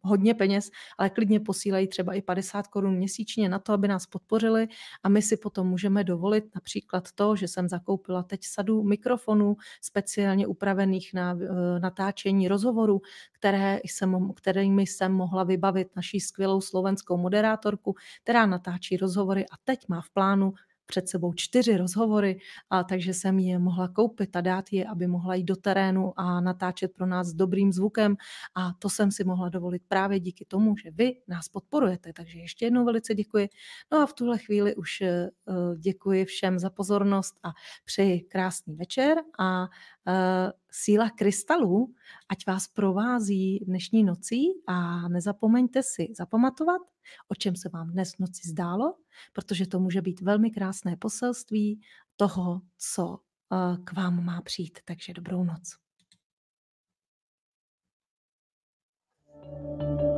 Speaker 1: hodně peněz, ale klidně posílají třeba i 50 korun měsíčně na to, aby nás podpořili a my si potom můžeme dovolit například to, že jsem zakoupila teď sadu mikrofonů speciálně upravených na e, natáčení rozhovorů, které jsem, kterými jsem mohla vybavit naší skvělou slovenskou moderátorku, která natáčí rozhovory a teď má v plánu před sebou čtyři rozhovory, a takže jsem je mohla koupit a dát je, aby mohla jít do terénu a natáčet pro nás dobrým zvukem a to jsem si mohla dovolit právě díky tomu, že vy nás podporujete. Takže ještě jednou velice děkuji. No a v tuhle chvíli už eh, děkuji všem za pozornost a přeji krásný večer a eh, síla krystalů, ať vás provází dnešní nocí a nezapomeňte si zapamatovat, o čem se vám dnes noci zdálo, protože to může být velmi krásné poselství toho, co eh, k vám má přijít. Takže dobrou noc. thank you